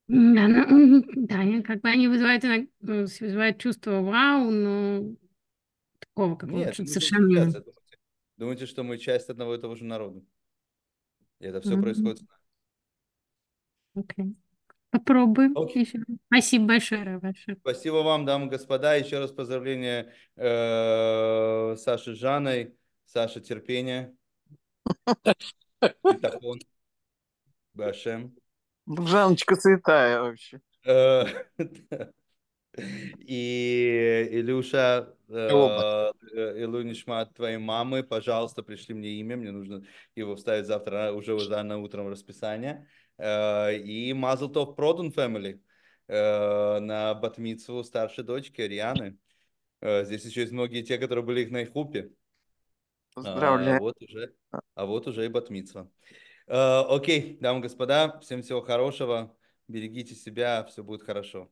Да, ну, да, как бы они вызывают, ну, вызывают чувство вау, но такого какого-то совершенно... Нет, Думаете, что мы часть одного и того же народа. И это все mm-hmm. происходит. Okay. Попробуем okay. еще. Спасибо большое, Раваша. Спасибо вам, дамы и господа. Еще раз поздравления э, Саше Жанной, Саше терпения. (laughs) Башем. Жаночка святая вообще. Э, (laughs) И, Илюша, э, э твоей мамы, пожалуйста, пришли мне имя, мне нужно его вставить завтра, уже уже э, э, на утром расписание. и Мазлтов Продун Family на Батмитсу старшей дочки Рианы. здесь еще есть многие те, которые были их на Ихупе. А, Поздравляю. А, вот уже, а вот уже и Батмитсва. окей, дамы и господа, всем всего хорошего, берегите себя, все будет хорошо.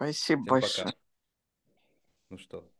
Спасибо Всем большое. Пока. Ну что?